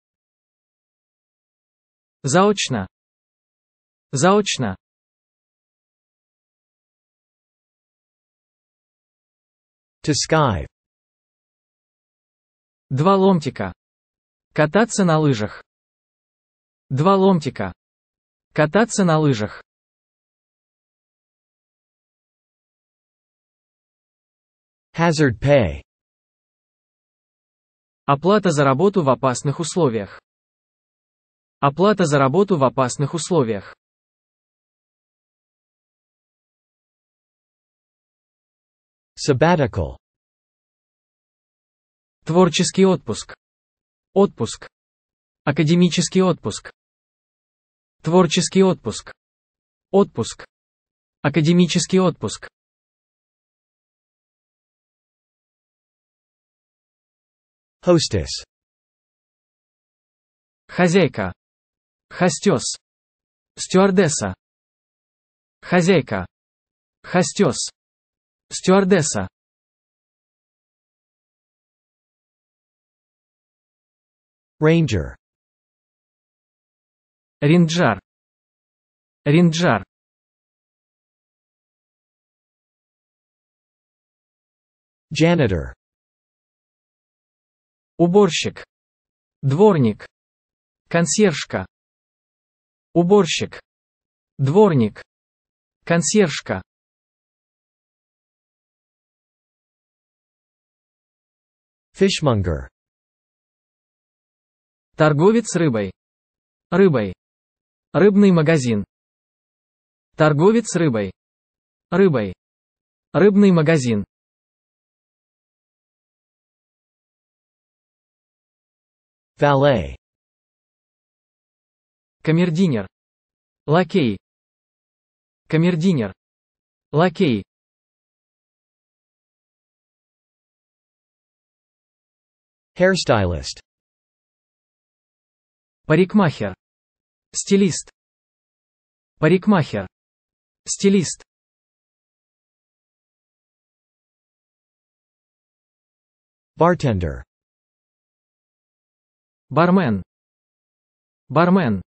[SPEAKER 1] Заочно. Заочно. To skive. Два ломтика. Кататься на лыжах. Два ломтика. Кататься на лыжах. Hazard pay. Оплата за работу в опасных условиях. Оплата за работу в опасных условиях. Sabbatical. Творческий отпуск. Отпуск. Академический отпуск. Творческий отпуск. Отпуск. Академический отпуск. Hostess. Хозяйка. Хостес. Стюардесса. Хозяйка. Хостес. Стюардесса. Ranger. Ринджар. Ринджар. Janitor. Уборщик. Дворник. Консьержка. Уборщик. Дворник. Консьержка. Fishmonger. Торговец рыбой. Рыбой. Рыбный магазин. Торговец рыбой. Рыбой. Рыбный магазин. Valet. Камердинер. Лакей. Камердинер. Лакей. Hairstylist. Парикмахер стилист, парикмахер, стилист. Bartender. Бармен. Бармен.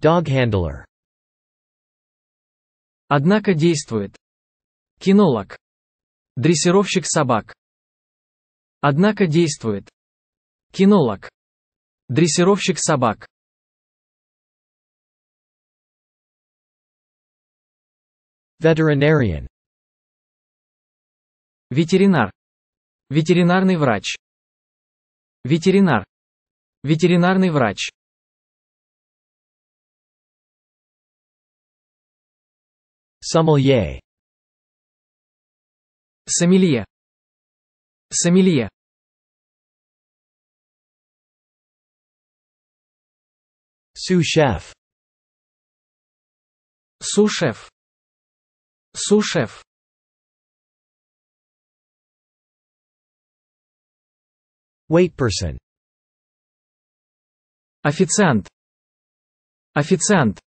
[SPEAKER 1] Dog хендлер Однако действует. Кинолог. Дрессировщик собак. Однако действует. Кинолог. Дрессировщик собак. Veterinarian. Ветеринар. Ветеринарный врач. Ветеринар. Ветеринарный врач. Сомелье. Сомелье. Сомелье. Су-шеф. Су-шеф. Су-шеф. Wait person. Официант. Официант.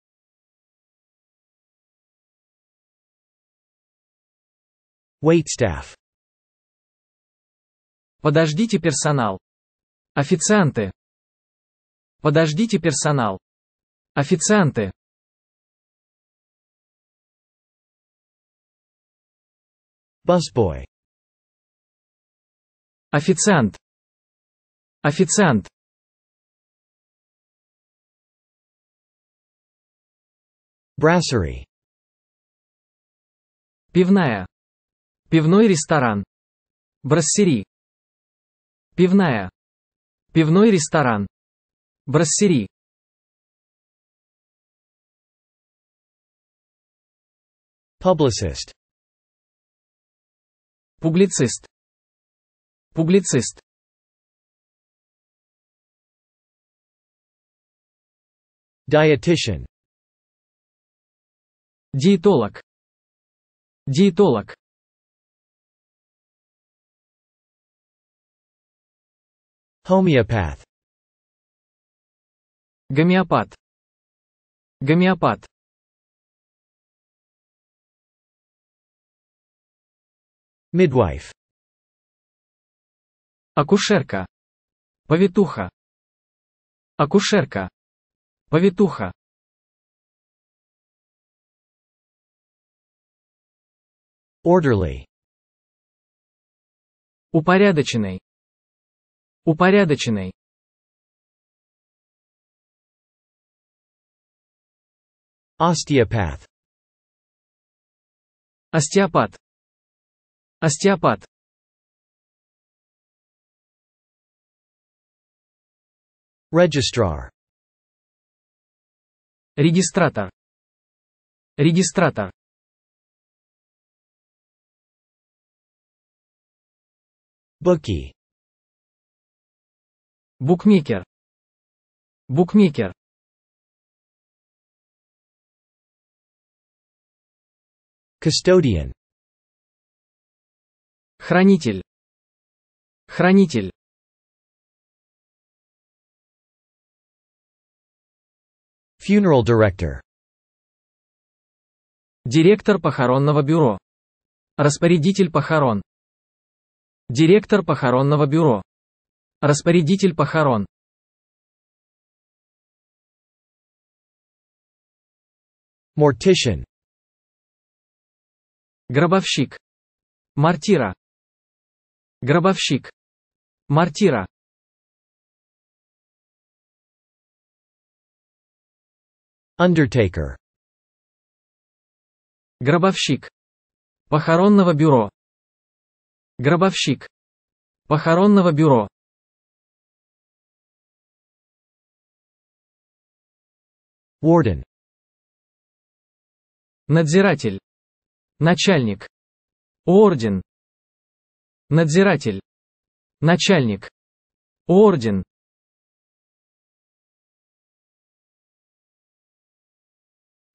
[SPEAKER 1] Waitstaff. Подождите персонал. Официанты. Подождите персонал. Официанты Busboy Официант Официант Brasserie Пивная Пивной ресторан Брассери Пивная Пивной ресторан Брассери Publicist. Publicist. Publicist. Dietitian. Диетолог. Диетолог. Homeopath. Гомеопат. Гомеопат. Midwife. Акушерка. Повитуха. Акушерка. Повитуха. Orderly. Упорядоченный. Упорядоченный. Остеопат. Остеопат. Остеопат Registrar Регистратор Регистратор Bookie Букмекер Букмекер Custodian Хранитель. Хранитель. Funeral director. Директор похоронного бюро. Распорядитель похорон. Директор похоронного бюро. Распорядитель похорон. Mortician. Гробовщик. Мартира. Гробовщик. Мартира. Undertaker. Гробовщик. Похоронного бюро. Гробовщик. Похоронного бюро. Warden. Надзиратель. Начальник. Орден. Надзиратель. Начальник. Орден.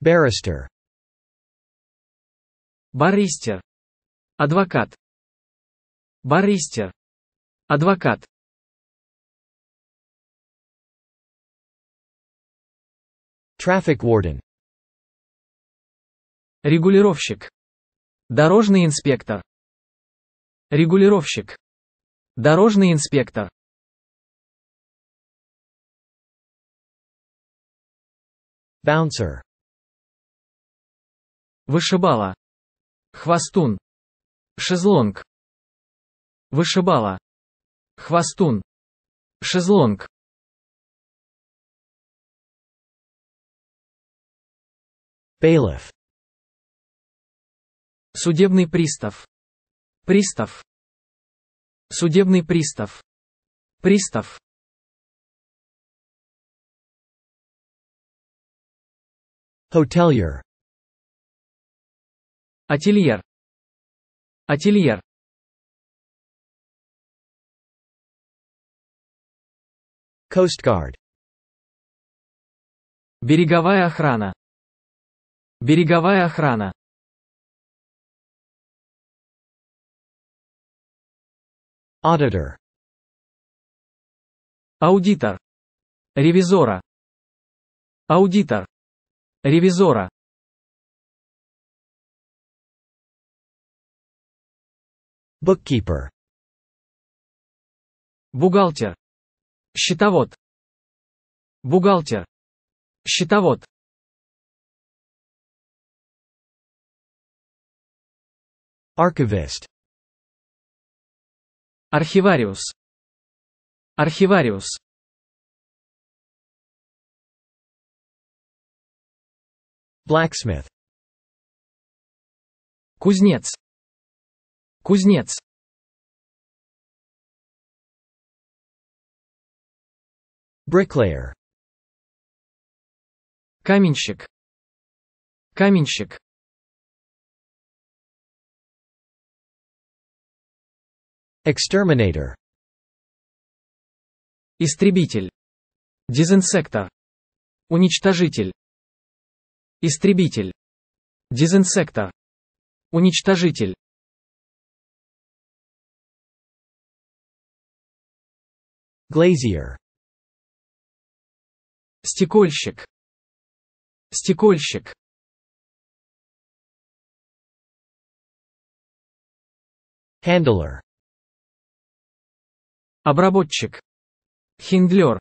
[SPEAKER 1] Barrister. Баристер. Адвокат. Баристер. Адвокат. трафик warden. Регулировщик. Дорожный инспектор. Регулировщик. Дорожный инспектор. Bouncer. Вышибала. Хвостун. Шезлонг. Вышибала. Хвостун. Шезлонг. Bailiff. Судебный пристав. Пристав. Судебный пристав. Пристав. Hotelier. Ательер. Ательер. Coast Guard. Береговая охрана. Береговая охрана. Auditor. Аудитор. Ревизора. Аудитор. Ревизора. Bookkeeper. Бухгалтер. Счетовод. Бухгалтер. Счетовод. Archivist. Архивариус. Архивариус. Blacksmith. Кузнец. Кузнец. Bricklayer. Каменщик. Каменщик. Exterminator. Истребитель. Дезинсектор. Уничтожитель. Истребитель. Дезинсектор. Уничтожитель. глазиер, Стекольщик. Стекольщик. Handler обработчик, хендлер,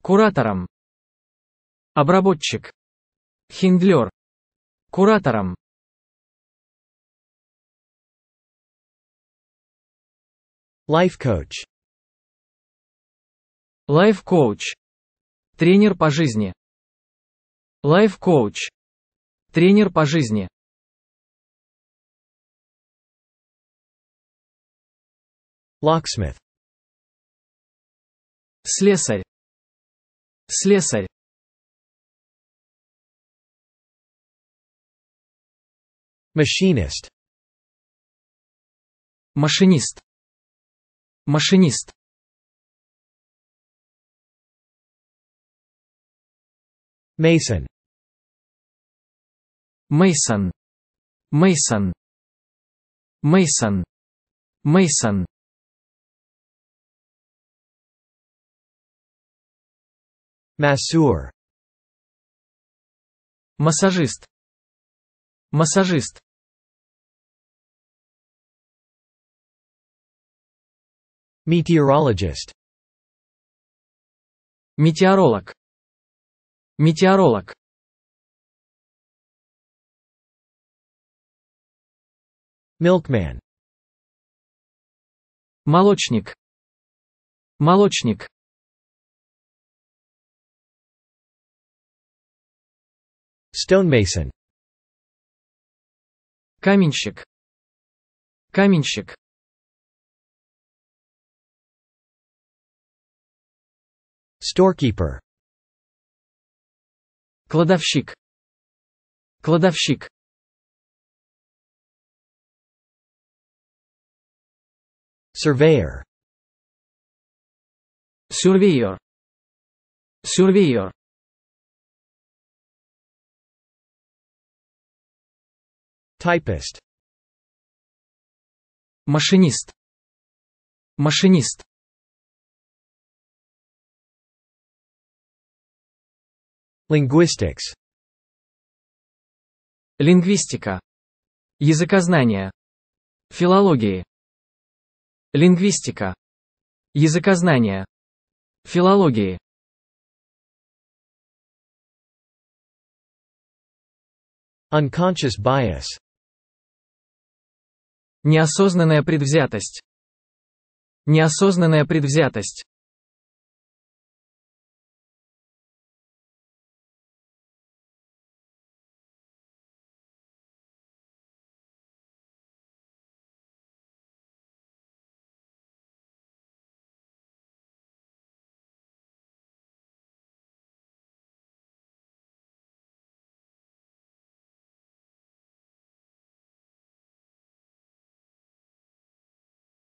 [SPEAKER 1] куратором, обработчик, хендлер, куратором. Life coach. Life coach. Тренер по жизни. Life coach. Тренер по жизни. Locksmith. Слесарь. Слесарь. Machinist. Машинист. Машинист. Mason. Mason. Mason. Mason. Mason. Массур. Массажист. Массажист. Meteorologist. Метеоролог. Метеоролог. Молочник. Молочник. stonemason каменщик каменщик storekeeper кладовщик кладовщик surveyor surveyor surveyor Typist. Машинист. Машинист. Linguistics. Лингвистика. Языкознание. Филологии. Лингвистика. Языкознание. Филологии. Unconscious bias Неосознанная предвзятость. Неосознанная предвзятость.